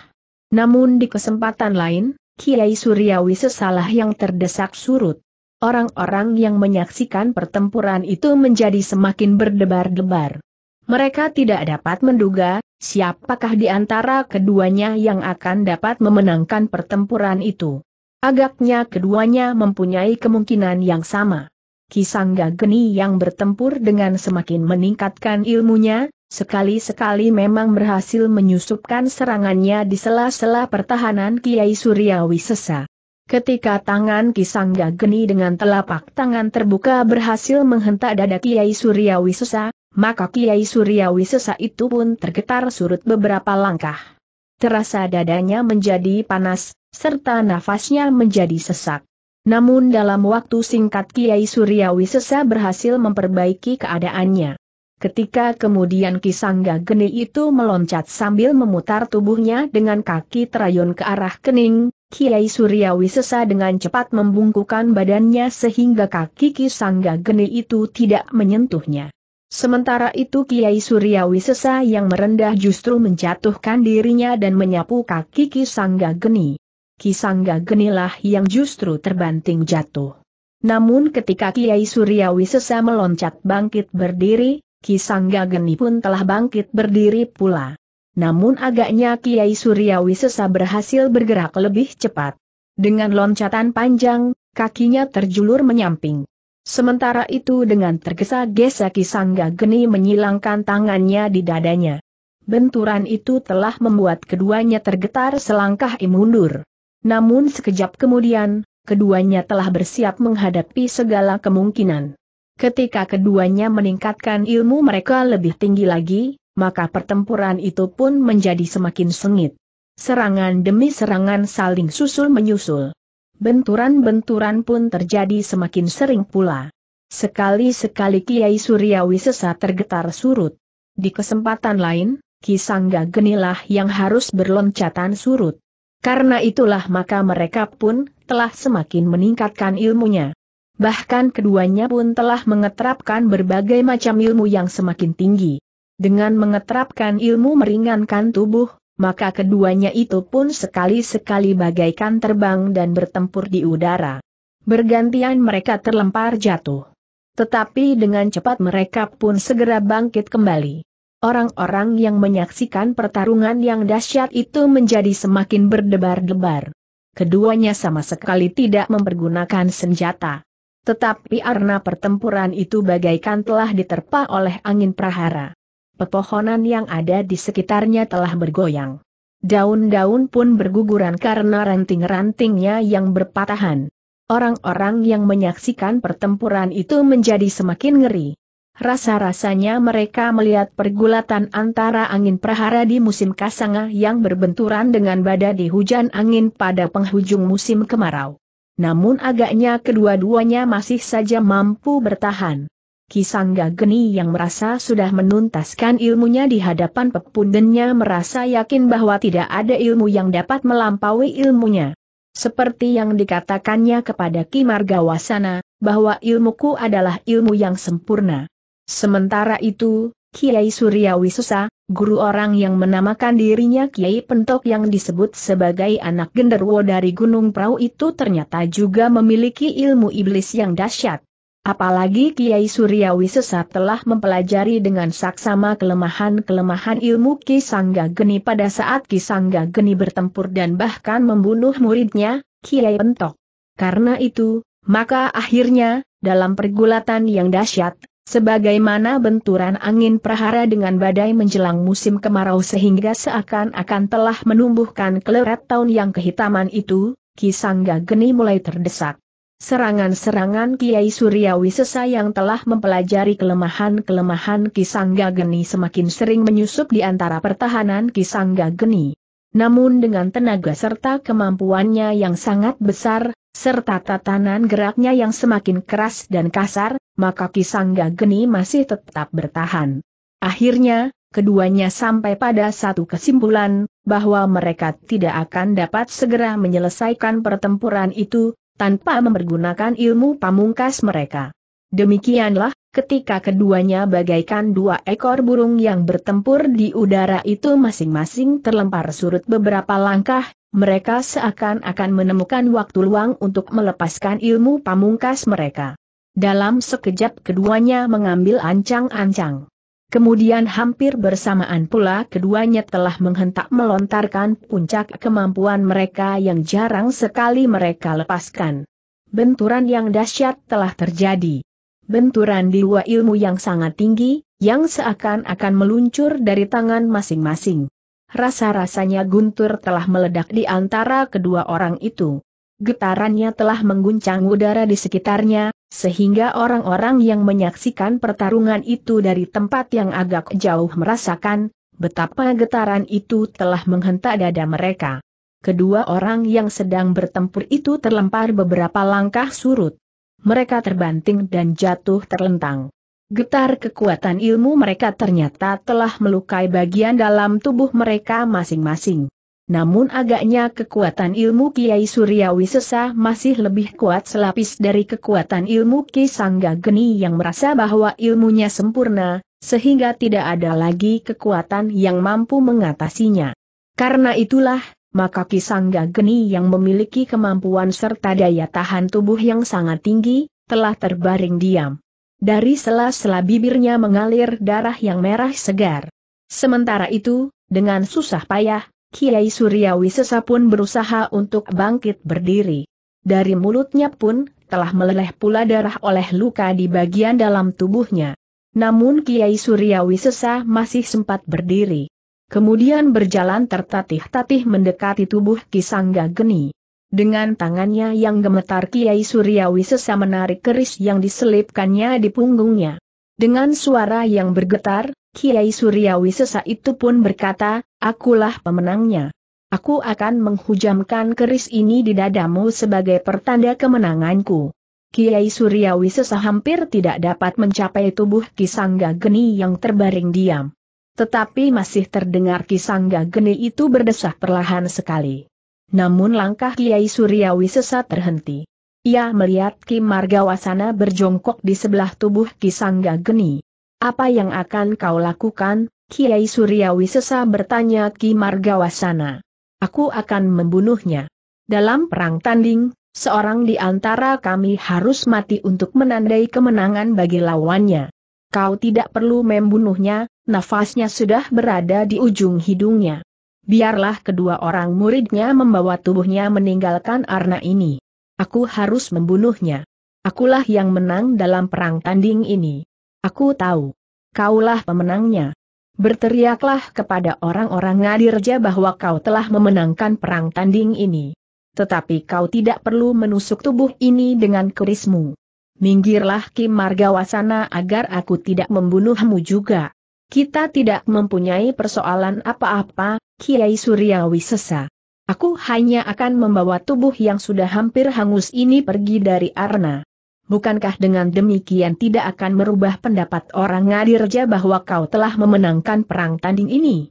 S1: Namun di kesempatan lain, Kiai Suryawi sesalah yang terdesak surut. Orang-orang yang menyaksikan pertempuran itu menjadi semakin berdebar-debar. Mereka tidak dapat menduga, siapakah di antara keduanya yang akan dapat memenangkan pertempuran itu. Agaknya keduanya mempunyai kemungkinan yang sama. Kisangga Geni yang bertempur dengan semakin meningkatkan ilmunya, sekali-sekali memang berhasil menyusupkan serangannya di sela-sela pertahanan Kiai Suryawi Sesa. Ketika tangan Kisangga Geni dengan telapak tangan terbuka berhasil menghentak dada Kiai Suryawi Sesa, maka Kiai Suryawi Sesa itu pun tergetar surut beberapa langkah. Terasa dadanya menjadi panas, serta nafasnya menjadi sesak. Namun dalam waktu singkat Kiai Suryawi Sesa berhasil memperbaiki keadaannya. Ketika kemudian Kisangga Geni itu meloncat sambil memutar tubuhnya dengan kaki terayun ke arah kening, Kiai Suryawi Sesa dengan cepat membungkukan badannya sehingga kaki Kisangga Geni itu tidak menyentuhnya. Sementara itu Kiai Suryawi Sesa yang merendah justru menjatuhkan dirinya dan menyapu kaki Kisangga Geni. Kisangga Genilah yang justru terbanting jatuh. Namun ketika Kiai Suryawi sesa meloncat bangkit berdiri, Kisangga Geni pun telah bangkit berdiri pula. Namun agaknya Kiai Suryawi sesa berhasil bergerak lebih cepat. Dengan loncatan panjang, kakinya terjulur menyamping. Sementara itu dengan tergesa-gesa Kisangga Geni menyilangkan tangannya di dadanya. Benturan itu telah membuat keduanya tergetar selangkah mundur. Namun sekejap kemudian, keduanya telah bersiap menghadapi segala kemungkinan. Ketika keduanya meningkatkan ilmu mereka lebih tinggi lagi, maka pertempuran itu pun menjadi semakin sengit. Serangan demi serangan saling susul-menyusul. Benturan-benturan pun terjadi semakin sering pula. Sekali-sekali Kiai Suryawi sesat tergetar surut. Di kesempatan lain, Kisangga genilah yang harus berloncatan surut. Karena itulah maka mereka pun telah semakin meningkatkan ilmunya. Bahkan keduanya pun telah mengeterapkan berbagai macam ilmu yang semakin tinggi. Dengan mengeterapkan ilmu meringankan tubuh, maka keduanya itu pun sekali-sekali bagaikan terbang dan bertempur di udara. Bergantian mereka terlempar jatuh. Tetapi dengan cepat mereka pun segera bangkit kembali. Orang-orang yang menyaksikan pertarungan yang dahsyat itu menjadi semakin berdebar-debar. Keduanya sama sekali tidak mempergunakan senjata. Tetapi arna pertempuran itu bagaikan telah diterpa oleh angin prahara. Pepohonan yang ada di sekitarnya telah bergoyang. Daun-daun pun berguguran karena ranting-rantingnya yang berpatahan. Orang-orang yang menyaksikan pertempuran itu menjadi semakin ngeri. Rasa-rasanya mereka melihat pergulatan antara angin prahara di musim kasanga yang berbenturan dengan badai hujan angin pada penghujung musim kemarau. Namun agaknya kedua-duanya masih saja mampu bertahan. Kisangga Geni yang merasa sudah menuntaskan ilmunya di hadapan pepundennya merasa yakin bahwa tidak ada ilmu yang dapat melampaui ilmunya. Seperti yang dikatakannya kepada Ki Margawasana, bahwa ilmuku adalah ilmu yang sempurna. Sementara itu, Kiai Suryawi Susa, guru orang yang menamakan dirinya Kiai Pentok yang disebut sebagai anak genderwo dari Gunung Prau itu ternyata juga memiliki ilmu iblis yang dahsyat. Apalagi Kiai Suryawi Susa telah mempelajari dengan saksama kelemahan-kelemahan ilmu Ki Sangga Geni pada saat Ki Sangga Geni bertempur dan bahkan membunuh muridnya, Kiai Pentok. Karena itu, maka akhirnya, dalam pergulatan yang dahsyat, Sebagaimana benturan angin prahara dengan badai menjelang musim kemarau sehingga seakan-akan telah menumbuhkan kelerat tahun yang kehitaman itu, Kisangga Geni mulai terdesak. Serangan-serangan Kiai Suryawi Sesa yang telah mempelajari kelemahan-kelemahan Kisangga Geni semakin sering menyusup di antara pertahanan Kisangga Geni. Namun dengan tenaga serta kemampuannya yang sangat besar, serta tatanan geraknya yang semakin keras dan kasar, maka Kisangga Geni masih tetap bertahan. Akhirnya, keduanya sampai pada satu kesimpulan, bahwa mereka tidak akan dapat segera menyelesaikan pertempuran itu, tanpa mempergunakan ilmu pamungkas mereka. Demikianlah, ketika keduanya bagaikan dua ekor burung yang bertempur di udara itu masing-masing terlempar surut beberapa langkah, mereka seakan-akan menemukan waktu luang untuk melepaskan ilmu pamungkas mereka. Dalam sekejap keduanya mengambil ancang-ancang. Kemudian hampir bersamaan pula keduanya telah menghentak melontarkan puncak kemampuan mereka yang jarang sekali mereka lepaskan. Benturan yang dahsyat telah terjadi. Benturan dua ilmu yang sangat tinggi, yang seakan-akan meluncur dari tangan masing-masing rasa-rasanya guntur telah meledak di antara kedua orang itu. Getarannya telah mengguncang udara di sekitarnya, sehingga orang-orang yang menyaksikan pertarungan itu dari tempat yang agak jauh merasakan betapa getaran itu telah menghentak dada mereka. Kedua orang yang sedang bertempur itu terlempar beberapa langkah surut. Mereka terbanting dan jatuh terlentang. Getar kekuatan ilmu mereka ternyata telah melukai bagian dalam tubuh mereka masing-masing. Namun agaknya kekuatan ilmu Kiai Suryawi masih lebih kuat selapis dari kekuatan ilmu Ki Sangga Geni yang merasa bahwa ilmunya sempurna, sehingga tidak ada lagi kekuatan yang mampu mengatasinya. Karena itulah, maka Ki Sangga Geni yang memiliki kemampuan serta daya tahan tubuh yang sangat tinggi, telah terbaring diam. Dari sela-sela bibirnya mengalir darah yang merah segar. Sementara itu, dengan susah payah, Kiai Suryawi Sesa pun berusaha untuk bangkit berdiri. Dari mulutnya pun, telah meleleh pula darah oleh luka di bagian dalam tubuhnya. Namun Kiai Suryawi Sesa masih sempat berdiri. Kemudian berjalan tertatih-tatih mendekati tubuh Kisangga Geni. Dengan tangannya yang gemetar Kiai Suryawi sesa menarik keris yang diselipkannya di punggungnya. Dengan suara yang bergetar, Kiai Suryawi sesa itu pun berkata, akulah pemenangnya. Aku akan menghujamkan keris ini di dadamu sebagai pertanda kemenanganku. Kiai Suryawi sesa hampir tidak dapat mencapai tubuh Kisangga Geni yang terbaring diam. Tetapi masih terdengar Kisangga Geni itu berdesah perlahan sekali. Namun langkah Kiai Suryawi sesat terhenti. Ia melihat Ki Margawasana berjongkok di sebelah tubuh Ki Sangga Geni. Apa yang akan kau lakukan, Kiai Suryawi sesa bertanya Ki Margawasana. Aku akan membunuhnya. Dalam perang tanding, seorang di antara kami harus mati untuk menandai kemenangan bagi lawannya. Kau tidak perlu membunuhnya, nafasnya sudah berada di ujung hidungnya biarlah kedua orang muridnya membawa tubuhnya meninggalkan arna ini. Aku harus membunuhnya. Akulah yang menang dalam perang tanding ini. Aku tahu. Kaulah pemenangnya. Berteriaklah kepada orang-orang Ngadirja bahwa kau telah memenangkan perang tanding ini. Tetapi kau tidak perlu menusuk tubuh ini dengan kerismu. Minggirlah Kim Margawasana agar aku tidak membunuhmu juga. Kita tidak mempunyai persoalan apa-apa, Kiai Suryawi sesa. Aku hanya akan membawa tubuh yang sudah hampir hangus ini pergi dari Arna. Bukankah dengan demikian tidak akan merubah pendapat orang Ngadirja bahwa kau telah memenangkan perang tanding ini?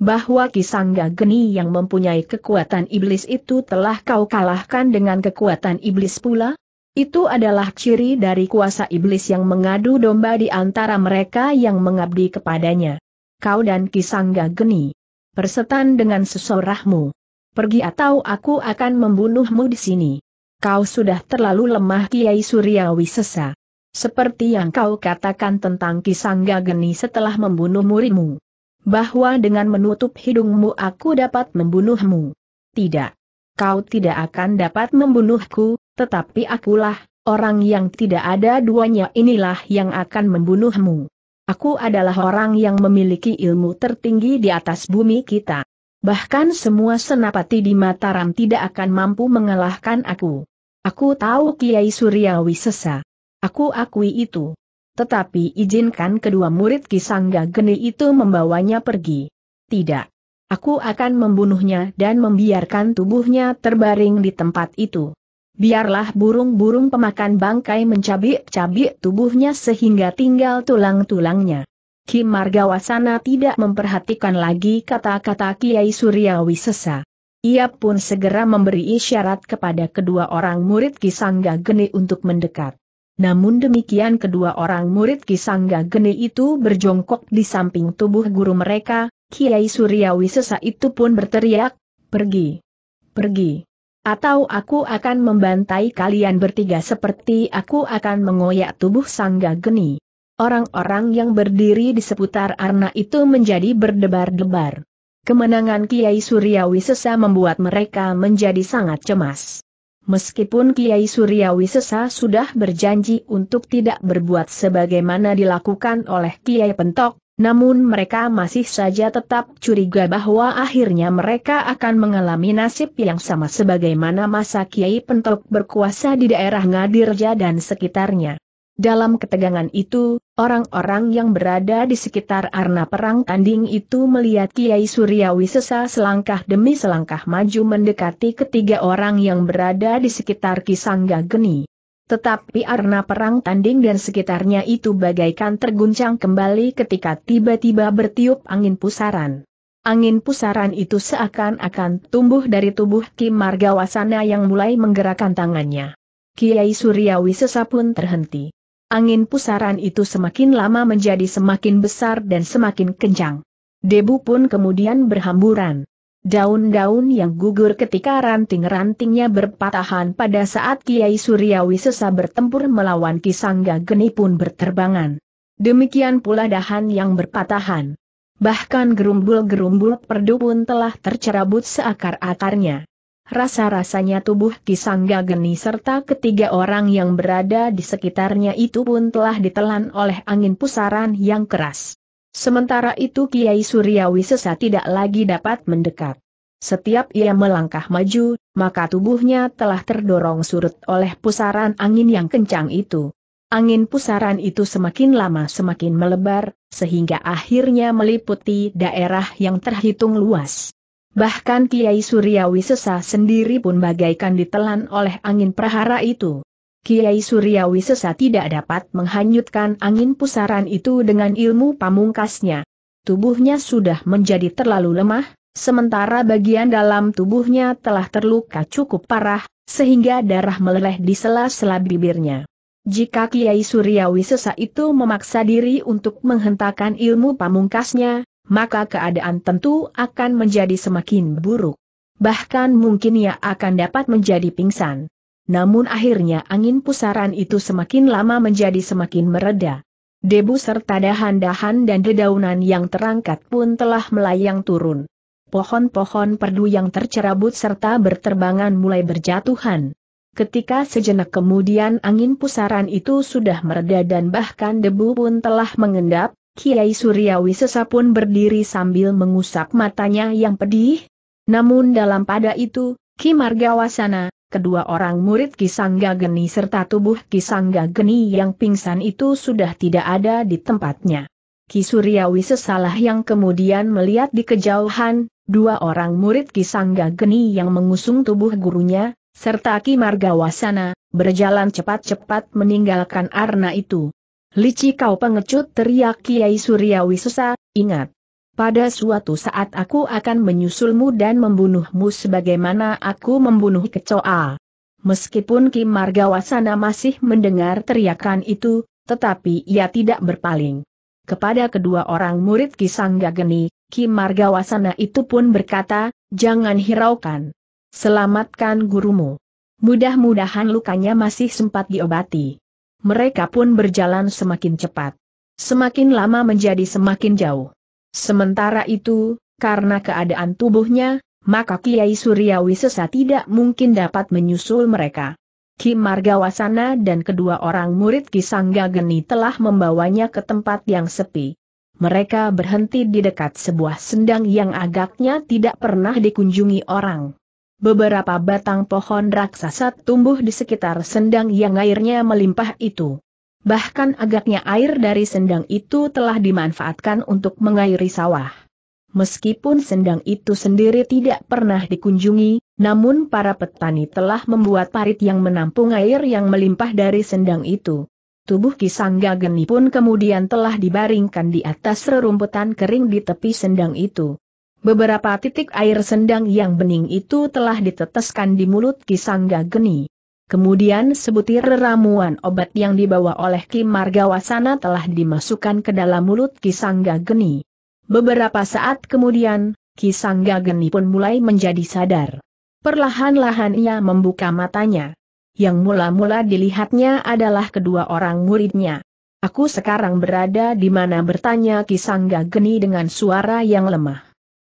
S1: Bahwa Kisangga Geni yang mempunyai kekuatan iblis itu telah kau kalahkan dengan kekuatan iblis pula? Itu adalah ciri dari kuasa iblis yang mengadu domba di antara mereka yang mengabdi kepadanya. Kau dan Kisangga Geni Persetan dengan sesorahmu. Pergi atau aku akan membunuhmu di sini. Kau sudah terlalu lemah Kiai Suryawi sesa. Seperti yang kau katakan tentang Kisangga Geni setelah membunuh murimu. Bahwa dengan menutup hidungmu aku dapat membunuhmu. Tidak. Kau tidak akan dapat membunuhku, tetapi akulah, orang yang tidak ada duanya inilah yang akan membunuhmu. Aku adalah orang yang memiliki ilmu tertinggi di atas bumi kita. Bahkan semua senapati di Mataram tidak akan mampu mengalahkan aku. Aku tahu Kiai Suryawi sesa. Aku akui itu. Tetapi izinkan kedua murid Kisangga Geni itu membawanya pergi. Tidak. Aku akan membunuhnya dan membiarkan tubuhnya terbaring di tempat itu. Biarlah burung-burung pemakan bangkai mencabik-cabik tubuhnya sehingga tinggal tulang-tulangnya. Kim Margawasana tidak memperhatikan lagi kata-kata Kiai Suryawi Sesa. Ia pun segera memberi isyarat kepada kedua orang murid Kisangga Geni untuk mendekat. Namun demikian kedua orang murid Kisangga Geni itu berjongkok di samping tubuh guru mereka, Kiai Suryawi Sesa itu pun berteriak, pergi, pergi. Atau aku akan membantai kalian bertiga seperti aku akan mengoyak tubuh sangga geni. Orang-orang yang berdiri di seputar Arna itu menjadi berdebar-debar. Kemenangan Kiai Suryawisesa membuat mereka menjadi sangat cemas. Meskipun Kiai Suryawisesa sudah berjanji untuk tidak berbuat sebagaimana dilakukan oleh Kiai Pentok, namun mereka masih saja tetap curiga bahwa akhirnya mereka akan mengalami nasib yang sama sebagaimana masa Kiai Pentok berkuasa di daerah Ngadirja dan sekitarnya. Dalam ketegangan itu, orang-orang yang berada di sekitar arena perang tanding itu melihat Kiai Suryawi sesa selangkah demi selangkah maju mendekati ketiga orang yang berada di sekitar Kisangga Geni. Tetapi arena perang tanding dan sekitarnya itu bagaikan terguncang kembali ketika tiba-tiba bertiup angin pusaran. Angin pusaran itu seakan-akan tumbuh dari tubuh Kim Margawasana yang mulai menggerakkan tangannya. Kiai Suryawi pun terhenti. Angin pusaran itu semakin lama menjadi semakin besar dan semakin kencang. Debu pun kemudian berhamburan. Daun-daun yang gugur ketika ranting-rantingnya berpatahan pada saat Kiai Suryawi sesa bertempur melawan Kisangga Geni pun berterbangan. Demikian pula dahan yang berpatahan. Bahkan gerumbul-gerumbul perdu pun telah tercerabut seakar-akarnya. Rasa-rasanya tubuh Kisangga Geni serta ketiga orang yang berada di sekitarnya itu pun telah ditelan oleh angin pusaran yang keras. Sementara itu Kiai Suryawi Sesa tidak lagi dapat mendekat. Setiap ia melangkah maju, maka tubuhnya telah terdorong surut oleh pusaran angin yang kencang itu. Angin pusaran itu semakin lama semakin melebar, sehingga akhirnya meliputi daerah yang terhitung luas. Bahkan Kiai Suryawi Sesa sendiri pun bagaikan ditelan oleh angin prahara itu. Kiai Suryawisesa tidak dapat menghanyutkan angin pusaran itu dengan ilmu pamungkasnya. Tubuhnya sudah menjadi terlalu lemah, sementara bagian dalam tubuhnya telah terluka cukup parah, sehingga darah meleleh di sela-sela bibirnya. Jika Kiai Suryawisesa itu memaksa diri untuk menghentakkan ilmu pamungkasnya, maka keadaan tentu akan menjadi semakin buruk. Bahkan mungkin ia akan dapat menjadi pingsan namun akhirnya angin pusaran itu semakin lama menjadi semakin mereda. Debu serta dahan-dahan dan dedaunan yang terangkat pun telah melayang turun. Pohon-pohon perdu yang tercerabut serta berterbangan mulai berjatuhan. Ketika sejenak kemudian angin pusaran itu sudah mereda dan bahkan debu pun telah mengendap, Kiai Suryawi pun berdiri sambil mengusap matanya yang pedih. Namun dalam pada itu, Ki Margawasana, kedua orang murid Kisangga Geni serta tubuh Kisangga Geni yang pingsan itu sudah tidak ada di tempatnya. Kisuryawi sesalah yang kemudian melihat di kejauhan, dua orang murid Kisangga Geni yang mengusung tubuh gurunya, serta Ki Margawasana, berjalan cepat-cepat meninggalkan arna itu. Lici kau pengecut teriak Kiai Suryawi sesa, ingat, pada suatu saat aku akan menyusulmu dan membunuhmu sebagaimana aku membunuh kecoa. Meskipun Kim Margawasana masih mendengar teriakan itu, tetapi ia tidak berpaling. Kepada kedua orang murid Kisangga Geni, Kim Margawasana itu pun berkata, jangan hiraukan. Selamatkan gurumu. Mudah-mudahan lukanya masih sempat diobati. Mereka pun berjalan semakin cepat. Semakin lama menjadi semakin jauh. Sementara itu, karena keadaan tubuhnya, maka Kiai Suryawi Sesa tidak mungkin dapat menyusul mereka. Ki Margawasana dan kedua orang murid Ki Sangga Geni telah membawanya ke tempat yang sepi. Mereka berhenti di dekat sebuah sendang yang agaknya tidak pernah dikunjungi orang. Beberapa batang pohon raksasa tumbuh di sekitar sendang yang airnya melimpah itu. Bahkan agaknya air dari sendang itu telah dimanfaatkan untuk mengairi sawah. Meskipun sendang itu sendiri tidak pernah dikunjungi, namun para petani telah membuat parit yang menampung air yang melimpah dari sendang itu. Tubuh Kisangga Geni pun kemudian telah dibaringkan di atas rerumputan kering di tepi sendang itu. Beberapa titik air sendang yang bening itu telah diteteskan di mulut Kisangga Geni. Kemudian sebutir ramuan obat yang dibawa oleh Kim Margawasana telah dimasukkan ke dalam mulut Kisangga Geni. Beberapa saat kemudian, Kisangga Geni pun mulai menjadi sadar. Perlahan-lahan ia membuka matanya. Yang mula-mula dilihatnya adalah kedua orang muridnya. Aku sekarang berada di mana bertanya Kisangga Geni dengan suara yang lemah.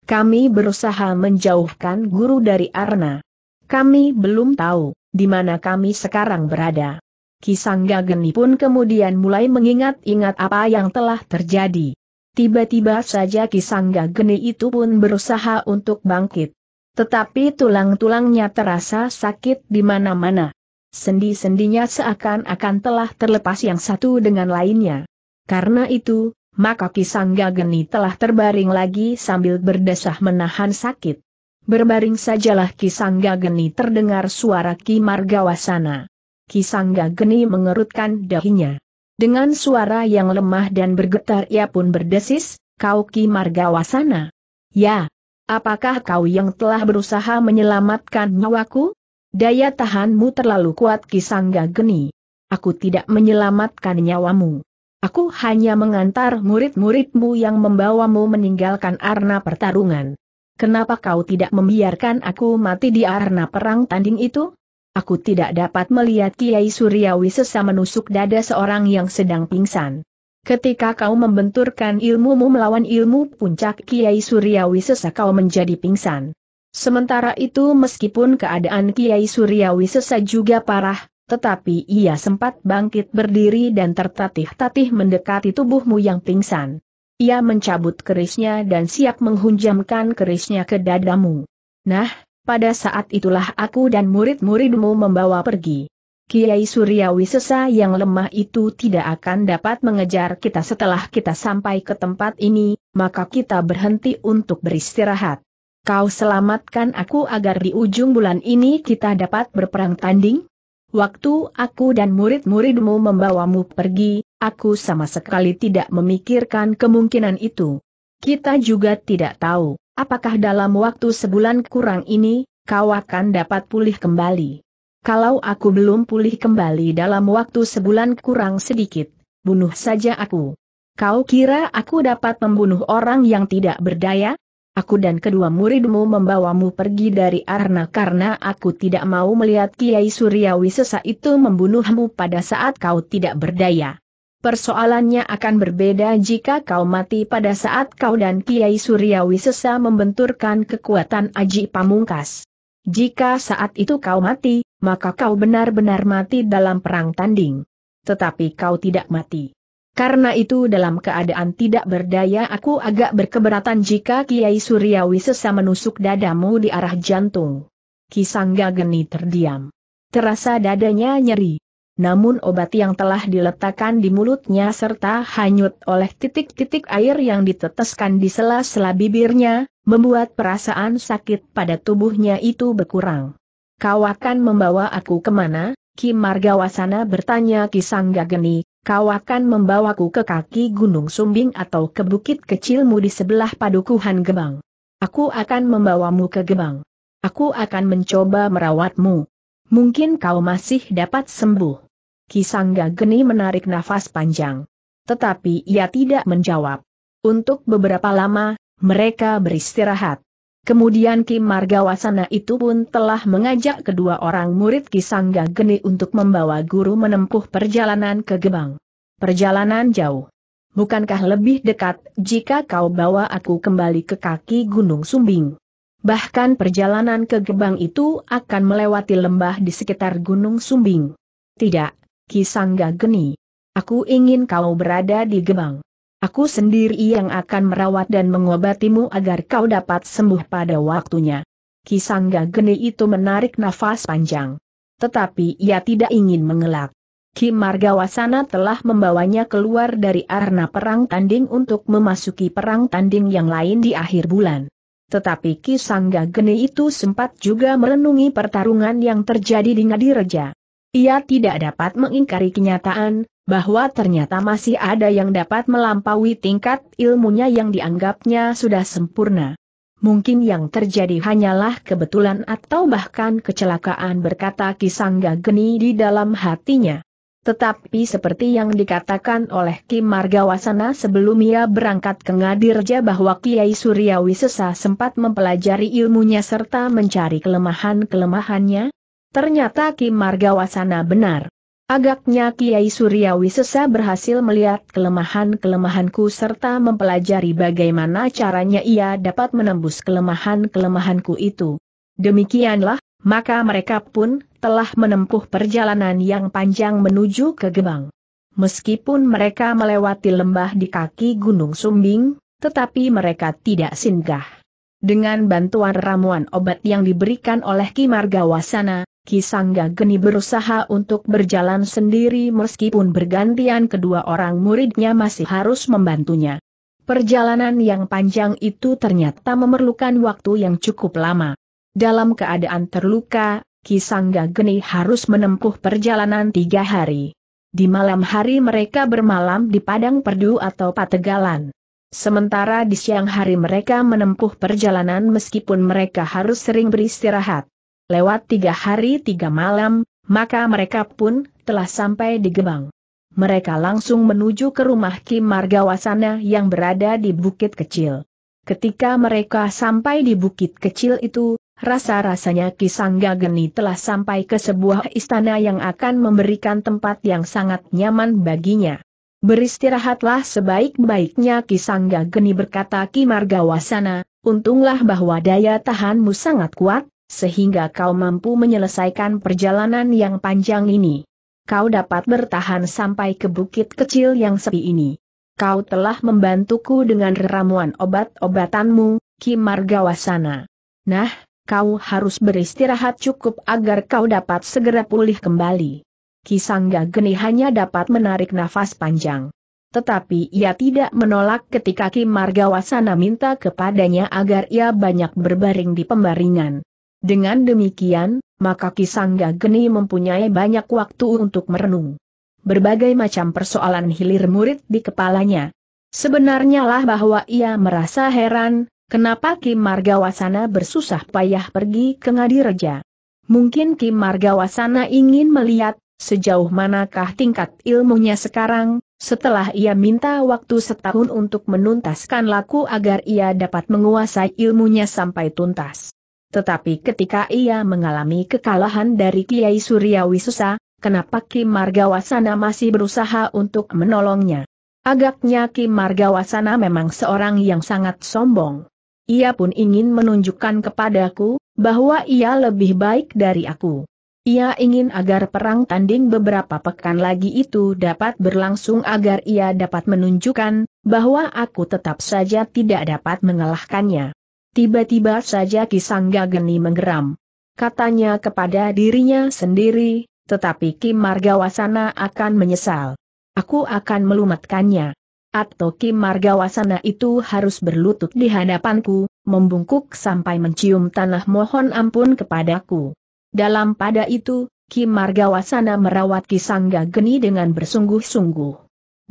S1: Kami berusaha menjauhkan guru dari Arna. Kami belum tahu di mana kami sekarang berada. Kisangga Geni pun kemudian mulai mengingat-ingat apa yang telah terjadi. Tiba-tiba saja Kisangga Geni itu pun berusaha untuk bangkit. Tetapi tulang-tulangnya terasa sakit di mana-mana. Sendi-sendinya seakan-akan telah terlepas yang satu dengan lainnya. Karena itu, maka Kisangga Geni telah terbaring lagi sambil berdesah menahan sakit. Berbaring sajalah Kisangga Geni terdengar suara Ki Margawasana. Kisangga Geni mengerutkan dahinya. Dengan suara yang lemah dan bergetar ia pun berdesis, kau Ki Margawasana? Ya. Apakah kau yang telah berusaha menyelamatkan nyawaku? Daya tahanmu terlalu kuat Kisangga Geni. Aku tidak menyelamatkan nyawamu. Aku hanya mengantar murid-muridmu yang membawamu meninggalkan arna pertarungan. Kenapa kau tidak membiarkan aku mati di arena perang tanding itu? Aku tidak dapat melihat Kiai Suryawi sesa menusuk dada seorang yang sedang pingsan. Ketika kau membenturkan ilmumu melawan ilmu puncak Kiai Suryawi sesa kau menjadi pingsan. Sementara itu meskipun keadaan Kiai Suryawi sesa juga parah, tetapi ia sempat bangkit berdiri dan tertatih-tatih mendekati tubuhmu yang pingsan. Ia mencabut kerisnya dan siap menghunjamkan kerisnya ke dadamu. Nah, pada saat itulah aku dan murid-muridmu membawa pergi. Kiai Suryawi Sesa yang lemah itu tidak akan dapat mengejar kita setelah kita sampai ke tempat ini, maka kita berhenti untuk beristirahat. Kau selamatkan aku agar di ujung bulan ini kita dapat berperang tanding? Waktu aku dan murid-muridmu membawamu pergi, Aku sama sekali tidak memikirkan kemungkinan itu. Kita juga tidak tahu, apakah dalam waktu sebulan kurang ini, kau akan dapat pulih kembali. Kalau aku belum pulih kembali dalam waktu sebulan kurang sedikit, bunuh saja aku. Kau kira aku dapat membunuh orang yang tidak berdaya? Aku dan kedua muridmu membawamu pergi dari Arna karena aku tidak mau melihat Kiai Suryawi sesa itu membunuhmu pada saat kau tidak berdaya. Persoalannya akan berbeda jika kau mati pada saat kau dan Kiai Suryawi sesa membenturkan kekuatan Aji Pamungkas. Jika saat itu kau mati, maka kau benar-benar mati dalam perang tanding. Tetapi kau tidak mati. Karena itu dalam keadaan tidak berdaya aku agak berkeberatan jika Kiai Suryawi sesa menusuk dadamu di arah jantung. Kisangga geni terdiam. Terasa dadanya nyeri namun obat yang telah diletakkan di mulutnya serta hanyut oleh titik-titik air yang diteteskan di sela-sela bibirnya, membuat perasaan sakit pada tubuhnya itu berkurang. Kau akan membawa aku kemana? Ki Margawasana bertanya Ki Sanggageni, kau akan membawaku ke kaki Gunung Sumbing atau ke bukit kecilmu di sebelah padukuhan Gebang. Aku akan membawamu ke Gebang. Aku akan mencoba merawatmu. Mungkin kau masih dapat sembuh. Kisangga Geni menarik nafas panjang. Tetapi ia tidak menjawab. Untuk beberapa lama, mereka beristirahat. Kemudian Kim Margawasana itu pun telah mengajak kedua orang murid Kisangga Geni untuk membawa guru menempuh perjalanan ke Gebang. Perjalanan jauh. Bukankah lebih dekat jika kau bawa aku kembali ke kaki Gunung Sumbing? Bahkan perjalanan ke Gebang itu akan melewati lembah di sekitar Gunung Sumbing. Tidak, Kisangga Geni. Aku ingin kau berada di Gebang. Aku sendiri yang akan merawat dan mengobatimu agar kau dapat sembuh pada waktunya. Kisangga Geni itu menarik nafas panjang. Tetapi ia tidak ingin mengelak. Ki Margawasana telah membawanya keluar dari arena perang tanding untuk memasuki perang tanding yang lain di akhir bulan. Tetapi Ki Sangga Geni itu sempat juga merenungi pertarungan yang terjadi di Ngadireja. Ia tidak dapat mengingkari kenyataan, bahwa ternyata masih ada yang dapat melampaui tingkat ilmunya yang dianggapnya sudah sempurna. Mungkin yang terjadi hanyalah kebetulan atau bahkan kecelakaan berkata Kisangga Geni di dalam hatinya. Tetapi seperti yang dikatakan oleh Kim Margawasana sebelum ia berangkat ke Ngadirja bahwa Kiai Suryawisesa sempat mempelajari ilmunya serta mencari kelemahan-kelemahannya, Ternyata Ki Margawasana benar. Agaknya Kiai Suryawi Sesa berhasil melihat kelemahan-kelemahanku serta mempelajari bagaimana caranya ia dapat menembus kelemahan-kelemahanku itu. Demikianlah, maka mereka pun telah menempuh perjalanan yang panjang menuju ke Gebang. Meskipun mereka melewati lembah di kaki Gunung Sumbing, tetapi mereka tidak singgah. Dengan bantuan ramuan obat yang diberikan oleh Ki Margawasana, Kisangga Geni berusaha untuk berjalan sendiri meskipun bergantian kedua orang muridnya masih harus membantunya. Perjalanan yang panjang itu ternyata memerlukan waktu yang cukup lama. Dalam keadaan terluka, Kisangga Geni harus menempuh perjalanan tiga hari. Di malam hari mereka bermalam di padang perdu atau pategalan. Sementara di siang hari mereka menempuh perjalanan meskipun mereka harus sering beristirahat. Lewat tiga hari tiga malam, maka mereka pun telah sampai di Gebang. Mereka langsung menuju ke rumah Kim Margawasana yang berada di bukit kecil. Ketika mereka sampai di bukit kecil itu, rasa-rasanya Kisangga Geni telah sampai ke sebuah istana yang akan memberikan tempat yang sangat nyaman baginya. Beristirahatlah sebaik-baiknya Kisangga Geni berkata Margawasana. untunglah bahwa daya tahanmu sangat kuat, sehingga kau mampu menyelesaikan perjalanan yang panjang ini. Kau dapat bertahan sampai ke bukit kecil yang sepi ini. Kau telah membantuku dengan ramuan obat-obatanmu, Ki Margawasana. Nah, kau harus beristirahat cukup agar kau dapat segera pulih kembali. Kisangga Geni hanya dapat menarik nafas panjang. Tetapi ia tidak menolak ketika Ki Margawasana minta kepadanya agar ia banyak berbaring di pembaringan. Dengan demikian, maka Kisangga Geni mempunyai banyak waktu untuk merenung. Berbagai macam persoalan hilir murid di kepalanya. Sebenarnya lah bahwa ia merasa heran, kenapa Kim Margawasana bersusah payah pergi ke Ngadireja. Mungkin Kim Margawasana ingin melihat, sejauh manakah tingkat ilmunya sekarang, setelah ia minta waktu setahun untuk menuntaskan laku agar ia dapat menguasai ilmunya sampai tuntas. Tetapi ketika ia mengalami kekalahan dari Kiai Suryawi Susa, kenapa Kim Margawasana masih berusaha untuk menolongnya? Agaknya Kim Margawasana memang seorang yang sangat sombong. Ia pun ingin menunjukkan kepadaku, bahwa ia lebih baik dari aku. Ia ingin agar perang tanding beberapa pekan lagi itu dapat berlangsung agar ia dapat menunjukkan, bahwa aku tetap saja tidak dapat mengalahkannya. Tiba-tiba saja Kisangga Geni menggeram. Katanya kepada dirinya sendiri, tetapi Kim Margawasana akan menyesal. Aku akan melumatkannya. Atau Kim Margawasana itu harus berlutut di hadapanku, membungkuk sampai mencium tanah mohon ampun kepadaku. Dalam pada itu, Kim Margawasana merawat Kisangga Geni dengan bersungguh-sungguh.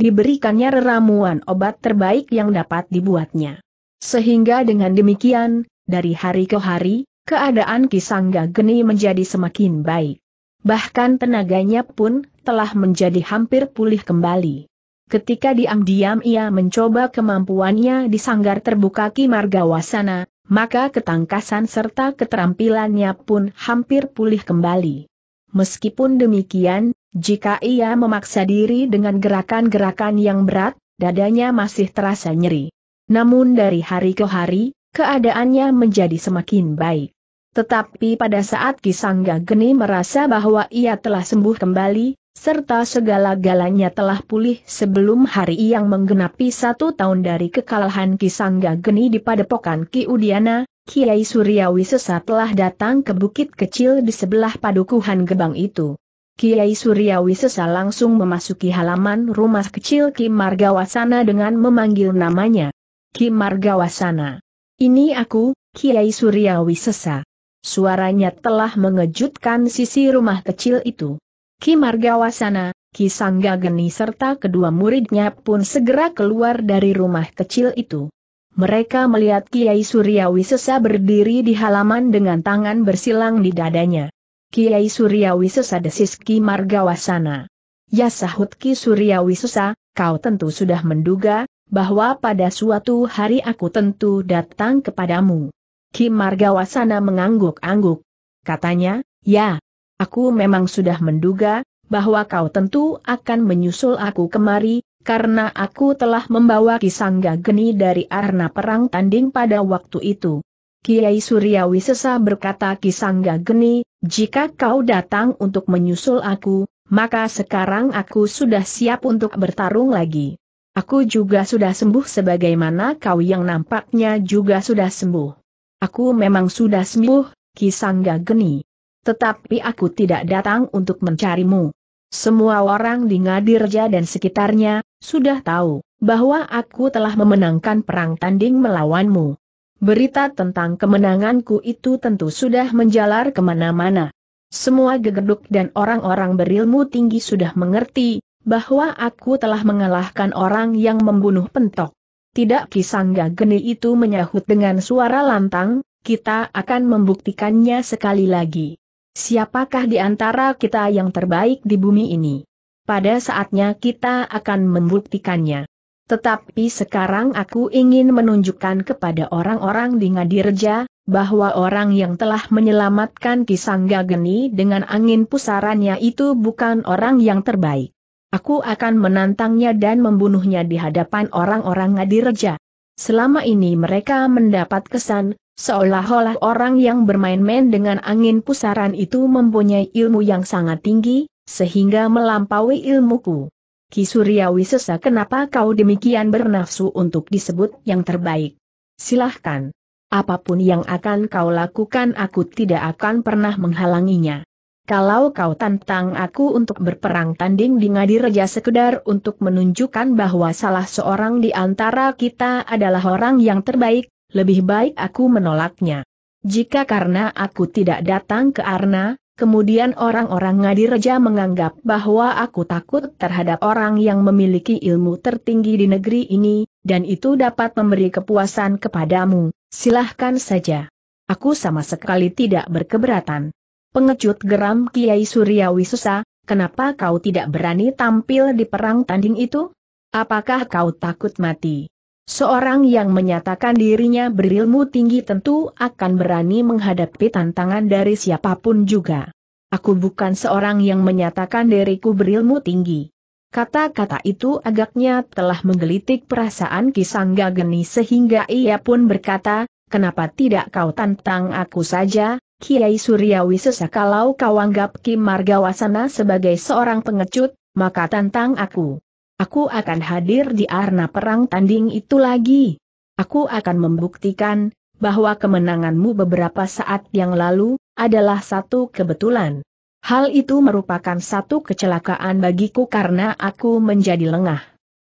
S1: Diberikannya ramuan obat terbaik yang dapat dibuatnya. Sehingga dengan demikian, dari hari ke hari, keadaan Kisangga Geni menjadi semakin baik. Bahkan tenaganya pun telah menjadi hampir pulih kembali. Ketika diam-diam ia mencoba kemampuannya di sanggar terbuka Kimargawasana, maka ketangkasan serta keterampilannya pun hampir pulih kembali. Meskipun demikian, jika ia memaksa diri dengan gerakan-gerakan yang berat, dadanya masih terasa nyeri. Namun dari hari ke hari, keadaannya menjadi semakin baik. Tetapi pada saat Kisangga Geni merasa bahwa ia telah sembuh kembali, serta segala-galanya telah pulih sebelum hari yang menggenapi satu tahun dari kekalahan Kisangga Geni di padepokan Ki Udiana, Kiai Suryawi Sesa telah datang ke bukit kecil di sebelah padukuhan gebang itu. Kiai Suryawi Sesa langsung memasuki halaman rumah kecil Ki Margawasana dengan memanggil namanya. Ki Margawasana. Ini aku, Kiai Suryawi Sesa. Suaranya telah mengejutkan sisi rumah kecil itu. Ki Margawasana, Ki Sangga Geni serta kedua muridnya pun segera keluar dari rumah kecil itu. Mereka melihat Kiai Suryawi Sesa berdiri di halaman dengan tangan bersilang di dadanya. Kiai Suryawi Sesa desis Ki Margawasana. Ya sahut Ki Suryawi Sesa, kau tentu sudah menduga, bahwa pada suatu hari aku tentu datang kepadamu. Kim Margawasana mengangguk-angguk. Katanya, ya, aku memang sudah menduga, bahwa kau tentu akan menyusul aku kemari, karena aku telah membawa Kisangga Geni dari arna perang tanding pada waktu itu. Kiai Suryawi Sesa berkata Kisangga Geni, jika kau datang untuk menyusul aku, maka sekarang aku sudah siap untuk bertarung lagi. Aku juga sudah sembuh sebagaimana kau yang nampaknya juga sudah sembuh. Aku memang sudah sembuh, Kisangga Geni. Tetapi aku tidak datang untuk mencarimu. Semua orang di Ngadirja dan sekitarnya, sudah tahu, bahwa aku telah memenangkan perang tanding melawanmu. Berita tentang kemenanganku itu tentu sudah menjalar kemana-mana. Semua gegeduk dan orang-orang berilmu tinggi sudah mengerti, bahwa aku telah mengalahkan orang yang membunuh pentok. Tidak Kisangga Geni itu menyahut dengan suara lantang, kita akan membuktikannya sekali lagi. Siapakah di antara kita yang terbaik di bumi ini? Pada saatnya kita akan membuktikannya. Tetapi sekarang aku ingin menunjukkan kepada orang-orang di Ngadirja, bahwa orang yang telah menyelamatkan Kisangga Geni dengan angin pusarannya itu bukan orang yang terbaik. Aku akan menantangnya dan membunuhnya di hadapan orang-orang Ngadireja. Selama ini mereka mendapat kesan, seolah-olah orang yang bermain-main dengan angin pusaran itu mempunyai ilmu yang sangat tinggi, sehingga melampaui ilmuku. Kisuryawi sesa kenapa kau demikian bernafsu untuk disebut yang terbaik? Silahkan. Apapun yang akan kau lakukan aku tidak akan pernah menghalanginya. Kalau kau tantang aku untuk berperang tanding di Ngadireja sekedar untuk menunjukkan bahwa salah seorang di antara kita adalah orang yang terbaik, lebih baik aku menolaknya. Jika karena aku tidak datang ke Arna, kemudian orang-orang Ngadireja menganggap bahwa aku takut terhadap orang yang memiliki ilmu tertinggi di negeri ini, dan itu dapat memberi kepuasan kepadamu, silahkan saja. Aku sama sekali tidak berkeberatan. Pengecut geram Kiai Suryawi Susa, kenapa kau tidak berani tampil di perang tanding itu? Apakah kau takut mati? Seorang yang menyatakan dirinya berilmu tinggi tentu akan berani menghadapi tantangan dari siapapun juga. Aku bukan seorang yang menyatakan diriku berilmu tinggi. Kata-kata itu agaknya telah menggelitik perasaan Kisangga Geni sehingga ia pun berkata, kenapa tidak kau tantang aku saja, Kiai Suryawi kalau kau anggap Kim Margawasana sebagai seorang pengecut, maka tantang aku. Aku akan hadir di arena perang tanding itu lagi. Aku akan membuktikan, bahwa kemenanganmu beberapa saat yang lalu, adalah satu kebetulan. Hal itu merupakan satu kecelakaan bagiku karena aku menjadi lengah.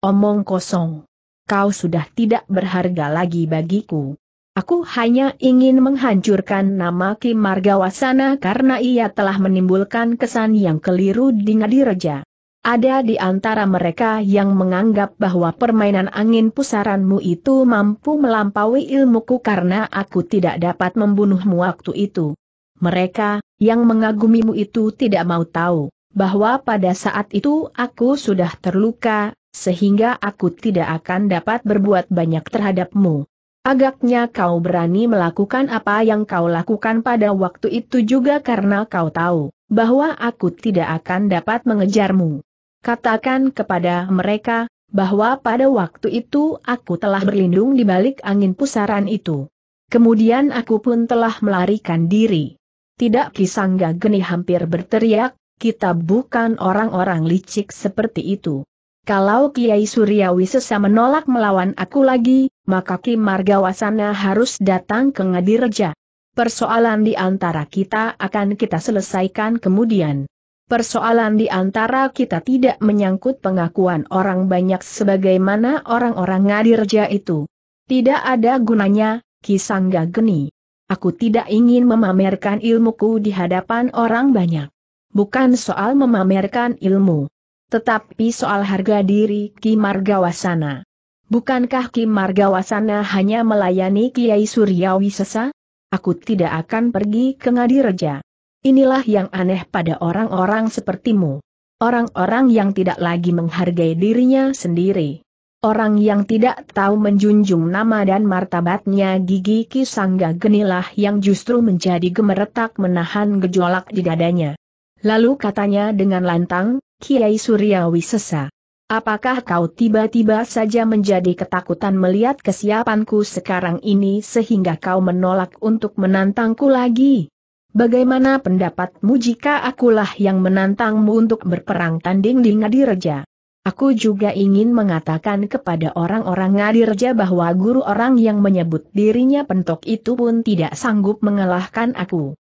S1: Omong kosong. Kau sudah tidak berharga lagi bagiku. Aku hanya ingin menghancurkan nama Kim Margawasana karena ia telah menimbulkan kesan yang keliru di Ngadireja. Ada di antara mereka yang menganggap bahwa permainan angin pusaranmu itu mampu melampaui ilmuku karena aku tidak dapat membunuhmu waktu itu. Mereka, yang mengagumimu itu tidak mau tahu, bahwa pada saat itu aku sudah terluka, sehingga aku tidak akan dapat berbuat banyak terhadapmu. Agaknya kau berani melakukan apa yang kau lakukan pada waktu itu juga karena kau tahu bahwa aku tidak akan dapat mengejarmu. Katakan kepada mereka bahwa pada waktu itu aku telah berlindung di balik angin pusaran itu. Kemudian aku pun telah melarikan diri. Tidak Kisangga Geni hampir berteriak, kita bukan orang-orang licik seperti itu. Kalau Kiai Suryawi sesa menolak melawan aku lagi, maka Kim Margawasana harus datang ke Ngadireja. Persoalan di antara kita akan kita selesaikan kemudian. Persoalan di antara kita tidak menyangkut pengakuan orang banyak sebagaimana orang-orang Ngadireja itu. Tidak ada gunanya, Kisangga Geni. Aku tidak ingin memamerkan ilmuku di hadapan orang banyak. Bukan soal memamerkan ilmu. Tetapi soal harga diri Ki Margawasana. Bukankah Ki Margawasana hanya melayani Kiai Suryawi Sesa? Aku tidak akan pergi ke Ngadireja. Inilah yang aneh pada orang-orang sepertimu. Orang-orang yang tidak lagi menghargai dirinya sendiri. Orang yang tidak tahu menjunjung nama dan martabatnya gigi Ki Sangga genilah yang justru menjadi gemeretak menahan gejolak di dadanya. Lalu katanya dengan lantang, Kiai Suryawi sesa. Apakah kau tiba-tiba saja menjadi ketakutan melihat kesiapanku sekarang ini sehingga kau menolak untuk menantangku lagi? Bagaimana pendapatmu jika akulah yang menantangmu untuk berperang tanding di Ngadireja? Aku juga ingin mengatakan kepada orang-orang Ngadireja bahwa guru orang yang menyebut dirinya pentok itu pun tidak sanggup mengalahkan aku.